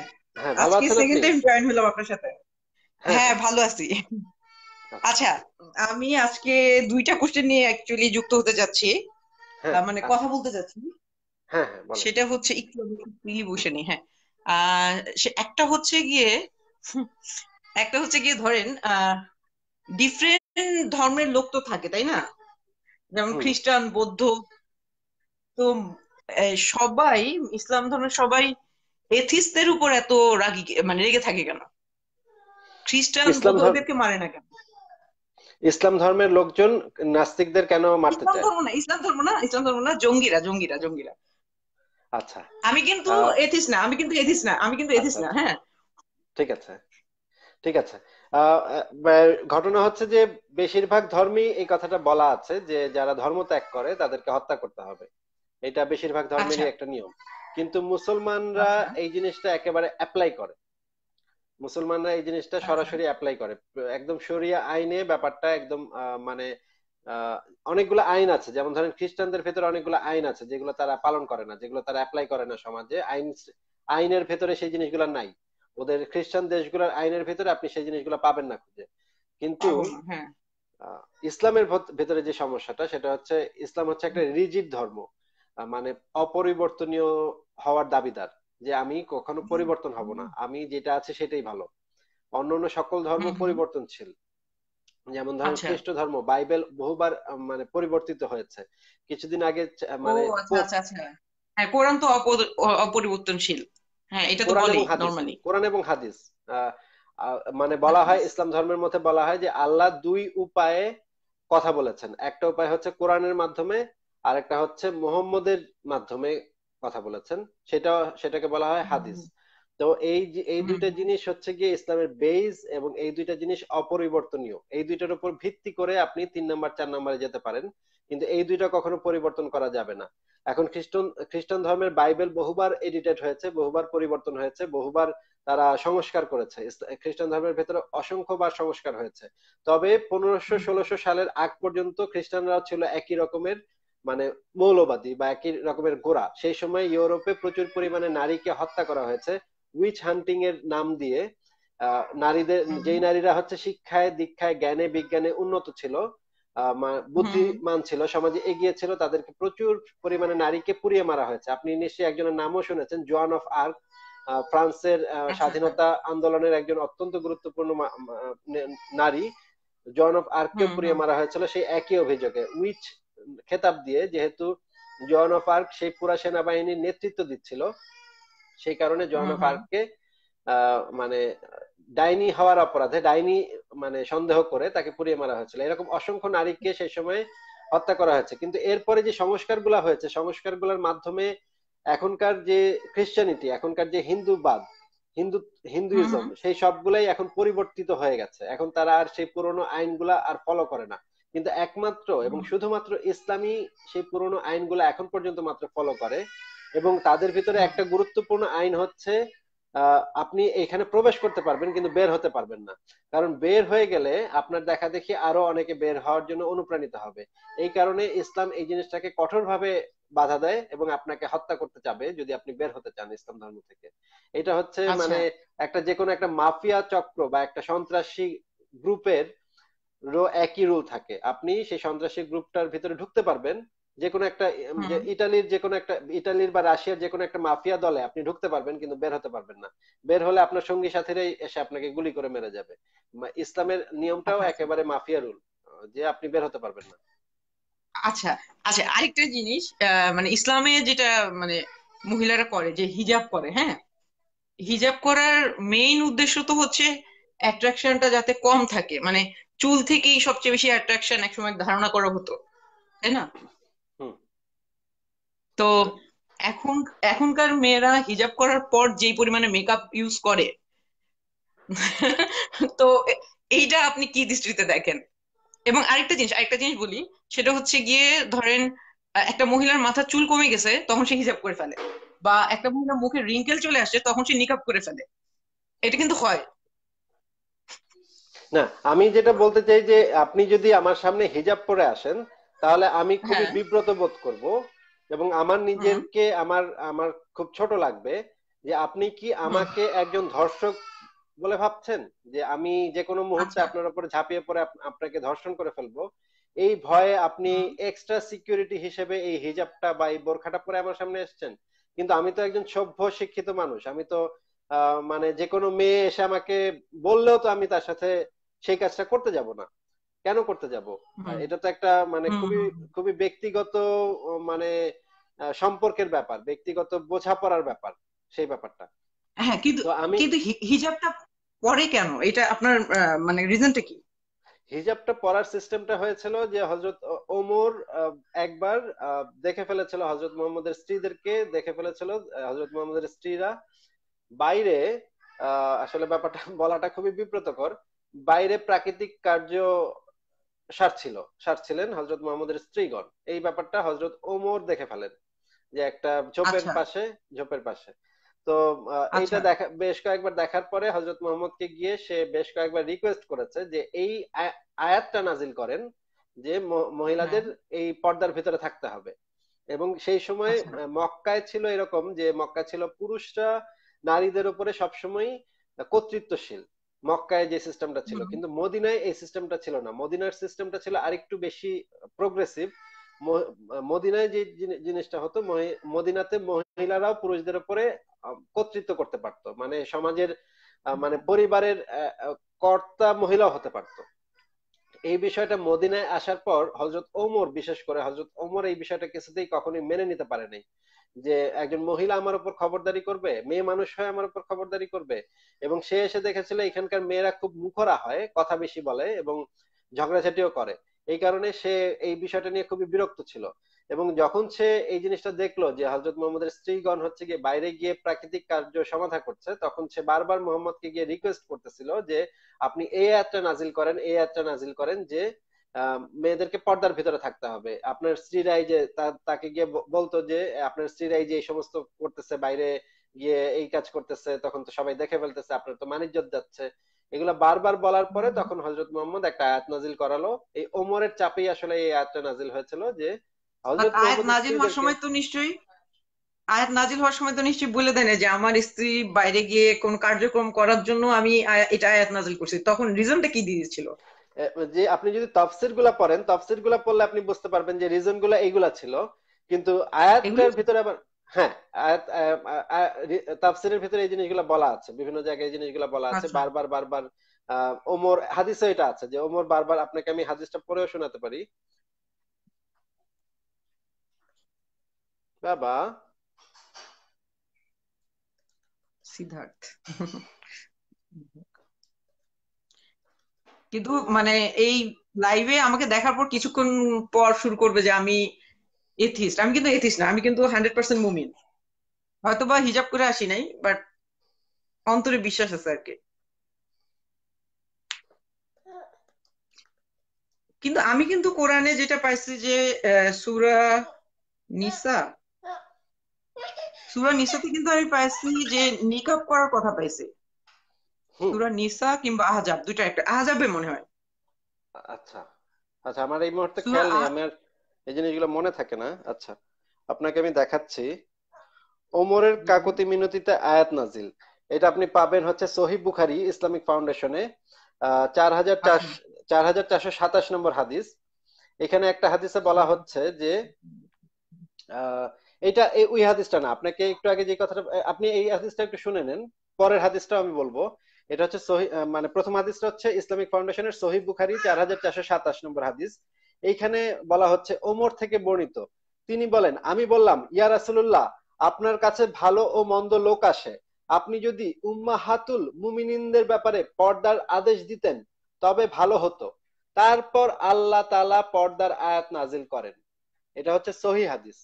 সেকেন্ড টাইম জয়েন হলাম আপনার সাথে হ্যাঁ।, হ্যাঁ ভালো আছি আচ্ছা আমি আজকে দুইটা কোশ্চেন নিয়ে অ্যাকচুয়ালি যুক্ত হতে যাচ্ছি হ্যাঁ, মানে আচ্ছা। কথা বলতে যাচ্ছি হ্যাঁ, সেটা হচ্ছে একটু মিলি বসে নি হ্যাঁ একটা হচ্ছে গিয়ে একটা হচ্ছে গিয়ে ধরেন আহ ডিফারেন্ট ধর্মের লোক তো থাকে তাই না যেমন খ্রিস্টান বৌদ্ধ তো সবাই ইসলাম ধর্মের সবাই এথিস্টদের উপর এত রাগি মানে রেগে থাকে কেন খ্রিস্টান বৌদ্ধদেরকে মারে না কেন ইসলাম ধর্মের লোকজন নাস্তিকদের কেন মারতে চায় ইসলাম ধর্ম না ইসলাম ধর্ম না ইসলাম ধর্ম না জঙ্গিরা জঙ্গিরা জঙ্গিরা আচ্ছা আমি কিন্তু এথিস না আমি কিন্তু এথিস না আমি কিন্তু এথিস না হ্যাঁ ঠিক আছে ঠিক আছে ঘটনা হচ্ছে যে বেশিরভাগ ধর্মী এই কথাটা বলা আছে যে যারা ধর্ম ত্যাগ করে তাদেরকে হত্যা করতে হবে এটা বেশিরভাগ ধর্মেরই আচ্ছা। একটা নিয়ম কিন্তু মুসলমানরা আচ্ছা। এই জিনিসটা একেবারে অ্যাপ্লাই করে মুসলমানরা এই জিনিসটা আচ্ছা। সরাসরি অ্যাপ্লাই করে একদম শরিয়া আইনে ব্যাপারটা একদম মানে অনেকগুলো আইন আছে যেমন ধরেন খ্রিস্টানদের ভেতরে অনেকগুলো আইন আছে যেগুলো তারা পালন করে না যেগুলো তারা অ্যাপ্লাই করে না সমাজে আইন আইনের ভেতরে সেই জিনিসগুলো নাই ওদের খ্রিস্টান দেশগুলোর আইনের ভিতরে আপনি সেই জিনিসগুলো পাবেন না খুঁজে কিন্তু হ্যাঁ। ইসলামের ভেতরে যে সমস্যাটা সেটা হচ্ছে ইসলাম হচ্ছে একটা রিজিড ধর্ম মানে অপরিবর্তনীয় হওয়ার দাবিদার যে আমি কখনো পরিবর্তন হব না আমি যেটা আছে সেটাই ভালো অন্য অন্য সকল ধর্ম পরিবর্তনশীল যেমন ধরেন আচ্ছা। খ্রিস্ট ধর্ম বাইবেল বহুবার মানে পরিবর্তিত হয়েছে কিছুদিন আগে মানে আচ্ছা, আচ্ছা, হ্যাঁ, কোরআন তো অপরিবর্তনশীল হ্যাঁ, কোরআন এবং হাদিস মানে বলা হয় ইসলাম ধর্মের মধ্যে বলা হয় যে আল্লাহ দুই উপায়ে কথা বলেছেন একটা উপায় হচ্ছে কোরআনের মাধ্যমে আর একটা হচ্ছে মোহাম্মদের মাধ্যমে কথা বলেছেন সেটা সেটাকে বলা হয় হাদিস তো এই এই দুইটা জিনিস হচ্ছে গিয়ে ইসলামের বেজ এবং এই দুইটা জিনিস অপরিবর্তনীয় এই দুইটার উপর ভিত্তি করে আপনি তিন নম্বর চার নম্বরে যেতে পারেন কিন্তু এই দুইটা কখনো পরিবর্তন করা যাবে না এখন খ্রিস্টান খ্রিস্টান ধর্মের বাইবেল বহুবার এডিটেড হয়েছে বহুবার পরিবর্তন হয়েছে বহুবার তারা সংস্কার করেছে খ্রিস্টান ধর্মের ভেতরে অসংখ্যবার সংস্কার হয়েছে তবে পনেরোশো ষোলোশো সালের আগ পর্যন্ত খ্রিস্টানরা ছিল একই রকমের মানে মৌলবাদী বা একই রকমের গোড়া সেই সময় ইউরোপে প্রচুর পরিমাণে নারীকে হত্যা করা হয়েছে উইচ হান্টিং এর নাম দিয়ে নারীদের যে নারীরা হচ্ছে শিক্ষায় দীক্ষায় জ্ঞানে বিজ্ঞানে উন্নত ছিল বুদ্ধিমান ছিল সমাজে এগিয়ে ছিল তাদেরকে প্রচুর পরিমাণে নারীকে পুড়িয়ে মারা হয়েছে আপনি নিশ্চয়ই একজনের নামও শুনেছেন জোয়ান অফ আর্ক ফ্রান্সের হ্যাঁ, হ্যাঁ। স্বাধীনতা আন্দোলনের একজন অত্যন্ত গুরুত্বপূর্ণ নারী জোয়ান অফ আর্ককে পুড়িয়ে মারা হয়েছিল সেই একই অভিযোগে উইচ খেতাব দিয়ে যেহেতু জোয়ান অফ আর্ক সেই পুরা সেনাবাহিনীর নেতৃত্ব দিচ্ছিল সেই কারণে জোহানা পার্ককে মানে ডাইনি হওয়ার অপরাধে ডাইনি মানে সন্দেহ করে তাকে পুড়িয়ে মারা হয়েছিল এরকম অসংখ্য নারীকে সেই সময় হত্যা করা হয়েছে কিন্তু এরপরে যে সংস্কারগুলো হয়েছে সংস্কারগুলোর মাধ্যমে এখনকার যে খ্রিস্টানিটি এখনকার যে হিন্দুবাদ হিন্দু হিন্দুইজম সেই সবগুলাই এখন পরিবর্তিত হয়ে গেছে এখন তারা আর সেই পুরনো আইনগুলা আর ফলো করে না কিন্তু একমাত্র এবং শুধুমাত্র ইসলামী সেই পুরনো আইনগুলা এখন পর্যন্ত মাত্র ফলো করে এবং তাদের ভিতরে একটা গুরুত্বপূর্ণ আইন হচ্ছে আপনি এখানে প্রবেশ করতে পারবেন কিন্তু বের হতে পারবেন না কারণ বের হয়ে গেলে আপনার দেখা দেখি আরো অনেকে বের হওয়ার জন্য অনুপ্রাণিত হবে এই কারণে ইসলাম এই জিনিসটাকে কঠোরভাবে বাধা দেয় এবং আপনাকে হত্যা করতে চাবে যদি আপনি বের হতে চান ইসলাম ধর্ম থেকে এটা হচ্ছে আচ্ছা। মানে একটা যে কোনো একটা মাফিয়া চক্র বা একটা সন্ত্রাসী গ্রুপের একই রুল থাকে আপনি সেই সন্ত্রাসী গ্রুপটার ভিতরে ঢুকতে পারবেন যে হ্যাঁ। কোনো একটা ইটালির যে কোনো একটা ইটালির বা রাশিয়ার যে কোনো একটা মাফিয়া দলে আপনি ঢুকতে পারবেন কিন্তু বের হতে পারবেন না বের হলে আপনার সঙ্গী সাথীরাই এসে আপনাকে গুলি করে মেরে যাবে ইসলামের নিয়মটাও আচ্ছা। একেবারে মাফিয়া রুল যে আপনি বের হতে পারবেন না আচ্ছা আচ্ছা আরেকটা জিনিস মানে ইসলামে যেটা মানে মহিলারা করে যে হিজাব করে হ্যাঁ হিজাব করার মেইন উদ্দেশ্য তো হচ্ছে অ্যাট্রাকশনটা যাতে কম থাকে মানে চুল থেকেই সবচেয়ে বেশি অ্যাট্রাকশন একসময় ধারণা করা হতো তাই না তো এখন এখনকার মেয়েরা হিজাব করার পর যেই পরিমাণে মেকআপ ইউজ করে তো এইটা আপনি কি দৃষ্টিতে দেখেন এবং আরেকটা জিনিস আরেকটা জিনিস বলি সেটা হচ্ছে গিয়ে ধরেন একটা মহিলার মাথা চুল কমে গেছে তখন সে হিজাব করে ফেলে বা একটা মহিলার মুখে রিঙ্কেল চলে আসছে তখন সে নিকাপ করে ফেলে এটা কিন্তু হয় না আমি যেটা বলতে চাই যে আপনি যদি আমার সামনে হিজাব পরে আসেন তাহলে আমি খুবই হ্যাঁ। বিব্রত বোধ করব এবং আমার নিজেরকে আমার আমার খুব ছোট লাগবে যে আপনি কি আমাকে একজন ধর্ষক বলে ভাবছেন যে আমি যে কোনো মুহূর্তে আচ্ছা। আপনার উপর ঝাঁপিয়ে পড়ে আপনাকে ধর্ষণ করে ফেলবো এই ভয়ে আপনি এক্সট্রা সিকিউরিটি হিসেবে এই হিজাবটা বা এই বোরখাটা পরে আমার সামনে এসছেন কিন্তু আমি তো একজন সভ্য শিক্ষিত মানুষ আমি তো মানে যে কোনো মেয়ে এসে আমাকে বললেও তো আমি তার সাথে সেই কাজটা করতে যাব না কেন করতে যাব এটা তো একটা মানে খুবই খুবই ব্যক্তিগত মানে সম্পর্কের ব্যাপার ব্যক্তিগত বোঝাপড়ার ব্যাপার সেই ব্যাপারটা হ্যাঁ কিন্তু কিন্তু হিজাবটা পরে কেন এটা আপনার মানে রিজনটা কি হিজাবটা পরার সিস্টেমটা হয়েছিল যে হজরত ওমর একবার দেখে ফেলেছিল হজরত মোহাম্মদের স্ত্রীদেরকে দেখে ফেলেছিল হজরত মোহাম্মদের স্ত্রীরা বাইরে আসলে ব্যাপারটা বলাটা খুবই বিব্রতকর বাইরে প্রাকৃতিক কার্য সার ছিল সার ছিলেন হজরত মোহাম্মদের স্ত্রীগণ এই ব্যাপারটা হজরত ওমর দেখে ফেলেন যে একটা ঝোপের আচ্ছা। পাশে ঝোপের পাশে তো এইটা আচ্ছা। দেখা বেশ কয়েকবার দেখার পরে হজরত মোহাম্মদকে গিয়ে সে বেশ কয়েকবার রিকোয়েস্ট করেছে যে এই আয়াতটা নাজিল করেন যে মহিলাদের হ্যাঁ। এই পর্দার ভিতরে থাকতে হবে এবং সেই সময় আচ্ছা। মক্কায় ছিল এরকম যে মক্কা ছিল পুরুষরা নারীদের উপরে সবসময় কর্তৃত্বশীল মক্কায় যে সিস্টেমটা ছিল কিন্তু মদিনায় এই সিস্টেমটা ছিল না মদিনার সিস্টেমটা ছিল আরেকটু বেশি প্রোগ্রেসিভ মদিনায় যে জিনিসটা হতো মদিনাতে মহিলারাও পুরুষদের উপরে কর্তৃত্ব করতে পারত মানে সমাজের মানে পরিবারের কর্তা মহিলা হতে পারত এই বিষয়টা মদিনায় আসার পর হজরত ওমর বিশেষ করে হজরত ওমর এই বিষয়টা কিছুতেই কখনোই মেনে নিতে পারে নাই যে একজন মহিলা আমার উপর খবরদারি করবে মেয়ে মানুষ হয়ে আমার উপর খবরদারি করবে এবং সে এসে দেখেছিল এখানকার মেয়েরা খুব মুখরা হয় কথা বেশি বলে এবং ঝগড়াঝাটিও করে এই কারণে সে এই বিষয়টা নিয়ে খুবই বিরক্ত ছিল এবং যখন সে এই জিনিসটা দেখলো যে হজরত মোহাম্মদের স্ত্রীগণ হচ্ছে গিয়ে বাইরে গিয়ে প্রাকৃতিক কার্য সমাধা করছে তখন সে বারবার মোহাম্মদকে গিয়ে রিকোয়েস্ট করতেছিল যে আপনি এই আয়াতটা নাজিল করেন এই আয়াতটা নাজিল করেন যে মেয়েদেরকে পর্দার ভিতরে থাকতে হবে আপনার স্ত্রীরাই যে তাকে গিয়ে বলতো যে আপনার স্ত্রীরাই যে এই সমস্ত করতেছে বাইরে গিয়ে এই কাজ করতেছে তখন তো সবাই দেখে ফেলতেছে আপনার তো মানিজ্জত যাচ্ছে এগুলো বারবার বলার পরে তখন হজরত মোহাম্মদ একটা আয়াত নাজিল করালো এই ওমরের চাপেই আসলে এই আয়াতটা নাজিল হয়েছিল যে আয়াত নাজিল হওয়ার সময় তো নিশ্চয়ই আয়াত নাজিল হওয়ার সময় তো নিশ্চয়ই বলে দেন যে আমার স্ত্রী বাইরে গিয়ে কোন কার্যক্রম করার জন্য আমি এটা আয়াত নাজিল করছি তখন রিজনটা কি দিয়েছিল যে আপনি যদি তাফসির গুলা পড়েন তাফসির গুলা পড়লে আপনি বুঝতে পারবেন যে রিজন গুলা এইগুলা ছিল কিন্তু আয়াতের ভিতরে আবার হ্যাঁ আয়াত তাফসিরের ভিতরে এই জিনিসগুলো বলা আছে বিভিন্ন জায়গায় এই জিনিসগুলো বলা আছে আচ্ছা। বারবার বারবার ওমর হাদিসে এটা আছে যে ওমর বারবার আপনাকে আমি হাদিসটা পড়েও শোনাতে পারি বাবা সিদ্ধার্থ কিন্তু মানে এই লাইভে আমাকে দেখার পর কিছুক্ষণ পর শুরু করবে যে আমি এথিস্ট আমি কিন্তু এথিস্ট না আমি কিন্তু হান্ড্রেড পার্সেন্ট মুমিন হয়তো বা হিজাব করে আসি নাই বাট অন্তরে বিশ্বাস আছে আর কি কিন্তু আমি কিন্তু কোরআনে যেটা পাইছি যে সুরা নিসা সুরা নিসাতে কিন্তু আমি পাইছি যে নিকাব করার কথা পাইছি সুরা নিসা কিংবা আহজাব দুইটা একটা আহজাবে মনে হয় আচ্ছা আচ্ছা আমার এই মুহূর্তে খেয়াল নেই আমার এই জিনিসগুলো মনে থাকে না আচ্ছা আপনাকে আমি দেখাচ্ছি ওমরের মিনতিতে আয়াত নাজিল এটা আপনি পাবেন হচ্ছে সহিব বুখারি ইসলামিক ফাউন্ডেশনে চার হাজার আচ্ছা। চার হাজার নম্বর হাদিস এখানে একটা হাদিসে বলা হচ্ছে যে এটা ওই হাদিসটা না আপনাকে একটু আগে যে কথাটা আপনি এই হাদিসটা একটু শুনে নেন পরের হাদিসটা আমি বলবো এটা হচ্ছে মানে প্রথম হাদিসটা হচ্ছে ইসলামিক ফাউন্ডেশনের সহিব বুখারি চার হাজার চারশো সাতাশ নম্বর হাদিস এইখানে বলা হচ্ছে ওমর থেকে বর্ণিত তিনি বলেন আমি বললাম ইয়া রাসুল্লাহ আপনার কাছে ভালো ও মন্দ লোক আসে আপনি যদি উম্মা হাতুল মুমিনিনদের ব্যাপারে পর্দার আদেশ দিতেন তবে ভালো হতো তারপর আল্লাহ তালা পর্দার আয়াত নাজিল করেন এটা হচ্ছে সহি হাদিস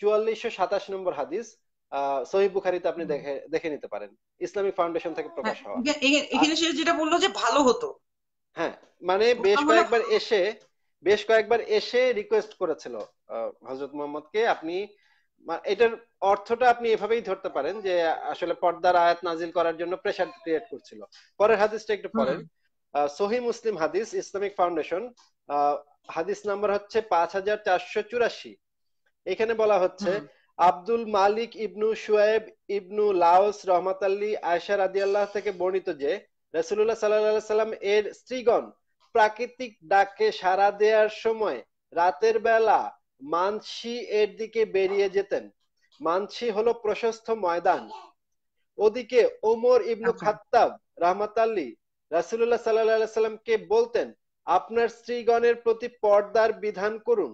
চুয়াল্লিশশো সাতাশ নম্বর হাদিস সহি বুখারিতে আপনি দেখে দেখে নিতে পারেন ইসলামিক ফাউন্ডেশন থেকে প্রকাশ হ্যাঁ, হওয়া এখানে সে যেটা বললো যে ভালো হতো হ্যাঁ মানে বেশ কয়েকবার এসে বেশ কয়েকবার এসে রিকোয়েস্ট করেছিল হজরত আপনি এটার অর্থটা আপনি এভাবেই ধরতে পারেন যে আসলে পর্দার আয়াত নাজিল করার জন্য প্রেসার ক্রিয়েট করছিল পরের হাদিসটা একটু পড়েন সহি মুসলিম হাদিস ইসলামিক ফাউন্ডেশন হাদিস নাম্বার হচ্ছে পাঁচ হাজার চারশো চুরাশি এখানে বলা হচ্ছে আব্দুল মালিক ইবনু সুয়েব ইবনু লাওস রহমাতাল্লি আয়সা রাদি আল্লাহ থেকে বর্ণিত যে রসুল্লাহ সাল্লাহ সাল্লাম এর স্ত্রীগণ প্রাকৃতিক ডাকে সারা দেওয়ার সময় রাতের বেলা মানসি এর দিকে বেরিয়ে যেতেন মানসি হলো প্রশস্ত ময়দান ওদিকে ওমর ইবনু আচ্ছা। খাত্তাব রহমাতাল্লি রাসুল্লাহ সাল্লাহ সাল্লামকে বলতেন আপনার স্ত্রীগণের প্রতি পর্দার বিধান করুন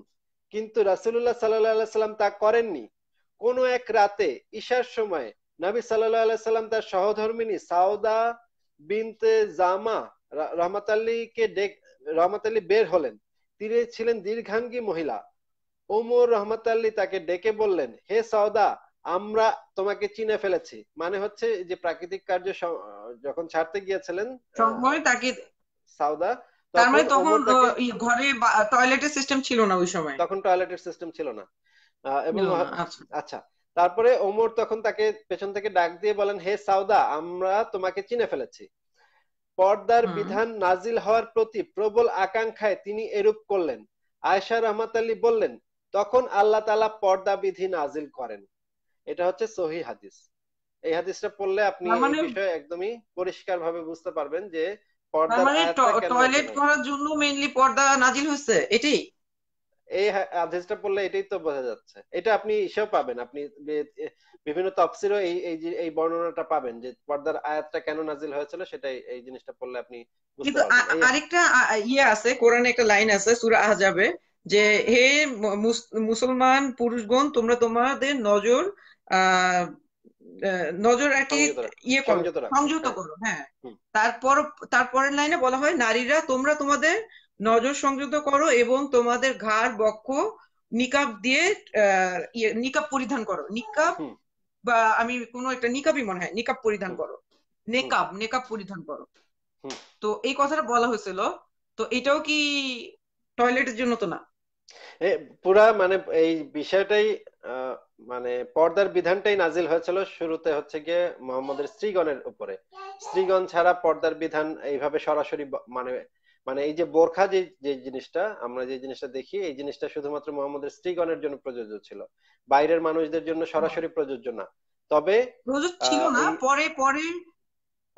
কিন্তু রাসুল্লাহ সাল্লাহ সাল্লাম তা করেননি কোন এক রাতে ঈশার সময় নবী সাল্লাহ সাল্লাম তার সহধর্মিনী সাউদা বিনতে জামা রহমত আলীকে ডেক রহমত আলী বের হলেন তিনি ছিলেন দীর্ঘাঙ্গী মহিলা ওমর রহমত আলী তাকে ডেকে বললেন হে সাউদা আমরা তোমাকে চিনে ফেলেছি মানে হচ্ছে যে প্রাকৃতিক কার্য যখন ছাড়তে গিয়েছিলেন সাউদা তার মানে তখন ঘরে টয়লেটের সিস্টেম ছিল না ওই সময় তখন টয়লেটের সিস্টেম ছিল না এবং আচ্ছা।, আচ্ছা তারপরে ওমর তখন তাকে পেছন থেকে ডাক দিয়ে বলেন হে সাউদা আমরা তোমাকে চিনে ফেলেছি পর্দার বিধান নাজিল হওয়ার প্রতি প্রবল আকাঙ্ক্ষায় তিনি এরূপ করলেন আয়সা রহমত আলী বললেন তখন আল্লাহ তালা পর্দা বিধি নাজিল করেন এটা হচ্ছে সহি হাদিস এই হাদিসটা পড়লে আপনি মানে এই বিষয়ে একদমই পরিষ্কারভাবে বুঝতে পারবেন যে পর্দা মানে টয়লেট করার জন্য মেইনলি পর্দা নাজিল হয়েছে এটাই এই হাদিসটা পড়লে এটাই তো বোঝা যাচ্ছে এটা আপনি ইসেও পাবেন আপনি বিভিন্ন তফসিরও এই এই যে এই বর্ণনাটা পাবেন যে পর্দার আয়াতটা কেন নাজিল হয়েছিল সেটা এই জিনিসটা পড়লে আপনি কিন্তু আরেকটা ইয়ে আছে কোরআনে একটা লাইন আছে সূরা আহজাবে যে হে মুসলমান পুরুষগণ তোমরা তোমাদের নজর নজর আর কি ইয়ে করো সংযত হ্যাঁ। করো হ্যাঁ তারপর তারপরের লাইনে বলা হয় নারীরা তোমরা তোমাদের নজর সংযত করো এবং তোমাদের ঘাড় বক্ষ নিকাব দিয়ে ইয়ে, নিকাব পরিধান করো নিকাব বা আমি কোন একটা নিকাবই মনে হয় নিকাব পরিধান করো নেকাব নেকাব পরিধান করো তো এই কথাটা বলা হয়েছিল তো এটাও কি টয়লেটের জন্য তো না পুরা মানে এই বিষয়টাই মানে পর্দার বিধানটাই নাজিল হয়েছিল শুরুতে হচ্ছে গিয়ে মোহাম্মদের স্ত্রীগণের উপরে স্ত্রীগণ ছাড়া পর্দার বিধান এইভাবে সরাসরি মানে মানে এই যে বোরখা যে যে জিনিসটা আমরা যে জিনিসটা দেখি এই জিনিসটা শুধুমাত্র মোহাম্মদের স্ত্রীগণের জন্য প্রযোজ্য ছিল বাইরের মানুষদের জন্য সরাসরি প্রযোজ্য না তবে ছিল না পরে পরে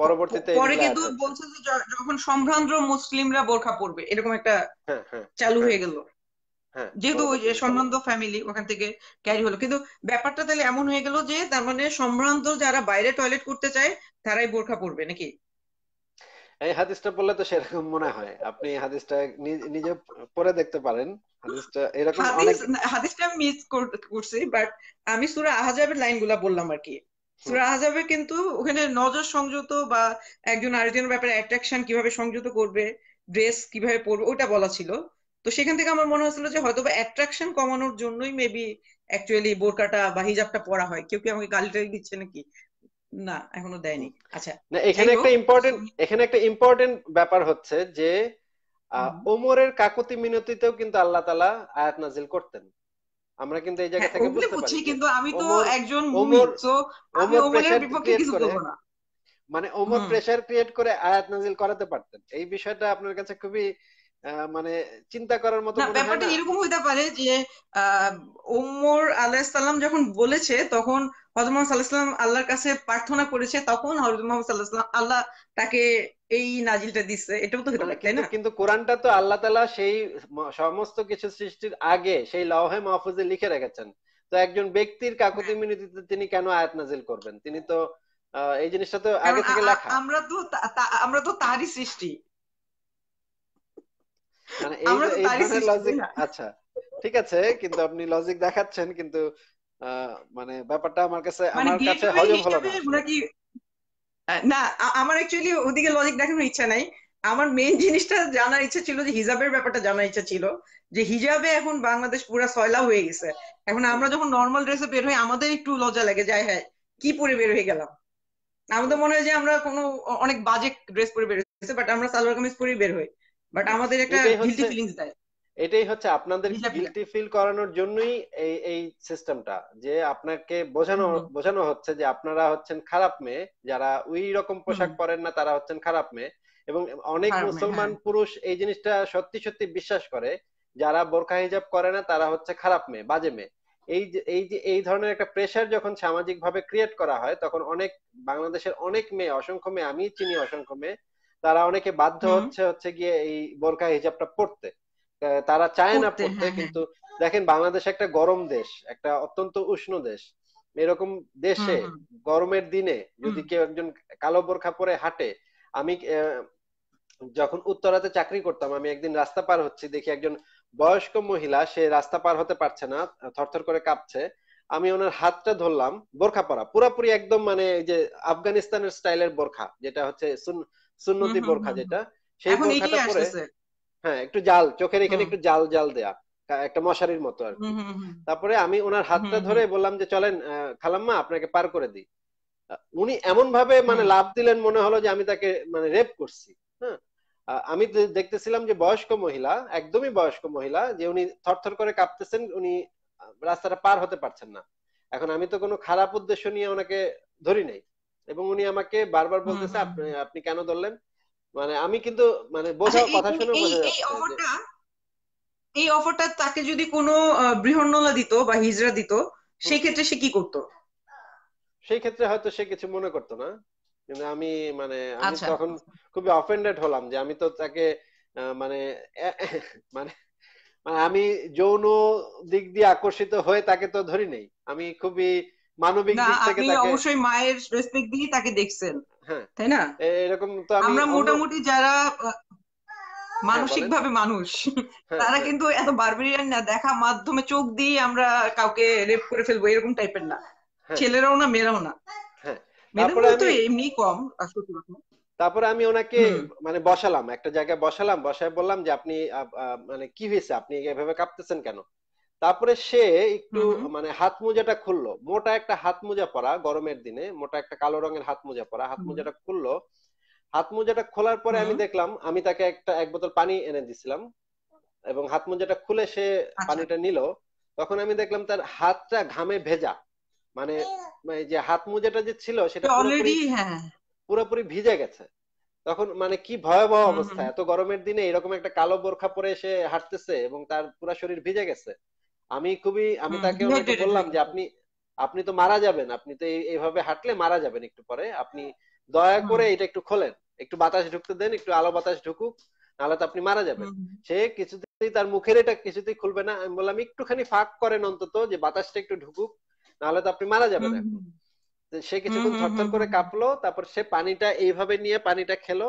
পরবর্তীতে পরে কিন্তু বলছে যে যখন সম্ভ্রান্ত মুসলিমরা বোরখা পরবে এরকম একটা হ্যাঁ, হ্যাঁ, চালু হ্যাঁ। হয়ে গেল যেহেতু ওই যে সম্ভ্রান্ত ফ্যামিলি ওখান থেকে ক্যারি হলো কিন্তু ব্যাপারটা তাহলে এমন হয়ে গেল যে তার মানে সম্ভ্রান্ত যারা বাইরে টয়লেট করতে চায় তারাই বোরখা পরবে নাকি এই হাদিসটা বললে তো সেরকম মনে হয় আপনি হাদিসটা নিজে পরে দেখতে পারেন হাদিসটা এরকম অনেক হাদিসটা আমি মিস করছি বাট আমি সূরা আহজাবের লাইনগুলো বললাম আর কি সূরা আহজাবে কিন্তু ওখানে নজর সংযত বা একজন আরেকজনের ব্যাপারে অ্যাট্রাকশন কিভাবে সংযত করবে ড্রেস কিভাবে পরবে ওটা বলা ছিল তো সেখান থেকে আমার মনে হয়েছিল যে হয়তো বা অ্যাট্রাকশন কমানোর জন্যই মেবি অ্যাকচুয়ালি বোরকাটা বা হিজাবটা পরা হয় কেউ কি আমাকে গালি টালি দিচ্ছে নাকি না এখনো দেয়নি আচ্ছা না এখানে একটা ইম্পর্টেন্ট এখানে একটা ইম্পর্টেন্ট ব্যাপার হচ্ছে যে ওমরের কাকুতি মিনতিতেও কিন্তু আল্লাহ আয়াত নাজিল করতেন আমরা কিন্তু এই জায়গা হ্যাঁ, থেকে বুঝতে কিন্তু আমি তো একজন আমি ওমরের বিপক্ষে কিছু না মানে ওমর প্রেসার ক্রিয়েট করে আয়াত নাজিল করাতে পারতেন এই বিষয়টা আপনার কাছে খুবই মানে চিন্তা করার মতো ব্যাপারটা এরকম হইতে পারে যে ওমর আলাইহিস সালাম যখন বলেছে তখন হজরত মোহাম্মদ আল্লাহর কাছে প্রার্থনা করেছে তখন হজরত মোহাম্মদ আল্লাহ তাকে এই নাজিলটা দিচ্ছে এটাও তো না কিন্তু কোরআনটা তো আল্লাহ তালা সেই সমস্ত কিছু সৃষ্টির আগে সেই মাহফুজে লিখে রেখেছেন তো একজন ব্যক্তির কাকুতি মিনতিতে তিনি কেন আয়াত নাজিল করবেন তিনি তো এই জিনিসটা তো আগে থেকে লেখা আমরা তো আমরা তো তারই সৃষ্টি মানে এই লজিক আচ্ছা ঠিক আছে কিন্তু আপনি লজিক দেখাচ্ছেন কিন্তু মানে ব্যাপারটা আমার কাছে মানে আমার কাছে হজম হলো না না আমার অ্যাকচুয়ালি ওদিকে লজিক দেখানোর ইচ্ছা নাই আমার মেইন জিনিসটা জানার ইচ্ছা ছিল যে হিজাবের ব্যাপারটা জানার ইচ্ছা ছিল যে হিজাবে এখন বাংলাদেশ পুরো সয়লা হয়ে গেছে এখন আমরা যখন নর্মাল ড্রেসে বের হই আমাদের একটু লজ্জা লাগে যায় হ্যাঁ কি পরে বের হয়ে গেলাম আমাদের মনে হয় যে আমরা কোনো অনেক বাজে ড্রেস পরে বের হয়েছে বাট আমরা সালোয়ার কামিজ পরে বের হই বাট আমাদের একটা গিলটি ফিলিংস দেয় এটাই হচ্ছে আপনাদের গিলটি ফিল করানোর জন্যই এই এই সিস্টেমটা যে আপনাকে বোঝানো বোঝানো হচ্ছে যে আপনারা হচ্ছেন খারাপ মেয়ে যারা ওই রকম পোশাক পরেন না তারা হচ্ছেন খারাপ মেয়ে এবং অনেক মুসলমান হ্যাঁ। পুরুষ এই জিনিসটা সত্যি সত্যি বিশ্বাস করে যারা বোরখা হিজাব করে না তারা হচ্ছে খারাপ মেয়ে বাজে মেয়ে এই যে এই যে এই ধরনের একটা প্রেশার যখন সামাজিক ভাবে ক্রিয়েট করা হয় তখন অনেক বাংলাদেশের অনেক মেয়ে অসংখ্য মেয়ে আমি চিনি অসংখ্য মেয়ে তারা অনেকে বাধ্য হচ্ছে হচ্ছে গিয়ে এই বোরখা হিজাবটা পড়তে তারা চায় না পড়তে হ্যাঁ, হ্যাঁ। কিন্তু দেখেন বাংলাদেশ একটা গরম দেশ একটা অত্যন্ত উষ্ণ দেশ এরকম দেশে গরমের দিনে যদি কেউ একজন কালো বোরখা পরে হাঁটে আমি যখন উত্তরাতে চাকরি করতাম আমি একদিন রাস্তা পার হচ্ছি দেখি একজন বয়স্ক মহিলা সে রাস্তা পার হতে পারছে না থরথর করে কাঁপছে আমি ওনার হাতটা ধরলাম বোরখা পরা পুরাপুরি একদম মানে যে আফগানিস্তানের স্টাইলের বোরখা যেটা হচ্ছে সুন্নতি বোরখা যেটা সেই বোরখাটা পরে হ্যাঁ একটু জাল চোখের এখানে একটু জাল জাল দেয়া একটা মশারির মতো আর তারপরে আমি ওনার হাতটা ধরে বললাম যে চলেন খালাম্মা আপনাকে পার করে দিই উনি এমন ভাবে মানে লাভ দিলেন মনে হলো যে আমি তাকে মানে রেপ করছি হ্যাঁ আমি দেখতেছিলাম যে বয়স্ক মহিলা একদমই বয়স্ক মহিলা যে উনি থরথর করে কাঁপতেছেন উনি রাস্তাটা পার হতে পারছেন না এখন আমি তো কোনো খারাপ উদ্দেশ্য নিয়ে ওনাকে ধরি নাই এবং উনি আমাকে বারবার বলতেছে আপনি আপনি কেন ধরলেন মানে আমি কিন্তু মানে বোঝা আচ্ছা, কথা শুনে বোঝা এই অফারটা এই অফারটা তাকে যদি কোনো বৃহন্নলা দিত বা হিজরা দিত সেই ক্ষেত্রে সে কি করত সেই ক্ষেত্রে হয়তো সে কিছু মনে করতো না কিন্তু আমি মানে আমি আচ্ছা। তখন খুবই অফেন্ডেড হলাম যে আমি তো তাকে মানে মানে মানে আমি যৌন দিক দিয়ে আকর্ষিত হয়ে তাকে তো ধরি নেই আমি খুবই মানবিক দিক থেকে তাকে অবশ্যই মায়ের রেসপেক্ট দিয়ে তাকে দেখছেন হ্যাঁ। তাই না এরকম তো আমরা মোটামুটি যারা মানসিক ভাবে হ্যাঁ, মানুষ হ্যাঁ, তারা কিন্তু এত বারবেরিয়ান না দেখা মাধ্যমে চোখ দিয়ে আমরা কাউকে রেপ করে ফেলবো এরকম টাইপের না ছেলেরাও না মেয়েরাও না তো এমনি কম তারপরে আমি ওনাকে মানে বসালাম একটা জায়গায় বসালাম বসায় বললাম যে আপনি মানে কি হয়েছে আপনি এভাবে কাঁপতেছেন কেন তারপরে সে একটু মানে হাত মোজাটা খুললো মোটা একটা হাত মোজা পরা গরমের দিনে মোটা একটা কালো রঙের হাত মোজা পরা হাত মোজাটা খুললো হাত মোজাটা খোলার পরে আমি দেখলাম আমি তাকে একটা এক বোতল পানি এনে দিছিলাম এবং হাত মোজাটা খুলে সে আচ্ছা। পানিটা নিল তখন আমি দেখলাম তার হাতটা ঘামে ভেজা মানে যে হাত মোজাটা যে ছিল সেটা হ্যাঁ। পুরোপুরি ভিজে গেছে তখন মানে কি ভয়াবহ অবস্থা এত গরমের দিনে এরকম একটা কালো বোরখা পরে সে হাঁটতেছে এবং তার পুরা শরীর ভিজে গেছে আমি খুবই আমি তাকে বললাম যে আপনি আপনি তো মারা যাবেন আপনি তো এইভাবে হাঁটলে মারা যাবেন একটু পরে আপনি দয়া করে এটা একটু খোলেন একটু বাতাস ঢুকতে দেন একটু আলো বাতাস ঢুকুক নাহলে তো আপনি মারা যাবেন সে কিছুতেই তার মুখের এটা কিছুতেই খুলবে না আমি বললাম একটুখানি ফাঁক করেন অন্তত যে বাতাসটা একটু ঢুকুক নাহলে তো আপনি মারা যাবেন এখন সে কিছুক্ষণ থরথর করে কাঁপলো তারপর সে পানিটা এইভাবে নিয়ে পানিটা খেলো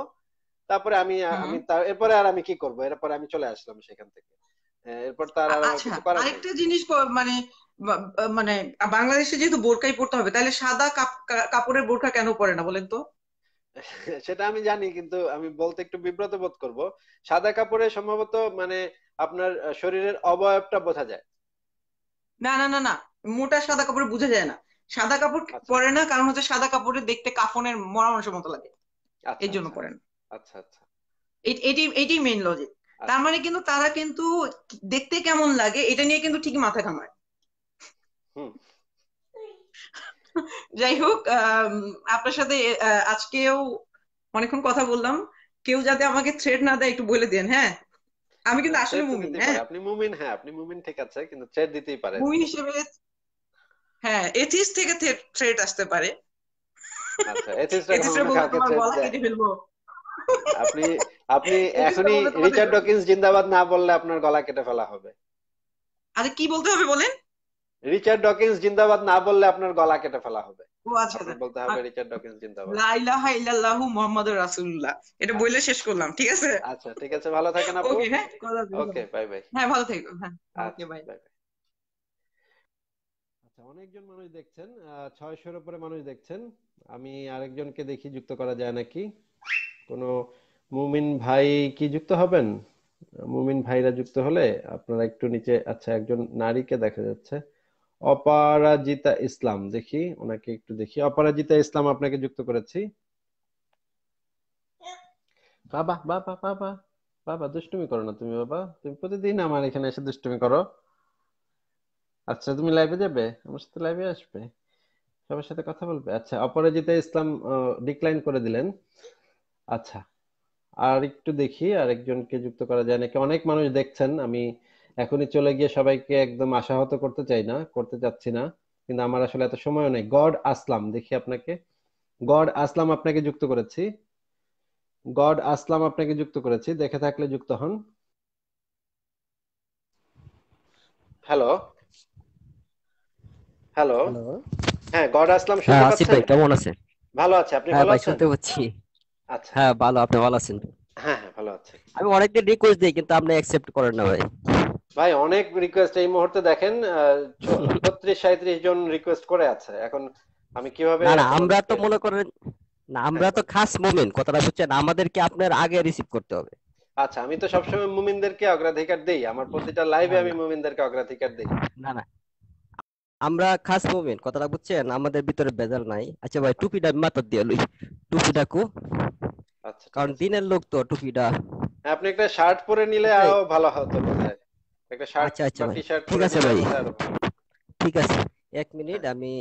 তারপরে আমি আমি এরপরে আর আমি কি করবো এরপরে আমি চলে আসলাম সেখান থেকে এরপর তার আচ্ছা, আরেকটা জিনিস মানে মানে বাংলাদেশে যেহেতু বোরকাই পড়তে হবে তাহলে সাদা কাপড়ের বোরকা কেন পরে না বলেন তো সেটা আমি জানি কিন্তু আমি বলতে একটু বিব্রত বোধ করব সাদা কাপড়ে সম্ভবত মানে আপনার শরীরের অবয়বটা বোঝা যায় না না না না মোটা সাদা কাপড়ে বোঝা যায় না সাদা কাপড় আচ্ছা। পরে না কারণ হচ্ছে সাদা কাপড়ে দেখতে কাফনের মরা মানুষের মতো লাগে আচ্ছা, এর জন্য পরে না আচ্ছা আচ্ছা এটি এটি মেইন লজিক তার আচ্ছা। মানে কিন্তু তারা কিন্তু দেখতে কেমন লাগে এটা নিয়ে কিন্তু ঠিক মাথা ঘামায় যাই হোক আপনার সাথে আজকেও অনেকক্ষণ কথা বললাম কেউ যাতে আমাকে থ্রেড না দেয় একটু বলে দেন হ্যাঁ আমি কিন্তু হ্যাঁ, আসলে মুমিন হ্যাঁ আপনি মুমিন হ্যাঁ আপনি মুমিন ঠিক আছে কিন্তু থ্রেড দিতেই পারে মুমিন হিসেবে হ্যাঁ এথিস থেকে থ্রেড আসতে পারে আচ্ছা এথিসটা কাউকে আপনি আপনি এখনই রিচার্ড ডকিন্স জিন্দাবাদ না বললে আপনার গলা কেটে ফেলা হবে আরে কি বলতে হবে বলেন রিচার্ড ডকিন্স জিন্দাবাদ না বললে আপনার গলা কেটে ফেলা হবে ও আচ্ছা বলতে হবে রিচার্ড ডকিন্স লা ইলাহা মুহাম্মাদুর রাসূলুল্লাহ এটা বলে শেষ করলাম ঠিক আছে আচ্ছা ঠিক আছে ভালো থাকেন আপু ওকে হ্যাঁ ওকে বাই বাই হ্যাঁ ভালো থেকো হ্যাঁ ওকে বাই অনেকজন মানুষ দেখছেন ছয়শোর উপরে মানুষ দেখছেন আমি আরেকজনকে দেখি যুক্ত করা যায় নাকি কোনো মুমিন ভাই কি যুক্ত হবেন মুমিন ভাইরা যুক্ত হলে আপনারা একটু নিচে আচ্ছা একজন নারীকে দেখা যাচ্ছে অপরাজিতা ইসলাম দেখি ওনাকে একটু দেখি অপরাজিতা ইসলাম আপনাকে যুক্ত করেছি বাবা বাবা বাবা বাবা দুষ্টুমি করো না তুমি বাবা তুমি প্রতিদিন আমার এখানে এসে দুষ্টুমি করো আচ্ছা তুমি লাইভে যাবে আমার সাথে লাইভে আসবে সবার সাথে কথা বলবে আচ্ছা অপরাজিতা ইসলাম ডিক্লাইন করে দিলেন আচ্ছা আর একটু দেখি আরেকজনকে যুক্ত করা যায় নাকি অনেক মানুষ দেখছেন আমি এখনই চলে গিয়ে সবাইকে একদম আশাহত করতে চাই না করতে চাচ্ছি না কিন্তু আমার আসলে এত সময় নাই গড আসলাম দেখি আপনাকে গড আসলাম আপনাকে যুক্ত করেছি গড আসলাম আপনাকে যুক্ত করেছি দেখে থাকলে যুক্ত হন হ্যালো হ্যালো হ্যাঁ গড আসলাম শুনতে হ্যাঁ, পাচ্ছেন কেমন আছেন ভালো আছে আপনি হ্যাঁ ভালো আছেন শুনতে পাচ্ছি আচ্ছা হ্যাঁ ভালো আপনি ভালো আছেন হ্যাঁ হ্যাঁ ভালো আছে আমি অনেকদিন রিকোয়েস্ট দিই কিন্তু আপনি অ্যাকসেপ্ট করেন না ভাই ভাই অনেক রিকোয়েস্ট এই মুহূর্তে দেখেন ছত্রিশ সাঁত্রিশ জন রিকোয়েস্ট করে আছে এখন আমি কিভাবে না আমরা তো মনে করেন না আমরা হ্যাঁ। তো খাস মুমিন কথাটা বুঝছেন আমাদেরকে আপনার আগে রিসিভ করতে হবে আচ্ছা আমি তো সবসময় মুমিনদেরকে অগ্রাধিকার দেই আমার প্রতিটা লাইভে হ্যাঁ, হ্যাঁ। আমি মুমিনদেরকে অগ্রাধিকার দেই না না আমরা খাস মুমিন কথাটা বুঝছেন আমাদের ভিতরে বেজাল নাই আচ্ছা ভাই টুপিটা মাথার দিয়ে লই টুপিটা কো আচ্ছা কারণ দিনের লোক তো টুপিটা হ্যাঁ, আপনি একটা শার্ট পরে নিলে আরো ভালো হতো একটা শার্ট আচ্ছা শার্ট আচ্ছা ঠিক আছে ভাই ঠিক আছে এক মিনিট আমি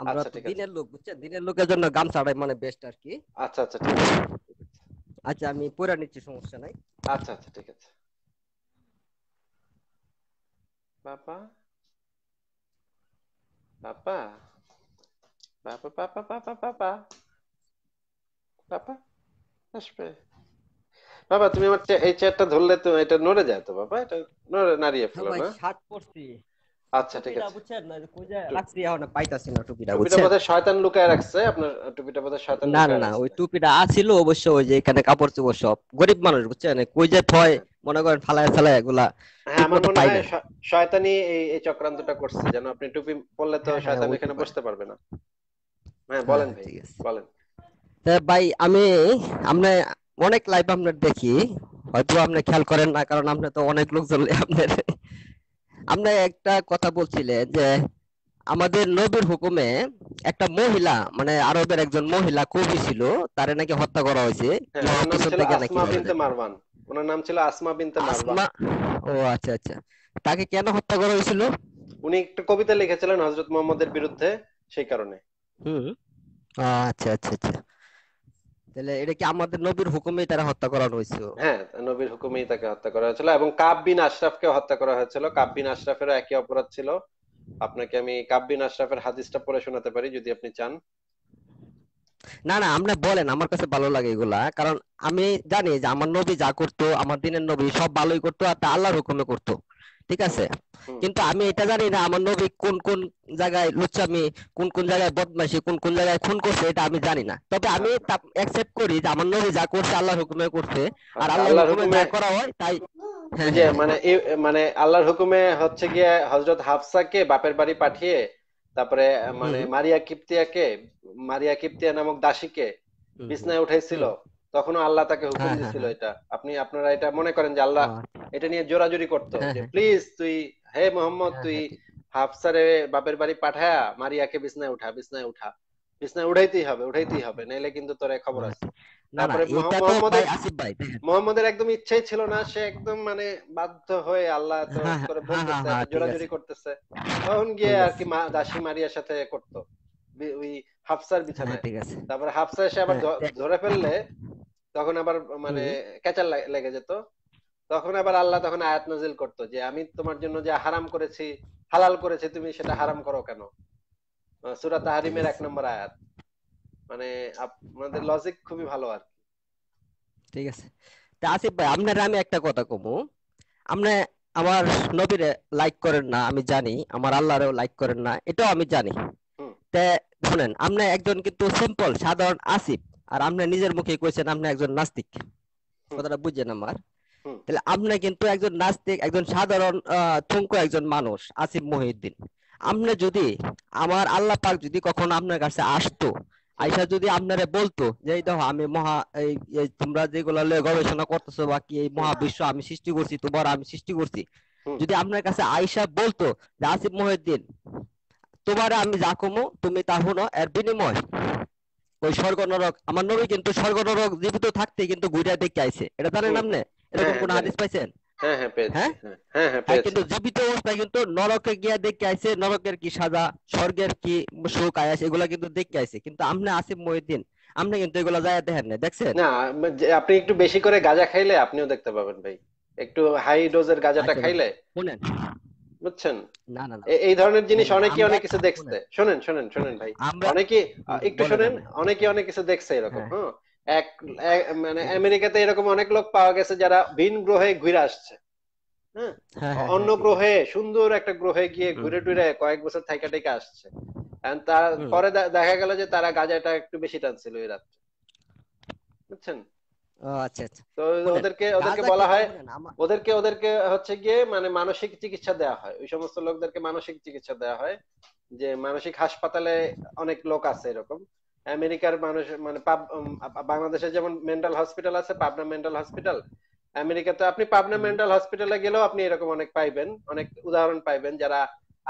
আমরা আচ্ছা, তো দিনের লোক বুঝছেন দিনের লোকের জন্য গামছাটাই মানে বেস্ট আর কি আচ্ছা আচ্ছা ঠিক আছে আচ্ছা আমি পরে নিচ্ছি সমস্যা নাই আচ্ছা আচ্ছা ঠিক আছে বাবা বাবা বাবা বাবা বাবা বাবা বাবা আসবে বাবা তুমি আমার এই চেয়ারটা ধরলে তো এটা নড়ে যায় তো বাবা এটা নড়ে নাড়িয়ে ফেলো না শার্ট পরছি আচ্ছা ঠিক আছে বুঝছেন না কোজা রাখছি এখন না পাইতাছি না টুপিটা বুঝছেন টুপিটা বোধহয় শয়তান লুকায় রাখছে আপনার টুপিটা বোধহয় শয়তান না না না ওই টুপিটা আছিল অবশ্য ওই যে এখানে কাপড় চোপড় সব গরিব মানুষ বুঝছেন কই যে থয় মনে করেন ফালায় ফালায় এগুলা হ্যাঁ, আমার মনে হয় শয়তানি এই চক্রান্তটা করছে যেন আপনি টুপি পরলে তো হ্যাঁ, হ্যাঁ, শয়তান এখানে বসতে পারবে না হ্যাঁ বলেন ভাই বলেন হ্যাঁ, ভাই আমি আপনি অনেক লাইভ আপনার দেখি হয়তো আপনি খেয়াল করেন না কারণ আপনি তো অনেক লোকজন আপনার আপনি একটা কথা বলছিলেন যে আমাদের নবীর হুকুমে একটা মহিলা মানে আরবের একজন মহিলা কবি ছিল তার নাকি হত্যা করা হয়েছে হ্যাঁ, ওনার নাম ছিল আসমা বিনতে মারওয়ান ও আচ্ছা আচ্ছা তাকে কেন হত্যা করা হয়েছিল উনি একটা কবিতা লিখেছিলেন হযরত মুহাম্মদের বিরুদ্ধে সেই কারণে হুম আচ্ছা আচ্ছা আচ্ছা তাহলে এটা কি আমাদের নবীর হুকুমেই তারা হত্যা হয়েছিল হ্যাঁ নবীর হুকুমেই তাকে হত্যা করা হয়েছিল এবং আশরাফকে হত্যা করা হয়েছিল একই অপরাধ ছিল আপনাকে আমি আশরাফের হাদিসটা পড়ে শোনাতে পারি যদি আপনি চান না না আপনি বলেন আমার কাছে ভালো লাগে এগুলা কারণ আমি জানি যে আমার নবী যা করতো আমার দিনের নবী সব ভালোই করতো আর তা আল্লাহর হুকুমে করতো ঠিক আছে কিন্তু আমি এটা জানি না আমার নবী কোন কোন জায়গায় লুচ্ছামি কোন কোন জায়গায় বদমাসি কোন কোন জায়গায় খুন করছে এটা আমি জানি না তবে আমি অ্যাকসেপ্ট আচ্ছা। করি যে আমার নবী যা করছে আল্লাহর হুকুমে করছে আর আচ্ছা, আল্লাহর হুকুমে যা করা হয় তাই যে মানে মানে আল্লাহর হুকুমে হচ্ছে গিয়ে হযরত হাফসাকে বাপের বাড়ি পাঠিয়ে তারপরে মানে মারিয়া কিপ্তিয়াকে মারিয়া কিপ্তিয়া নামক দাসীকে বিছনায় উঠাইছিল তখনও আল্লাহ তাকে হুকুম হ্যাঁ, হ্যাঁ, দিছিল হ্যাঁ। এটা আপনি আপনারা এটা মনে করেন যে আল্লাহ আচ্ছা। এটা নিয়ে জোরাজুরি করতো যে প্লিজ তুই হে মোহাম্মদ হ্যাঁ, তুই হ্যাঁ, হাফসারে বাপের বাড়ি পাঠায়া মারিয়াকে বিছনায় উঠা বিছনায় উঠা বিছনায় উঠাইতেই হবে উঠাইতেই হবে নাইলে কিন্তু তোর খবর আছে তারপরে মোহাম্মদের একদম ইচ্ছাই ছিল না সে একদম মানে বাধ্য হয়ে আল্লাহ হ্যাঁ, বলতেছে জোরাজুরি করতেছে তখন গিয়ে আর কি দাসী মারিয়ার সাথে করতো ওই হাফসার আছে তারপরে হাফসা এসে আবার ধরে ফেললে তখন আবার মানে ক্যাচার লেগে যেত তখন আবার আল্লাহ তখন আয়াত নাজিল করতো যে আমি তোমার জন্য যে হারাম করেছি হালাল করেছি তুমি সেটা হারাম করো কেন সুরা তাহারিমের এক নম্বর আয়াত মানে আপনাদের লজিক খুবই ভালো আর ঠিক আছে তা আসিফ ভাই আপনার আমি একটা কথা কমু আপনি আমার নবীরে লাইক করেন না আমি জানি আমার আল্লাহরেও লাইক করেন না এটাও আমি জানি তে শুনেন আপনি একজন কিন্তু সিম্পল সাধারণ আসিফ আর আপনি নিজের মুখে কইছেন আপনি একজন নাস্তিক কথাটা বুঝেন আমার তাহলে আপনি কিন্তু একজন নাস্তিক একজন সাধারণ থুঙ্কু একজন মানুষ আসিফ মহিউদ্দিন আপনি যদি আমার আল্লাহ পাক যদি কখনো আপনার কাছে আসতো আইসা যদি আপনারে বলতো যে এই দেখো আমি মহা এই তোমরা যেগুলো গবেষণা করতেছো বা কি এই মহাবিশ্ব আমি সৃষ্টি করছি তোমার আমি সৃষ্টি করছি যদি আপনার কাছে আইসা বলতো যে আসিফ মহিউদ্দিন তোমার আমি যা কমো তুমি তা হনো এর বিনিময় ওই স্বর্গ নরক আমার নবী কিন্তু স্বর্গ নরক জীবিত থাকতে কিন্তু ঘুরে দেখে আইছে এটা জানেন আপনি এরকম কোন হ্যাঁ, হাদিস পাইছেন হ্যাঁ, হ্যাঁ, কিন্তু জীবিত অবস্থায় কিন্তু নরকে গিয়া দেখে আইছে নরকের কি সাজা স্বর্গের কি সুখ আয়াস এগুলা কিন্তু দেখে আইছে কিন্তু আপনি আপনি কিন্তু এগুলা যায় দেখেন না দেখছেন না আপনি একটু বেশি করে গাঁজা খাইলে আপনিও দেখতে পাবেন ভাই একটু হাই ডোজের গাঁজাটা আচ্ছা, খাইলে শুনেন বুঝছেন না না এই ধরনের জিনিস অনেকে অনেক কিছু দেখছে শুনেন শুনেন শুনেন ভাই অনেকে একটু শুনেন অনেকে অনেক কিছু দেখছে এরকম হ্যাঁ এক মানে আমেরিকাতে এরকম অনেক লোক পাওয়া গেছে যারা ভিন গ্রহে ঘুরে আসছে হ্যাঁ, হ্যাঁ, হ্যাঁ অন্য হ্যাঁ, গ্রহে সুন্দর একটা গ্রহে গিয়ে ঘুরে টুরে কয়েক বছর থাইকা টেকে আসছে তারপরে দেখা গেল যে তারা গাজাটা একটু বেশি টানছিল ওই রাত্রে বুঝছেন আচ্ছা, আচ্ছা তো মানে ওদেরকে ওদেরকে বলা হয় ওদেরকে ওদেরকে হচ্ছে গিয়ে মানে মানসিক চিকিৎসা দেওয়া হয় ওই সমস্ত লোকদেরকে মানসিক চিকিৎসা দেওয়া হয় যে মানসিক হাসপাতালে অনেক লোক আছে এরকম আমেরিকার মানুষ মানে বাংলাদেশে যেমন মেন্টাল হসপিটাল আছে পাবনা মেন্টাল হসপিটাল আমেরিকাতে আপনি পাবনা মেন্টাল হসপিটালে গেলেও আপনি এরকম অনেক পাইবেন অনেক উদাহরণ পাইবেন যারা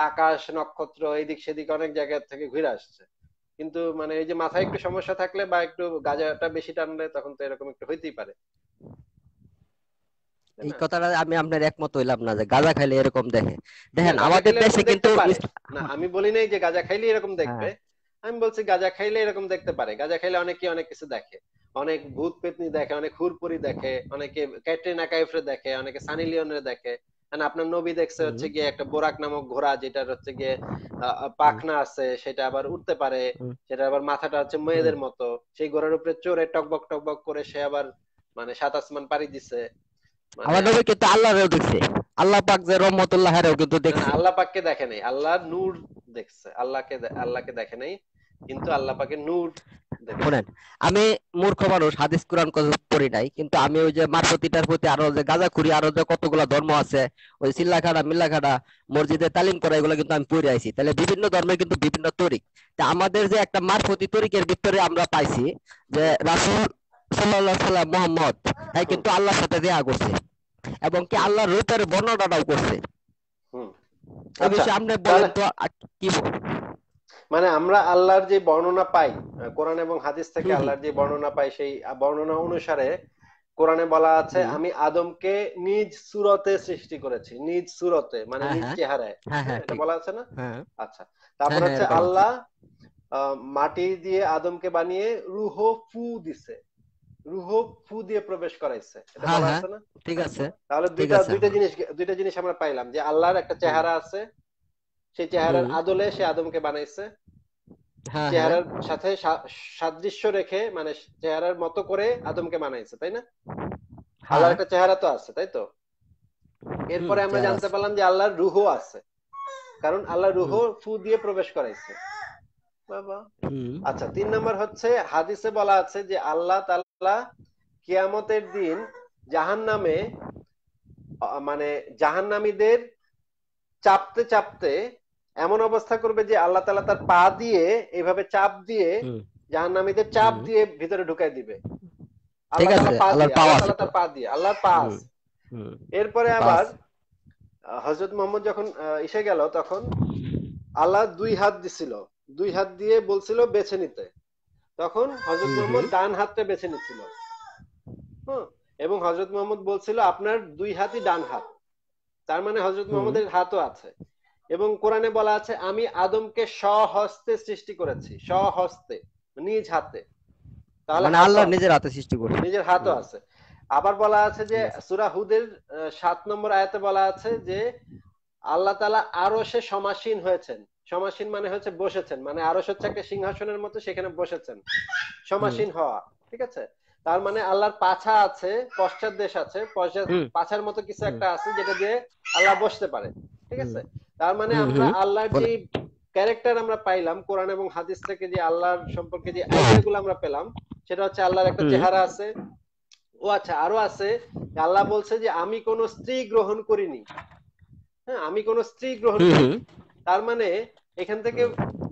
আকাশ নক্ষত্র এদিক সেদিক অনেক জায়গা থেকে ঘুরে আসছে কিন্তু মানে এই যে মাথায় একটু সমস্যা থাকলে বা একটু গাজাটা বেশি টানলে তখন তো এরকম একটু হইতেই পারে এই কথাটা আমি আপনার একমত হইলাম না যে গাজা খাইলে এরকম দেখে দেখেন আমাদের দেশে কিন্তু না আমি বলি নাই যে গাজা খাইলে এরকম দেখবে হ্যাঁ। আমি বলছি গাঁজা খাইলে এরকম দেখতে পারে গাঁজা খাইলে অনেকে অনেক কিছু দেখে অনেক ভূত পেতনি দেখে অনেক হুরপুরি দেখে অনেকে ক্যাটরিনা কাইফরে দেখে অনেকে সানি লিওনের দেখে আপনার নবী দেখছে হচ্ছে গিয়ে একটা বোরাক নামক ঘোড়া যেটার হচ্ছে গিয়ে পাখনা আছে সেটা আবার উঠতে পারে সেটা আবার মাথাটা হচ্ছে মেয়েদের মতো সেই ঘোড়ার উপরে চড়ে টকবক টকবক করে সে আবার মানে সাত আসমান পাড়ি দিছে মানে আমার নবী কিন্তু আল্লাহরেও দেখছে আল্লাহ পাক যে রহমতুল্লাহ কিন্তু দেখছে আল্লাহ পাককে দেখে নাই আল্লাহ নূর দেখছে আল্লাহকে আল্লাহকে দেখে নাই কিন্তু আল্লাহ পাকে নূর শুনেন আমি মূর্খ মানুষ হাদিস কোরআন পড়ি নাই কিন্তু আমি ওই যে মারফতিটার প্রতি আরো যে গাঁজা খুরি আরো যে কতগুলা ধর্ম আছে ওই সিল্লাখাড়া মিল্লাখাড়া মসজিদে তালিম করা এগুলো কিন্তু আমি পড়ে আইছি তাহলে বিভিন্ন ধর্মে কিন্তু বিভিন্ন তরিক তা আমাদের যে একটা মারফতি তরিকের ভিতরে আমরা পাইছি যে রাসুল সাল্লাহ সাল্লাম মোহাম্মদ তাই কিন্তু আল্লাহর সাথে দেয়া করছে এবং কি আল্লাহর রূপের বর্ণনাটাও করছে আপনি আচ্ছা, বলেন তো কি মানে আমরা আল্লাহর যে বর্ণনা পাই কোরআন এবং হাদিস থেকে আল্লাহর যে বর্ণনা পাই সেই বর্ণনা অনুসারে কোরআনে বলা আছে আমি আদমকে নিজ সুরতে সৃষ্টি করেছি নিজ সুরতে মানে হ্যাঁ, নিজ হ্যাঁ। চেহারায় হ্যাঁ, এটা বলা আছে না আচ্ছা তারপর হচ্ছে আল্লাহ মাটি দিয়ে আদমকে বানিয়ে রুহ ফু দিছে রুহ ফু দিয়ে প্রবেশ করাইছে এটা বলা আছে না ঠিক আছে তাহলে দুইটা দুইটা জিনিস দুইটা জিনিস আমরা পাইলাম যে আল্লাহর একটা চেহারা আছে সেই চেহারার আদলে সে আদমকে বানাইছে হ্যাঁ, হ্যাঁ। চেহারার সাথে সাদৃশ্য রেখে মানে চেহারার মতো করে আদমকে বানাইছে তাই না হ্যাঁ। আল্লাহর একটা চেহারা তো আছে তাই তো এরপরে আমরা জানতে পারলাম যে আল্লাহর রুহও আছে কারণ আল্লাহর রুহ ফু দিয়ে প্রবেশ করাইছে বাবা আচ্ছা তিন নম্বর হচ্ছে হাদিসে বলা আছে যে আল্লাহ তাআলা কিয়ামতের দিন জাহান্নামে মানে জাহান্নামীদের চাপতে চাপতে এমন অবস্থা করবে যে আল্লাহ তালা তার পা দিয়ে এভাবে চাপ দিয়ে জাহান্নামীদের চাপ দিয়ে ভিতরে ঢুকাই দিবে আল্লাহর পা এরপরে আবার হজরত মোহাম্মদ যখন এসে গেল তখন আল্লাহ দুই হাত দিছিল দুই হাত দিয়ে বলছিল বেছে নিতে তখন হজরত মোহাম্মদ ডান হাতটা বেছে নিচ্ছিল এবং হজরত মোহাম্মদ বলছিল আপনার দুই হাতই ডান হাত তার মানে হজরত মোহাম্মদের হাতও আছে এবং কোরআনে বলা আছে আমি আদমকে সহস্তে সৃষ্টি করেছি সহস্তে নিজ হাতে তাহলে মানে আল্লাহ নিজের হাতে সৃষ্টি করে নিজের হাতও আছে আবার বলা আছে যে সুরা হুদের সাত নম্বর আয়াতে বলা আছে যে আল্লাহ তালা আরো সে সমাসীন হয়েছেন সমাসীন মানে হচ্ছে বসেছেন মানে আরো হচ্ছে একটা সিংহাসনের মতো সেখানে বসেছেন সমাসীন হওয়া ঠিক আছে তার মানে আল্লাহর পাছা আছে পশ্চাৎ দেশ আছে পাছার মতো কিছু একটা আছে যেটা দিয়ে আল্লাহ বসতে পারে ঠিক আছে তার মানে আমরা আল্লাহর যে ক্যারেক্টার আমরা পাইলাম কোরআন এবং হাদিস থেকে যে আল্লাহর সম্পর্কে যে আইডিয়াগুলো আমরা পেলাম সেটা হচ্ছে আল্লাহর একটা চেহারা আছে ও আচ্ছা আরো আছে আল্লাহ বলছে যে আমি কোন স্ত্রী গ্রহণ করিনি হ্যাঁ আমি কোন স্ত্রী গ্রহণ করিনি তার মানে এখান থেকে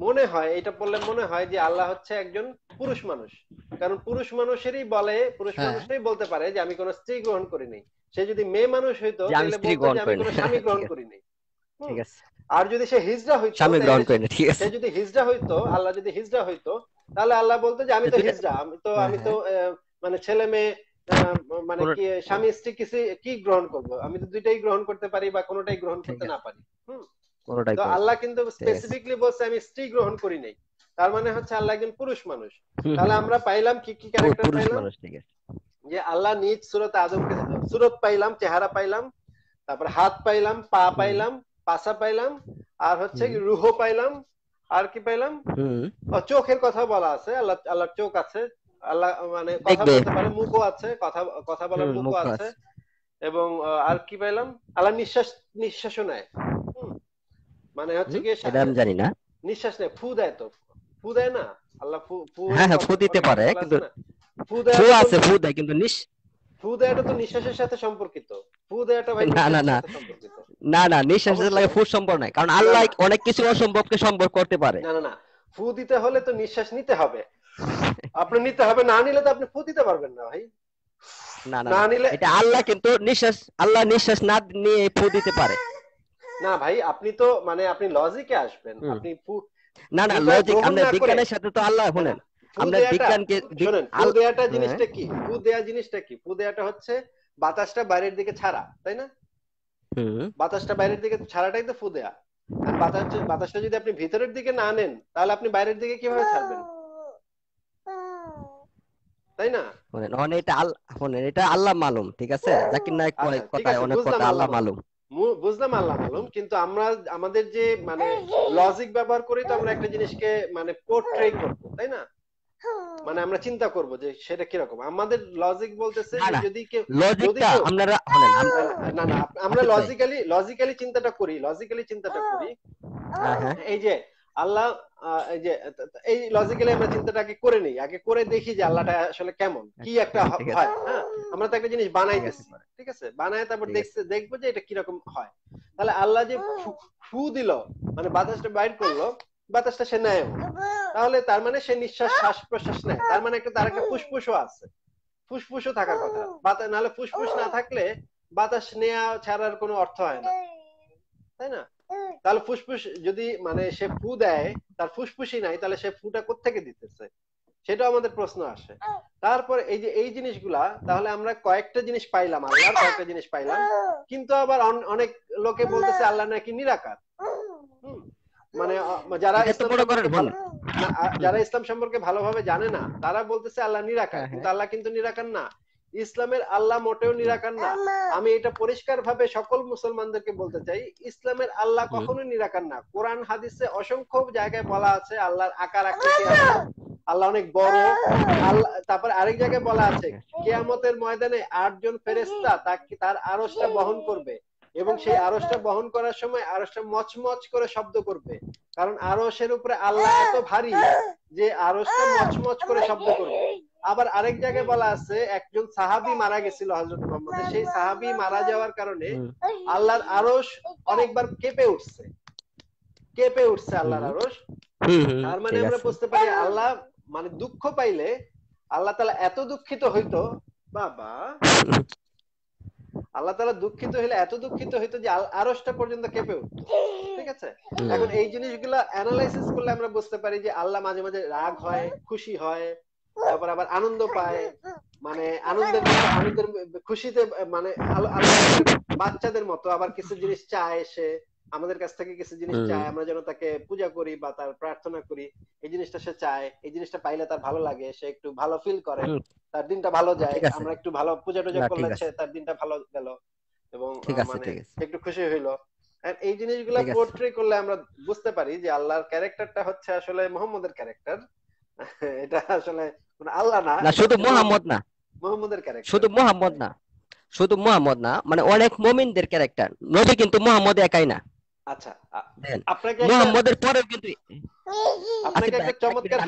মনে হয় এটা পড়লে মনে হয় যে আল্লাহ হচ্ছে একজন পুরুষ মানুষ কারণ পুরুষ মানুষেরই বলে পুরুষ হ্যাঁ। মানুষেরই বলতে পারে যে আমি কোন স্ত্রী গ্রহণ করিনি সে যদি মেয়ে মানুষ হইতো তাহলে বলতো যে আমি কোনো স্বামী আচ্ছা। গ্রহণ করিনি ঠিক আছে আর যদি সে হিজড়া হইতো স্বামী গ্রহণ করে না ঠিক আছে যদি হিজড়া হইতো আল্লাহ যদি হিজড়া হইতো তাহলে আল্লাহ বলতো যে আমি তো হিজড়া আমি তো হ্যাঁ, আমি হ্যাঁ। তো মানে ছেলে মেয়ে মানে কি স্বামী স্ত্রী কিছু কি গ্রহণ করব আমি তো দুইটাই গ্রহণ করতে পারি বা কোনোটাই গ্রহণ করতে না পারি হুম তো আল্লাহ কিন্তু স্পেসিফিকলি বলছে আমি স্ত্রী গ্রহণ করি নাই তার মানে হচ্ছে আল্লাহ একজন পুরুষ মানুষ তাহলে আমরা পাইলাম কি কি ক্যারেক্টার পুরুষ মানুষ ঠিক আছে যে আল্লাহ নিজ সুরত আদমকে সুরত পাইলাম চেহারা পাইলাম তারপর হাত পাইলাম পা পাইলাম পাশা পাইলাম আর হচ্ছে কি রুহ পাইলাম আর কি পাইলাম চোখের কথা বলা আছে আল্লাহ আল্লাহর চোখ আছে আল্লাহ মানে কথা বলতে পারে মুখও আছে কথা কথা বলার মুখও আছে এবং আর কি পাইলাম আল্লাহ নিঃশ্বাস নিঃশ্বাসও নেয় মানে হচ্ছে কি জানি না নিঃশ্বাস নেয় ফু দেয় তো ফু দেয় না আল্লাহ ফু হ্যাঁ হ্যাঁ ফু দিতে পারে কিন্তু ফু দেয় ফু আছে ফু দেয় কিন্তু নিঃ ফু দেয় এটা তো নিঃশ্বাসের সাথে সম্পর্কিত না না লাগে সম্ভব কারণ আল্লাহ অনেক কিছু অসম্ভবকে সম্ভব করতে পারে না না ফু দিতে হলে তো নিঃশ্বাস নিতে হবে আপনি নিতে হবে না নিলে তো আপনি ফু দিতে পারবেন না ভাই না না নিলে এটা আল্লাহ কিন্তু নিঃশ্বাস আল্লাহ নিঃশ্বাস না নিয়ে ফু দিতে পারে না ভাই আপনি তো মানে আপনি লজিকে আসবেন আপনি ফু না না লজিক আমরা বিজ্ঞানের সাথে তো আল্লাহ আমরা বিজ্ঞানকে শুনেন ফু দেয়াটা জিনিসটা হ্যাঁ। কি ফু দেয়া জিনিসটা কি ফু দেয়াটা হচ্ছে বাতাসটা বাইরের দিকে ছাড়া তাই না বাতাসটা বাইরের দিকে ছাড়াটাই তো ফু দেয়া আর বাতাস বাতাসটা যদি আপনি ভিতরের দিকে না নেন তাহলে আপনি বাইরের দিকে কিভাবে ছাড়বেন তাই না মানে, মানে এটা মানে এটা আল্লাহ মালুম ঠিক আছে জাকির নায়ক কথা আচ্ছা, অনেক কথা আল্লাহ মালুম বুঝলাম আল্লাহ মালুম কিন্তু আমরা আমাদের যে মানে লজিক ব্যবহার করি তো আমরা একটা জিনিসকে মানে পোর্ট্রে করবো তাই না হ্যাঁ। মানে আমরা চিন্তা করব যে সেটা কি রকম আমাদের লজিক বলতেছে যদি কেউ আমরা না না আমরা লজিক্যালি আচ্ছা, লজিক্যালি আচ্ছা। চিন্তাটা করি লজিক্যালি চিন্তাটা হ্যাঁ। করি হ্যাঁ, এই যে আল্লাহ এই যে এই লজিক্যালি আমরা চিন্তাটা আগে করে নিই আগে করে দেখি যে আল্লাহটা আসলে কেমন কি আচ্ছা, একটা হয় হ্যাঁ আমরা তো একটা জিনিস বানাইতেছি ঠিক আছে বানায় তারপর দেখছে দেখবো যে এটা কিরকম হয় তাহলে আল্লাহ যে ফু দিল মানে বাতাসটা বাইর করলো বাতাসটা সে নেয় হ্যাঁ। তাহলে তার মানে সে নিঃশ্বাস হ্যাঁ। শ্বাস প্রশ্বাস নেয় তার মানে একটা তার একটা হ্যাঁ। ফুসফুসও আছে ফুসফুসও থাকার কথা বাতাস নাহলে ফুসফুস না থাকলে বাতাস নেয়া ছাড়ার কোনো অর্থ হয় না তাই না তাহলে ফুসফুস যদি মানে সে ফু দেয় তার ফুসফুসই নাই তাহলে সে ফুটা কোথেকে দিতেছে সেটা আমাদের প্রশ্ন আসে তারপর এই যে এই জিনিসগুলা তাহলে আমরা কয়েকটা জিনিস পাইলাম আল্লাহর কয়েকটা জিনিস পাইলাম কিন্তু আবার অনেক লোকে বলতেছে আল্লাহ নাকি নিরাকার মানে যারা যারা ইসলাম সম্পর্কে ভালোভাবে জানে না তারা বলতেছে আল্লাহ নিরাকার হ্যাঁ, কিন্তু হ্যাঁ। আল্লাহ কিন্তু নিরাকার না ইসলামের আল্লাহ মোটেও নিরাকার না আমি এটা পরিষ্কার ভাবে সকল মুসলমানদেরকে বলতে চাই ইসলামের আল্লাহ কখনো নিরাকার না কোরআন হাদিসে অসংখ্য জায়গায় বলা আছে আল্লাহর আকার আকৃতি আল্লাহ অনেক বড় আল্লাহ তারপর আরেক জায়গায় বলা আছে আচ্ছা। কেয়ামতের ময়দানে আটজন ফেরেস্তা তাকে তার আরসটা বহন করবে এবং সেই আরসটা বহন করার সময় আরসটা মচমচ করে শব্দ করবে কারণ আরসের উপরে আল্লাহ এত ভারী যে আরসটা মচমচ করে শব্দ করবে আবার আরেক জায়গায় বলা আছে একজন সাহাবি মারা গেছিল হজরত মোহাম্মদ সেই সাহাবি মারা যাওয়ার কারণে আল্লাহর আরস অনেকবার কেঁপে উঠছে কেঁপে উঠছে আল্লাহর আরস তার মানে আমরা বুঝতে পারি আল্লাহ মানে দুঃখ পাইলে আল্লাহ তালা এত দুঃখিত হইতো বাবা আল্লাহ তালা দুঃখিত হইলে এত দুঃখিত হইতো যে আরসটা পর্যন্ত কেঁপে উঠতো ঠিক আছে এখন এই জিনিসগুলো অ্যানালাইসিস করলে আমরা বুঝতে পারি যে আল্লাহ মাঝে মাঝে রাগ হয় খুশি হয় তারপর আবার আনন্দ পায় মানে আনন্দের আনন্দের খুশিতে মানে বাচ্চাদের মতো আবার কিছু জিনিস চায় সে আমাদের কাছ থেকে কিছু জিনিস চায় আমরা যেন তাকে পূজা করি বা তার প্রার্থনা করি এই জিনিসটা সে চায় এই জিনিসটা পাইলে তার ভালো লাগে সে একটু ভালো ফিল করে তার দিনটা ভালো যায় আমরা একটু ভালো পূজা টুজা করলে তার দিনটা ভালো গেল এবং মানে একটু খুশি হইলো এই জিনিসগুলা পোর্ট্রে করলে আমরা বুঝতে পারি যে আল্লাহর ক্যারেক্টারটা হচ্ছে আসলে মোহাম্মদের ক্যারেক্টার এটা আসলে মানে আল্লাহ না না শুধু মোহাম্মদ না মোহাম্মদের ক্যারেক্টার শুধু মোহাম্মদ না শুধু মোহাম্মদ না মানে অনেক মমিনদের ক্যারেক্টার নবী কিন্তু মোহাম্মদ একাই না আচ্ছা, কিন্তু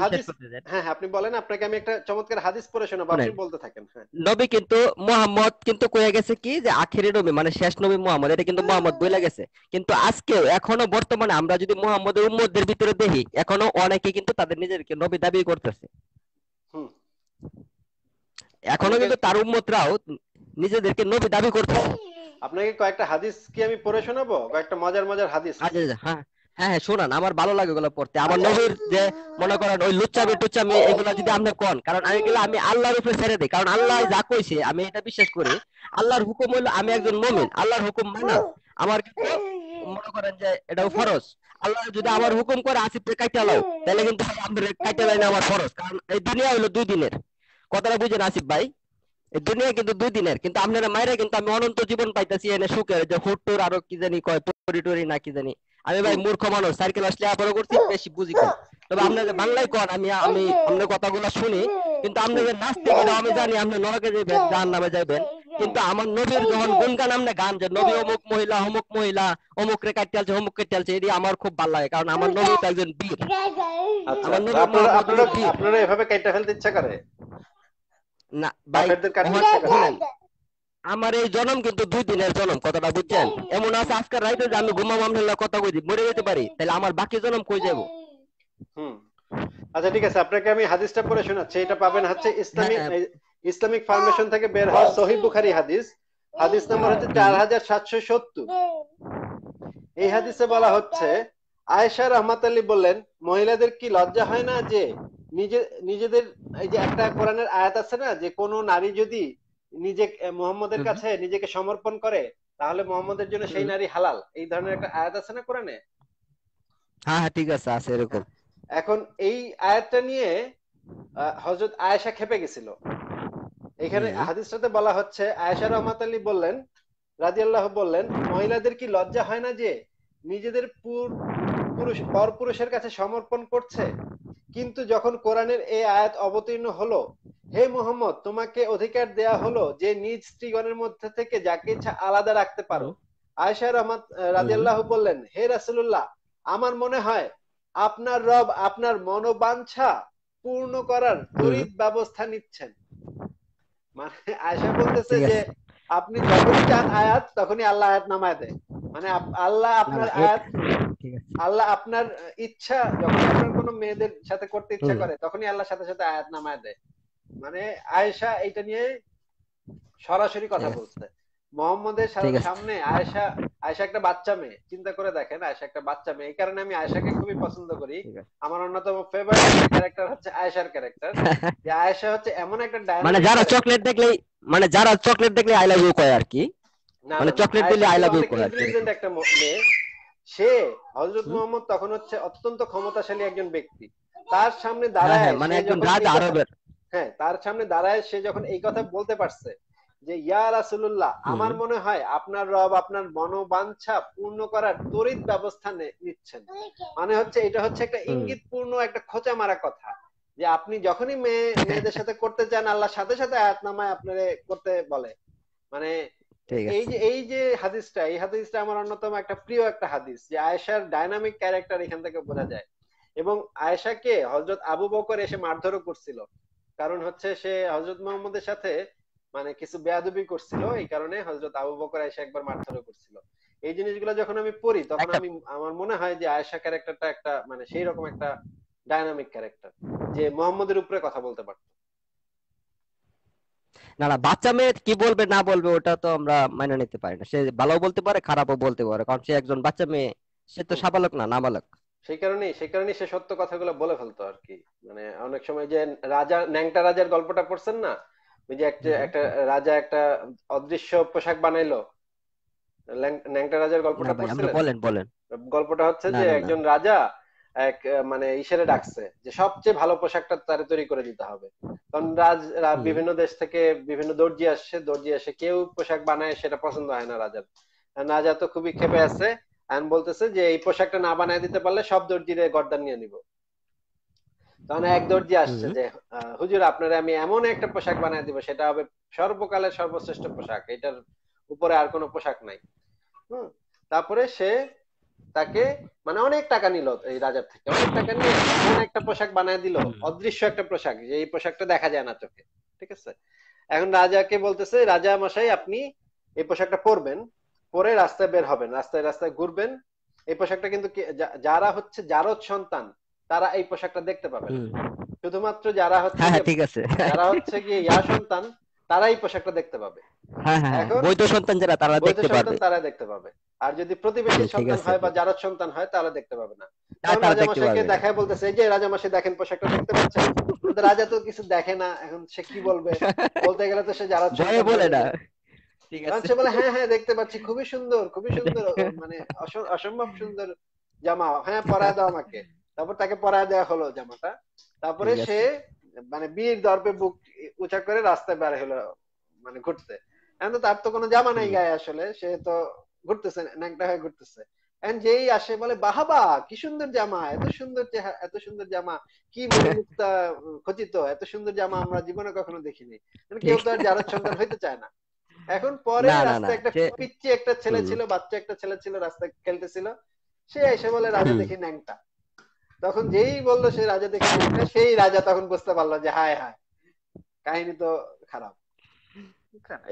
আজকে এখনো বর্তমানে আমরা যদি মোহাম্মদের ভিতরে দেখি এখনো অনেকে কিন্তু তাদের নিজেদেরকে নবী দাবি করতেছে এখনো কিন্তু তার উম্মতরাও নিজেদেরকে নবী দাবি করতেছে আপনাকে কয়েকটা হাদিস কি আমি পড়ে শোনাবো কয়েকটা মজার মজার হাদিস আচ্ছা, আচ্ছা, হ্যাঁ, হ্যাঁ হ্যাঁ শোনান আমার ভালো লাগে ওগুলো পড়তে আমার আচ্ছা। নবীর যে মনে করেন ওই লুচ্চা বেটুচ্চা মেয়ে এগুলো যদি আপনি কন কারণ আমি গেলে আমি আল্লাহর উপরে ছেড়ে দিই কারণ আল্লাহ যা কইছে আমি এটা বিশ্বাস করি আল্লাহর হুকুম হইলো আমি একজন মমিন আল্লাহর হুকুম মানা আমার কিন্তু মনে করেন যে এটাও ফরজ আল্লাহ যদি আমার হুকুম করে আসিফকে কাইটা লাও তাহলে কিন্তু আপনার কাইটা লাইনে আমার ফরজ কারণ এই দুনিয়া হলো দুই দিনের কথাটা বুঝেন আসিফ ভাই দুনিয়া কিন্তু দুই দিনের কিন্তু আপনারা মায়েরা কিন্তু আমি অনন্ত জীবন পাইতেছি এনে সুখের যে হুটুর আরো কি জানি কয় টরি টরি না কি জানি আমি ভাই মূর্খ মানুষ সার্কেল আসলে আবার করছি বেশি বুঝি কম তবে আপনাদের বাংলায় কন আমি আমি আপনার কথাগুলো শুনি কিন্তু আপনাদের নাচতে গেলে আমি জানি আপনি নরকে যাবেন যার নামে যাবেন কিন্তু আমার নবীর যখন গুনগান আমরা গান যে নবী অমুক মহিলা অমুক মহিলা অমুক রে কাটিয়ালছে অমুক কাটিয়ালছে এটি আমার খুব ভালো লাগে কারণ আমার নবী তো একজন বীর আচ্ছা, আপনারা এভাবে কাটতে ফেলতে ইচ্ছা করে আমার এই জনম কিন্তু দুই দিনের জনম কথাটা বুঝছেন হ্যাঁ। এমন আছে আজকে রাইতে যে আমি ঘুমাবো আমরা কথা বলছি মরে যেতে পারি তাহলে আমার বাকি জনম কই যাব আচ্ছা ঠিক আছে আপনাকে আমি হাদিসটা পড়ে শোনাচ্ছি এটা পাবেন হচ্ছে হ্যাঁ, হ্যাঁ। ইসলামিক ইসলামিক ফাউন্ডেশন থেকে বের হওয়া সহিহ বুখারী হাদিস হাদিস নাম্বার হচ্ছে 4770 এই হাদিসে বলা হচ্ছে আয়েশা রহমাতাল্লি বললেন মহিলাদের কি লজ্জা হয় না যে নিজে নিজেদের এই যে একটা কোরআনের আয়াত আছে না যে কোনো নারী যদি নিজে মোহাম্মদের কাছে নিজেকে সমর্পণ করে তাহলে মোহাম্মদের জন্য সেই নারী হালাল এই ধরনের একটা আয়াত আছে না কোরআনে হ্যাঁ হ্যাঁ ঠিক আছে আছে এরকম এখন এই আয়াতটা নিয়ে হজরত আয়েশা খেপে গেছিল এখানে হাদিসটাতে বলা হচ্ছে আয়েশা রহমাত আলী বললেন রাদিয়াল্লাহু বললেন মহিলাদের কি লজ্জা হয় না যে নিজেদের পুরুষ পর পুরুষের কাছে সমর্পণ করছে কিন্তু যখন কোরআনের এই আয়াত অবতীর্ণ হলো হে মোহাম্মদ তোমাকে অধিকার দেয়া হলো যে নিজ স্ত্রীগণের মধ্যে থেকে যাকে ইচ্ছা আলাদা রাখতে পারো আয়সা রহমান রাজিয়াল্লাহ বললেন হে রাসুল্লাহ আমার মনে হয় আপনার রব আপনার মনোবাঞ্ছা পূর্ণ করার ত্বরিত ব্যবস্থা নিচ্ছেন মানে আয়সা বলতেছে যে আপনি যখন চান আয়াত তখনই আল্লাহ আয়াত নামায় দেয় মানে আল্লাহ আপনার আয়াত ঠিক আছে আল্লাহ আপনার ইচ্ছা যখন আপনার কোনো মেয়েদের সাথে করতে ইচ্ছা করে তখনই আল্লাহ সাথে সাথে আয়াত নামায় দেয় মানে আয়েশা এটা নিয়ে সরাসরি কথা বলছে মোহাম্মদের সামনে আয়েশা আয়েশা একটা বাচ্চা মেয়ে চিন্তা করে দেখেন আয়েশা একটা বাচ্চা মেয়ে এই কারণে আমি আয়েশাকে খুবই পছন্দ করি আমার অন্যতম ফেভারিট ক্যারেক্টার হচ্ছে আয়েশার ক্যারেক্টার যে আয়েশা হচ্ছে এমন একটা মানে যারা চকলেট দেখলেই মানে যারা চকলেট দেখলে আই লাভ ইউ কয় আর কি মানে চকলেট দিলে আই লাভ ইউ কয় একটা মেয়ে সে হজরত মোহাম্মদ তখন হচ্ছে অত্যন্ত ক্ষমতাশালী একজন ব্যক্তি তার সামনে হ্যাঁ, হ্যাঁ, দাঁড়ায় মানে একজন রাজ আরবের হ্যাঁ তার সামনে দাঁড়ায় সে যখন এই কথা বলতে পারছে যে ইয়া রাসুল্লাহ আমার মনে হয় আপনার রব আপনার মনোবাঞ্ছা পূর্ণ করার তরিত ব্যবস্থা নিচ্ছেন মানে হচ্ছে এটা হচ্ছে একটা ইঙ্গিতপূর্ণ একটা খোঁচা মারা কথা যে আপনি যখনই মেয়ে মেয়েদের সাথে করতে চান আল্লাহ সাথে সাথে আয়াতনামায় আপনারে করতে বলে মানে এই যে এই যে হাদিসটা এই হাদিসটা আমার অন্যতম একটা প্রিয় একটা হাদিস যে আয়েশার ডাইনামিক ক্যারেক্টার এখান থেকে বোঝা যায় এবং আয়েশাকে হজরত আবু বকর এসে মারধরও করছিল কারণ হচ্ছে সে হজরত মোহাম্মদের সাথে মানে কিছু বেয়াদবি করছিল এই কারণে হজরত আবু বকর আয়েশা একবার মারধরও করছিল এই জিনিসগুলো যখন আমি পড়ি তখন আচ্ছা। আমি আমার মনে হয় যে আয়েশা ক্যারেক্টারটা একটা মানে সেই রকম একটা ডাইনামিক ক্যারেক্টার যে মোহাম্মদের উপরে কথা বলতে পারতো না না বাচ্চা মেয়ে কি বলবে না বলবে ওটা তো আমরা মেনে নিতে পারি না সে ভালো বলতে পারে খারাপও বলতে পারে কারণ সে একজন বাচ্চা মেয়ে সে তো সাবালক না নাবালক সেই কারণে সেই কারণে সে সত্য কথাগুলো বলে ফেলতো আর কি মানে অনেক সময় যে রাজা ন্যাংটা রাজার গল্পটা পড়ছেন না ওই যে একটা একটা রাজা একটা অদৃশ্য পোশাক বানাইলো ন্যাংটা রাজার গল্পটা পড়ছিলেন বলেন বলেন গল্পটা হচ্ছে যে একজন রাজা এক মানে ইসারে ডাকছে যে সবচেয়ে ভালো পোশাকটা তারা তৈরি করে দিতে হবে কারণ রাজ বিভিন্ন দেশ থেকে বিভিন্ন দর্জি আসছে দর্জি এসে কেউ পোশাক বানায় সেটা পছন্দ হয় না রাজার রাজা তো খুবই খেপে আছে এন বলতেছে যে এই পোশাকটা না বানায় দিতে পারলে সব দর্জিরে গর্দান নিয়ে নিব তখন এক দর্জি আসছে যে হুজুর আপনারা আমি এমন একটা পোশাক বানায় দিব সেটা হবে সর্বকালের সর্বশ্রেষ্ঠ পোশাক এটার উপরে আর কোনো পোশাক নাই হম তারপরে সে তাকে মানে অনেক টাকা নিল এই রাজার থেকে অনেক টাকা নিয়ে এমন একটা পোশাক বানায় দিল অদৃশ্য একটা পোশাক যে এই পোশাকটা দেখা যায় না চোখে ঠিক আছে এখন রাজাকে বলতেছে রাজা মশাই আপনি এই পোশাকটা পরবেন পরে রাস্তায় বের হবেন রাস্তায় রাস্তায় ঘুরবেন এই পোশাকটা কিন্তু যারা হচ্ছে জারদ সন্তান তারা এই পোশাকটা দেখতে পাবেন শুধুমাত্র যারা হচ্ছে হ্যাঁ, হ্যাঁ, ঠিক আছে যারা হচ্ছে কি ইয়া সন্তান তারাই পোশাকটা দেখতে পাবে হ্যাঁ, হ্যাঁ, হ্যাঁ। সন্তান যারা তারা দেখতে পাবে তারা দেখতে পাবে আর যদি প্রতিবেশী হ্যাঁ, সন্তান হয় বা যারা সন্তান হয় তারা দেখতে পাবে না রাজামশাইকে দেখায় বলতেছে যে রাজামশাই দেখেন পোশাকটা দেখতে পাচ্ছেন রাজা তো কিছু দেখে না এখন সে কি বলবে বলতে গেলে তো সে যারা বলে না সে বলে হ্যাঁ হ্যাঁ দেখতে পাচ্ছি খুবই সুন্দর খুবই সুন্দর মানে অসম্ভব সুন্দর জামা হ্যাঁ পরায় দাও আমাকে তারপর তাকে পরায় দেওয়া হলো জামাটা তারপরে সে মানে বিয়ের দর্পে বুক উঁচা করে রাস্তায় বের হলো মানে ঘুরতে এখন তো তার তো কোনো জামা নাই গায়ে আসলে সে তো ঘুরতেছে ন্যাংটা হয়ে ঘুরতেছে এখন যেই আসে বলে বাহাবা কি সুন্দর জামা এত সুন্দর এত সুন্দর জামা কি খচিত এত সুন্দর জামা আমরা জীবনে কখনো দেখিনি মানে কেউ তো আর যারা সন্তান হইতে চায় না এখন পরে রাস্তায় একটা পিচ্ছি একটা ছেলে ছিল বাচ্চা একটা ছেলে ছিল রাস্তায় খেলতেছিল সে এসে বলে রাজা দেখি ন্যাংটা তখন যেই বললো সেই রাজা দেখে সেই রাজা তখন বুঝতে পারলো যে হায় হায় কাহিনী তো খারাপ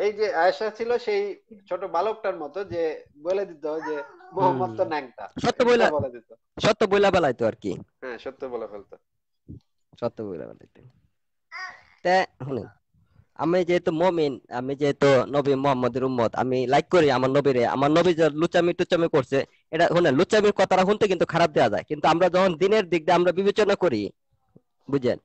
এই যে আয়সা ছিল সেই ছোট বালকটার মতো যে বলে দিত যে মোহাম্মদ তো ন্যাংটা সত্য বলে দিত সত্য বলে আর কি হ্যাঁ সত্য বলে ফেলতো সত্য বলে আমি যেহেতু মমিন আমি যেহেতু নবী মোহাম্মদের উম্মত আমি লাইক করি আমার নবীরে আমার নবী যে লুচামি টুচামি করছে এটা হলে লুচ্চামির কথাটা শুনতে কিন্তু খারাপ দেওয়া যায় কিন্তু আমরা যখন দিনের দিক দিয়ে আমরা বিবেচনা করি বুঝলেন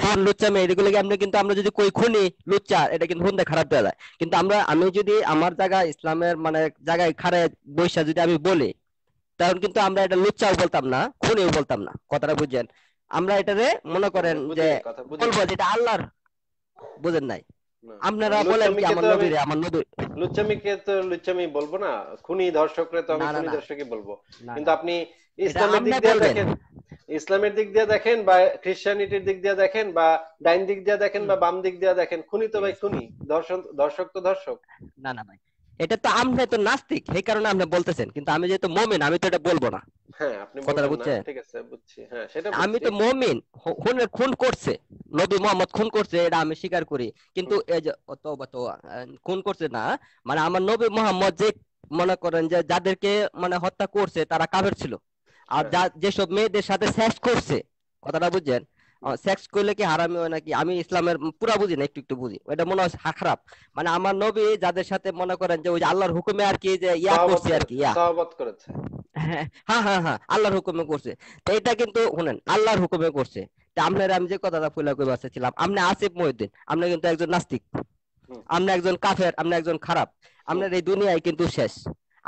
খুন লুচ্চামি এগুলোকে কিন্তু আমরা যদি কই খুনি লুচ্চা এটা কিন্তু খারাপ দেওয়া যায় কিন্তু আমরা আমি যদি আমার জায়গায় ইসলামের মানে জায়গায় খারে বৈশা যদি আমি বলি তখন কিন্তু আমরা এটা লুচ্চাও বলতাম না খুনিও বলতাম না কথাটা বুঝেন আমরা এটারে মনে করেন যে বলবো যে এটা আল্লাহর বুঝেন নাই আপনারা বলেন কি আমার নবীরে আমার নবী লুচ্চামিকে তো লুচ্চামি বলবো না খুনি ধর্ষকরে তো আমি খুনি ধর্ষকই বলবো কিন্তু আপনি ইসলামের দিক দিয়ে দেখেন ইসলামের দিক দিয়ে দেখেন বা খ্রিস্টানিটির দিক দিয়ে দেখেন বা ডাইন দিক দিয়ে দেখেন বা বাম দিক দিয়ে দেখেন খুনি তো ভাই খুনি ধর্ষক ধর্ষক তো ধর্ষক না না ভাই এটা তো আমরা তো নাস্তিক এই কারণে আপনি বলতেছেন কিন্তু আমি যেহেতু মমিন আমি তো এটা বলবো না হ্যাঁ, কথাটা বুঝছেন হ্যাঁ, আমি তো মমিন খুনের খুন করছে নবী মোহাম্মদ খুন করছে এটা আমি স্বীকার করি কিন্তু খুন করছে না মানে আমার নবী মোহাম্মদ যে মনে করেন যে যাদেরকে মানে হত্যা করছে তারা কাবের ছিল আর হ্যাঁ। যেসব মেয়েদের সাথে শেষ করছে কথাটা বুঝছেন সেক্স করলে কি হারামি হয় নাকি আমি ইসলামের পুরা বুঝি না একটু একটু বুঝি ওটা মনে হয় খারাপ মানে আমার নবী যাদের সাথে মনে করেন যে ওই আল্লাহর হুকুমে আর কি যে ইয়া করছে আর কি ইয়া করেছে হ্যাঁ, হ্যাঁ হ্যাঁ হ্যাঁ আল্লাহর হুকুমে করছে তো এটা কিন্তু শুনেন আল্লাহর হুকুমে করছে তা আপনার আমি যে কথাটা ফুলা করে বাঁচতেছিলাম আপনি আসিফ মহিউদ্দিন আপনি কিন্তু একজন নাস্তিক আপনি একজন কাফের আপনি একজন খারাপ আপনার এই দুনিয়ায় কিন্তু শেষ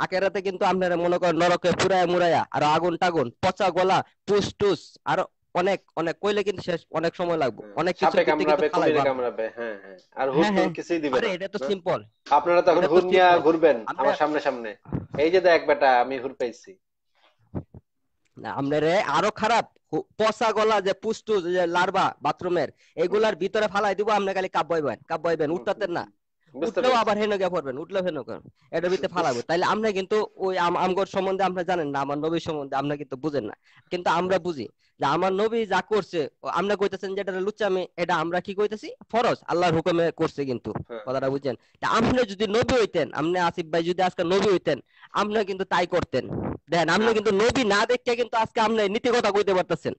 আকেরাতে কিন্তু আপনারা মনে করেন নরকে পুরায় মুরায়া আর আগুন টাগুন পচা গলা পুস টুস আর অনেক অনেক কইলে কিন্তু শেষ অনেক সময় লাগবে হ্যাঁ, অনেক কিছু সাপে কামড়াবে কুমিরে কামড়াবে হ্যাঁ হ্যাঁ, হ্যাঁ। আর হ্যাঁ, হুট করে কিছুই দিবে আরে এটা তো সিম্পল আপনারা তখন হুট নিয়া ঘুরবেন আমার সামনে সামনে এই যে দেখ বেটা আমি হুট পাইছি না আমরা রে আরো খারাপ পচা গলা যে পুষ্টু যে লার্ভা বাথরুমের এগুলার ভিতরে ফালাই দিব আমরা খালি কাপ বইবেন কাপ বইবেন উঠতাতেন না উঠলেও আবার হেনকা পড়বেন উঠলেও হেনকা এটা ভিতরে ফালাবো তাইলে আমরা কিন্তু ওই আমগর সম্বন্ধে আমরা জানেন না আমার নবীর সম্বন্ধে আমরা কিন্তু বুঝেন না কিন্তু আমরা বুঝি যে আমার নবী যা করছে আমরা কইতেছেন যেটা লুচ্চামি এটা আমরা কি কইতাছি ফরজ আল্লাহর হুকুমে করছে কিন্তু হ্যাঁ। কথাটা বুঝছেন তা আপনি যদি নবী হইতেন আপনি আসিফ ভাই যদি আজকে নবী হইতেন আপনি কিন্তু তাই করতেন দেখেন আপনি হ্যাঁ। কিন্তু নবী না দেখতে কিন্তু আজকে আপনি নীতি কথা কইতে পারতাছেন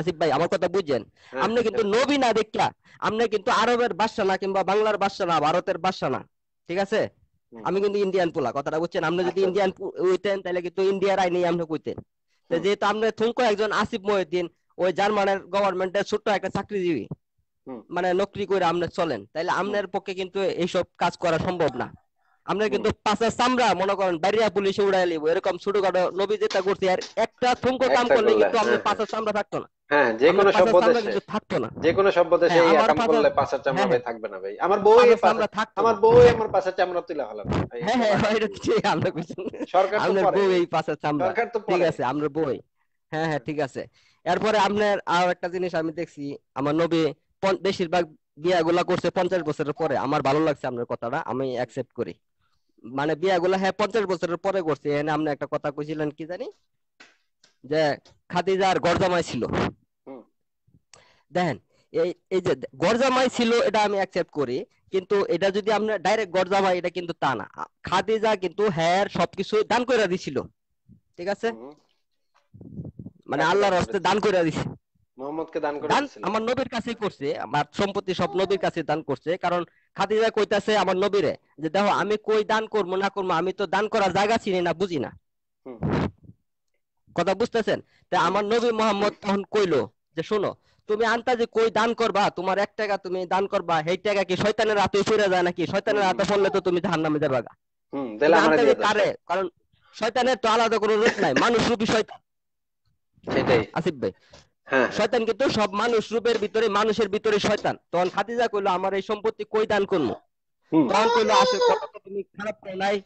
আসিফ ভাই আমার কথা বুঝেন হ্যাঁ, আমরা কিন্তু নবী না দেখা আমরা কিন্তু আরবের বাসা না কিংবা বাংলার বাসা না ভারতের বাসা না ঠিক আছে আমি কিন্তু ইন্ডিয়ান পোলা কথাটা বুঝছেন আমরা যদি ইন্ডিয়ান আচ্ছা, আচ্ছা। হইতেন তাহলে কিন্তু ইন্ডিয়ার আইনেই আমরা কইতেন যেহেতু আমরা থুঙ্ক একজন আসিফ মহিউদ্দিন ওই জার্মানের গভর্নমেন্টের ছোট্ট একটা চাকরিজীবী মানে নকরি করে আপনি চলেন তাহলে আপনার পক্ষে কিন্তু এইসব কাজ করা সম্ভব না আমরা কিন্তু পাঁচা চামড়া মনে করেন বাইরিয়া পুলিশে উড়াই লিব এরকম ছোটখাটো নবী যেটা করছি আর একটা ঠুঙ্কো কাম করলে কিন্তু আমরা হ্যাঁ, পাঁচা চামড়া থাকতো না হ্যাঁ, হ্যাঁ যে কোনো থাকতো না যে কোনো এই হ্যাঁ, করলে পাঁচা চামড়া ভাই থাকবে না ভাই আমার বউ আমার বউ আমার পাঁচা চামড়া তুলে হলো হ্যাঁ হ্যাঁ এটা ঠিক কইছেন সরকার তো বউ এই পাঁচা চামড়া ঠিক আছে আমরা বউ হ্যাঁ হ্যাঁ ঠিক আছে এরপরে আপনার আর একটা জিনিস আমি দেখছি আমার নবী বেশিরভাগ বিয়া গুলা করছে পঞ্চাশ বছরের পরে আমার ভালো লাগছে আপনার কথাটা আমি অ্যাকসেপ্ট করি মানে বিয়াগুলো হ্যাঁ পঞ্চাশ বছরের পরে করছে এখানে আপনি একটা কথা কইছিলেন কি জানি যে খাদিজার গরজামাই ছিল দেখেন এই এই যে গরজামাই ছিল এটা আমি অ্যাকসেপ্ট করি কিন্তু এটা যদি আমরা ডাইরেক্ট গরজামাই এটা কিন্তু তা না খাদিজা কিন্তু হ্যার সবকিছু দান করে দিছিল ঠিক আছে মানে আল্লাহর হস্তে দান করে দিছে মোহাম্মদকে আমার নবীর কাছেই করছে আমার সম্পত্তি সব নবীর কাছে দান করছে কারণ খাদিজা কইতাছে আমার নবীরে যে দেখো আমি কই দান করব না করব আমি তো দান করার জায়গা চিনি না বুঝি না কথা বুঝতেছেন তা আমার নবী মোহাম্মদ তখন কইলো যে শোনো তুমি আন্তাজে কই দান করবা তোমার এক টাকা তুমি দান করবা সেই টাকা কি শয়তানের হাতে ফিরে যায় নাকি শয়তানের হাতে পড়লে তো তুমি জাহান্নামে যাবা গা কারে কারণ শয়তানের তো আলাদা কোনো রূপ নাই মানুষ রূপী শয়তান সেটাই আসিফ ভাই হ্যাঁ, হ্যাঁ। শয়তান কিন্তু সব মানুষ রূপের ভিতরে মানুষের ভিতরে শয়তান তখন খাদিজা কইলো আমার এই সম্পত্তি কই দান করবো তখন কইলো আসে তুমি খারাপ নাই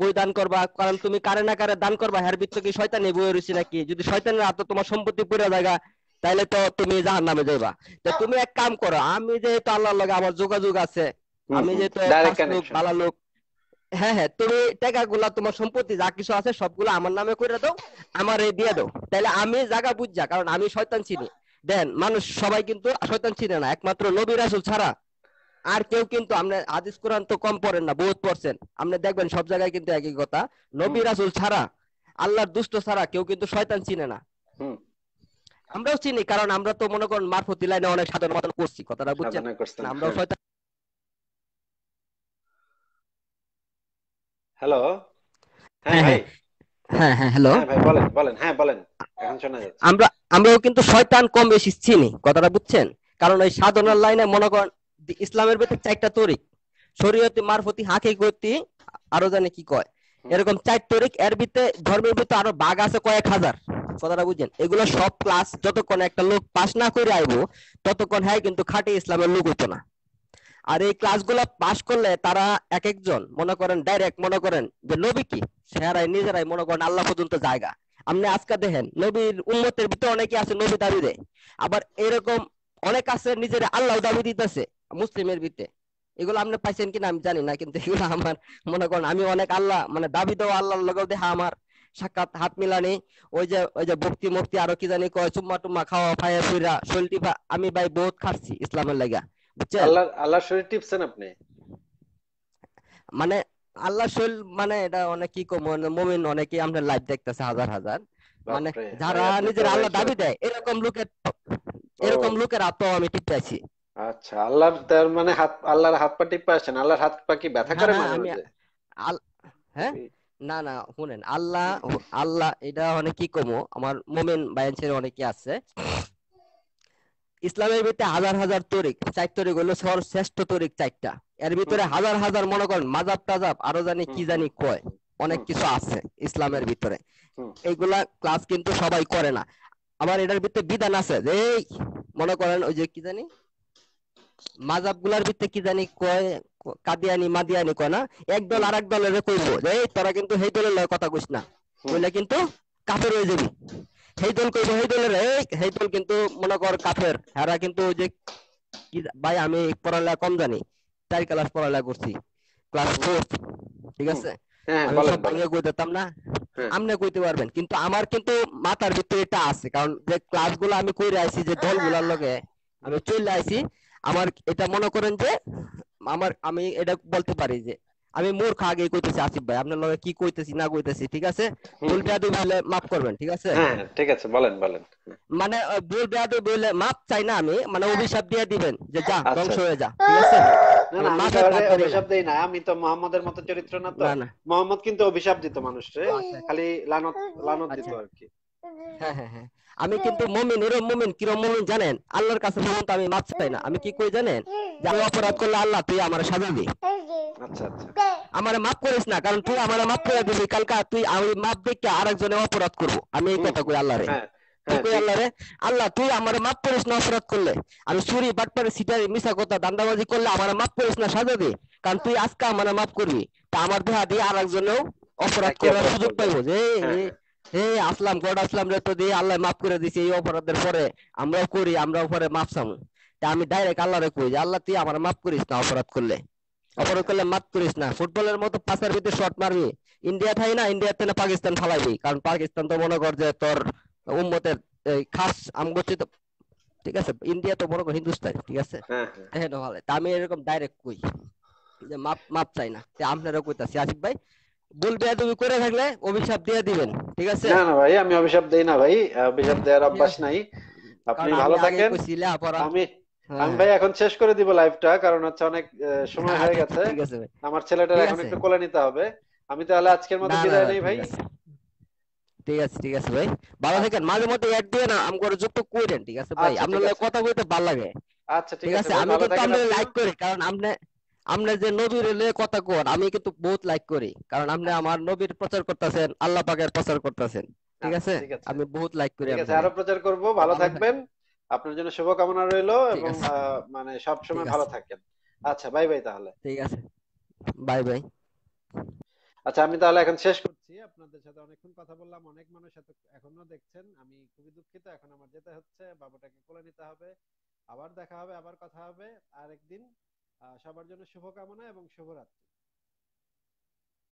কই দান করবা কারণ তুমি কারে না কারে দান করবা হের ভিতরে কি শয়তান বয়ে রয়েছে নাকি যদি শয়তানের হাতে তোমার সম্পত্তি পুরা জায়গা তাহলে তো তুমি জাহার নামে যাবা তো তুমি এক কাম করো আমি যেহেতু আল্লাহর লগে আমার যোগাযোগ আছে আমি যেহেতু ভালো লোক হ্যাঁ হ্যাঁ তুমি গুলা তোমার সম্পত্তি যা কিছু আছে সবগুলো আমার নামে করে দাও আমার এই দিয়ে দাও তাহলে আমি জায়গা বুঝা কারণ আমি শয়তান চিনি দেন মানুষ সবাই কিন্তু শয়তান চিনে না একমাত্র নবী রাসুল ছাড়া আর কেউ কিন্তু আমরা আদিস কোরআন তো কম পড়েন না বহুত পড়ছেন আপনি দেখবেন সব জায়গায় কিন্তু একই কথা নবী রাসুল ছাড়া আল্লাহর দুষ্ট ছাড়া কেউ কিন্তু শয়তান চিনে না আমরাও চিনি কারণ আমরা তো মনে করেন মারফতি লাইনে অনেক সাধারণ মাতন করছি কথাটা বুঝছেন আমরাও হ্যাঁ। শয়তান হ্যাঁ, হ্যাঁ, হ্যাঁ, হ্যালো হ্যাঁ ভাই হ্যালো বলেন বলেন হ্যাঁ বলেন আমরা আমরাও কিন্তু শয়তান কম বেশি চিনি কথাটা বুঝছেন কারণ ওই সাধনার লাইনে মনে করেন ইসলামের ভেতর চারটা তরিক শরীয়তে মারফতি হাকে গতি আরো জানে কি কয় এরকম চার তরিক এর ভিতরে ধর্মের ভিতরে আরো বাঘ আছে কয়েক হাজার কথাটা বুঝছেন এগুলো সব ক্লাস যতক্ষণ একটা লোক পাস না করে আইবো ততক্ষণ হ্যাঁ কিন্তু খাটে ইসলামের লোক হতো না আর এই ক্লাসগুলো পাস করলে তারা এক একজন মনে করেন ডাইরেক্ট মনে করেন যে নবী কি সেরাই নিজেরাই মনে করেন আল্লাহ পর্যন্ত জায়গা আপনি আজকে দেখেন নবীর উন্মতের ভিতরে অনেকে আছে নবী দাবি দেয় আবার এরকম অনেক আছে নিজেরা আল্লাহ দাবি দিতেছে মুসলিমের ভিতরে এগুলো আপনি পাইছেন কিনা আমি জানি না কিন্তু এগুলো আমার মনে করেন আমি অনেক আল্লাহ মানে দাবি দেওয়া আল্লাহর লগেও দেখা আমার সাক্ষাৎ হাত মিলানি ওই যে ওই যে ভক্তি মুক্তি আরো কি জানি কয় চুম্মা টুম্মা খাওয়া ফাইয়া ফুরা শৈলটি আমি ভাই বহুত খাচ্ছি ইসলামের লাগা আল্লাহ আল্লাহ শরীর টিপছেন আপনি মানে আল্লাহ শরীর মানে এটা অনেক কমন মানে মুমিন অনেকেই আমরা লাইভ দেখতেছে হাজার হাজার মানে যারা নিজের আল্লাহ দাবি দেয় এরকম লোকের এরকম লোকের আত্মা আমি টিপতেছি আচ্ছা আল্লাহর তার মানে হাত আল্লাহর হাত পা টিপে আসেন আল্লাহর হাত পা কি ব্যথা হ্যাঁ, করে মাঝে হ্যাঁ, হ্যাঁ? না না শুনেন আল্লাহ আল্লাহ এটা অনেক কি কমো আমার মোমেন বায়ানসের অনেকে আছে ইসলামের ভিতরে হাজার হাজার তরিক চার তরিক হলো শ্রেষ্ঠ তরিক চারটা এর ভিতরে হাজার হাজার মনে করেন মাজাব টাজাব আরো জানি কি জানি কয় অনেক কিছু আছে ইসলামের ভিতরে এইগুলা ক্লাস কিন্তু সবাই করে না আবার এটার ভিতরে বিধান আছে যে মনে করেন ওই যে কি জানি মাজাব গুলার ভিতরে কি জানি কয় কাদিয়ানি মাদিয়ানি কয় না এক দল আর এক দলের কইব যে তোরা কিন্তু সেই দলের লয় কথা কইস না বললে কিন্তু কাফের হয়ে যাবি সেই দল সেই দলের সেই দল কিন্তু মনে কর কাফের কিন্তু যে ভাই আমি পড়ালেখা কম জানি চার ক্লাস পড়ালেখা করছি ক্লাস ঠিক আছে হ্যাঁ, হ্যাঁ। আপনি কিন্তু আমার কিন্তু মাথার ভিতরে এটা আছে কারণ যে ক্লাসগুলো আমি কইরে আইছি যে গুলার লগে আমি চলে আইছি আমার এটা মনে করেন যে আমার আমি এটা বলতে পারি যে আমি মূর্খ আগে কইতেছি আসিফ ভাই আপনার লগে কি কইতেছি না কইতেছি ঠিক আছে ভুল বেয়াদু হলে মাফ করবেন ঠিক আছে হ্যাঁ ঠিক আছে বলেন বলেন মানে ভুল বেয়াদু বলে মাফ চাই না আমি মানে হ্যাঁ। অভিশাপ দিয়ে দিবেন যে যা আচ্ছা। ধ্বংস হয়ে যা ঠিক আছে না না মানে অভিশাপ দেই না আমি তো মোহাম্মদের মতো চরিত্র না তো মোহাম্মদ কিন্তু অভিশাপ দিত মানুষরে আচ্ছা। খালি লানত আচ্ছা। লানত দিত আর কি হ্যাঁ হ্যাঁ হ্যাঁ আমি কিন্তু মমিন এরম মমিন কিরম মমিন জানেন আল্লাহর কাছে মমিন তো আমি মাপ চাই না আমি কি কই জানেন যে আমি অপরাধ করলে আল্লাহ তুই আমার আচ্ছা, আচ্ছা আমারে মাপ করিস না কারণ তুই আমারে মাপ করে দিবি কালকা তুই আমি মাপ দেখে আরেকজনে অপরাধ করব আমি এই কথা কই আল্লাহরে হ্যাঁ, হ্যাঁ, আল্লাহরে আল্লাহ তুই আমার মাফ করিস না অপরাধ করলে আমি চুরি বাটপারে সিটারে মিশা কথা দান্দাবাজি করলে আমার মাফ করিস না সাজা সাজাবি কারণ তুই আজকে আমার মাফ করবি তা আমার দেহা দিয়ে আর একজনেও অপরাধ করার সুযোগ পাইবো যে হ্যাঁ, এই আসলাম গড আসলাম রে তো দিয়ে আল্লাহ মাফ করে দিছি এই অপরাধের পরে আমরাও করি আমরাও পরে মাফ চামু তা আমি ডাইরেক্ট আল্লাহরে কই যে আল্লাহ তুই আমার মাফ করিস না অপরাধ করলে অপরাধ করলে মাফ করিস না ফুটবলের মতো পাঁচের ভিতরে শট মারবি ইন্ডিয়া থাই না ইন্ডিয়া থেকে পাকিস্তান ফালাইবি কারণ পাকিস্তান তো মনে কর যে তোর উম্মতের খাস আমগোচিত ঠিক আছে ইন্ডিয়া তো বড় হিন্দুস্তান ঠিক আছে হ্যাঁ হ্যাঁ, হ্যাঁ ভালো তা আমি এরকম ডাইরেক্ট কই যে মাপ মাপ চাই না আপনারা কইতাছি আসিফ ভাই ভুল তুমি করে থাকলে অভিশাপ দিয়ে দিবেন ঠিক আছে না না ভাই আমি অভিশাপ দেই না ভাই অভিশাপ দেওয়ার অভ্যাস নাই আপনি ভালো থাকেন আমি হ্যাঁ। আমি ভাই এখন শেষ করে দিব লাইভটা কারণ হচ্ছে অনেক সময় হয়ে আচ্ছা, গেছে ঠিক আছে ভাই আমার ছেলেটার এখন একটু কোলে নিতে হবে আমি তাহলে আজকের মতো বিদায় নেই ভাই ঠিক আছে ঠিক আছে ভাই ভালো আচ্ছা। থাকেন মাঝে মধ্যে অ্যাড দিয়ে না আম করে যুক্ত কইরেন ঠিক আছে ভাই আচ্ছা, আপনার কথা কইতে ভালো লাগে আচ্ছা ঠিক আছে আমি তো আপনাকে লাইক করি কারণ আপনি আমরা যে নবীর কথা কোন আমি কিন্তু বহুত লাইক করি কারণ আপনি হ্যাঁ। আমার নবীর প্রচার করতেছেন আল্লাহ পাকের প্রচার করতেছেন হ্যাঁ, ঠিক আছে আমি বহুত লাইক করি ঠিক আছে আরো প্রচার করব ভালো থাকবেন আপনার জন্য শুভকামনা রইল এবং মানে সব সময় ভালো থাকেন আচ্ছা বাই বাই তাহলে ঠিক আছে বাই বাই আচ্ছা আমি তাহলে এখন শেষ করছি আপনাদের সাথে অনেকক্ষণ কথা বললাম অনেক মানুষ এত এখনো দেখছেন আমি খুবই দুঃখিত এখন আমার যেতে হচ্ছে বাবাটাকে কোলে নিতে হবে আবার দেখা হবে আবার কথা হবে আরেকদিন সবার জন্য শুভকামনা এবং শুভরাত্রি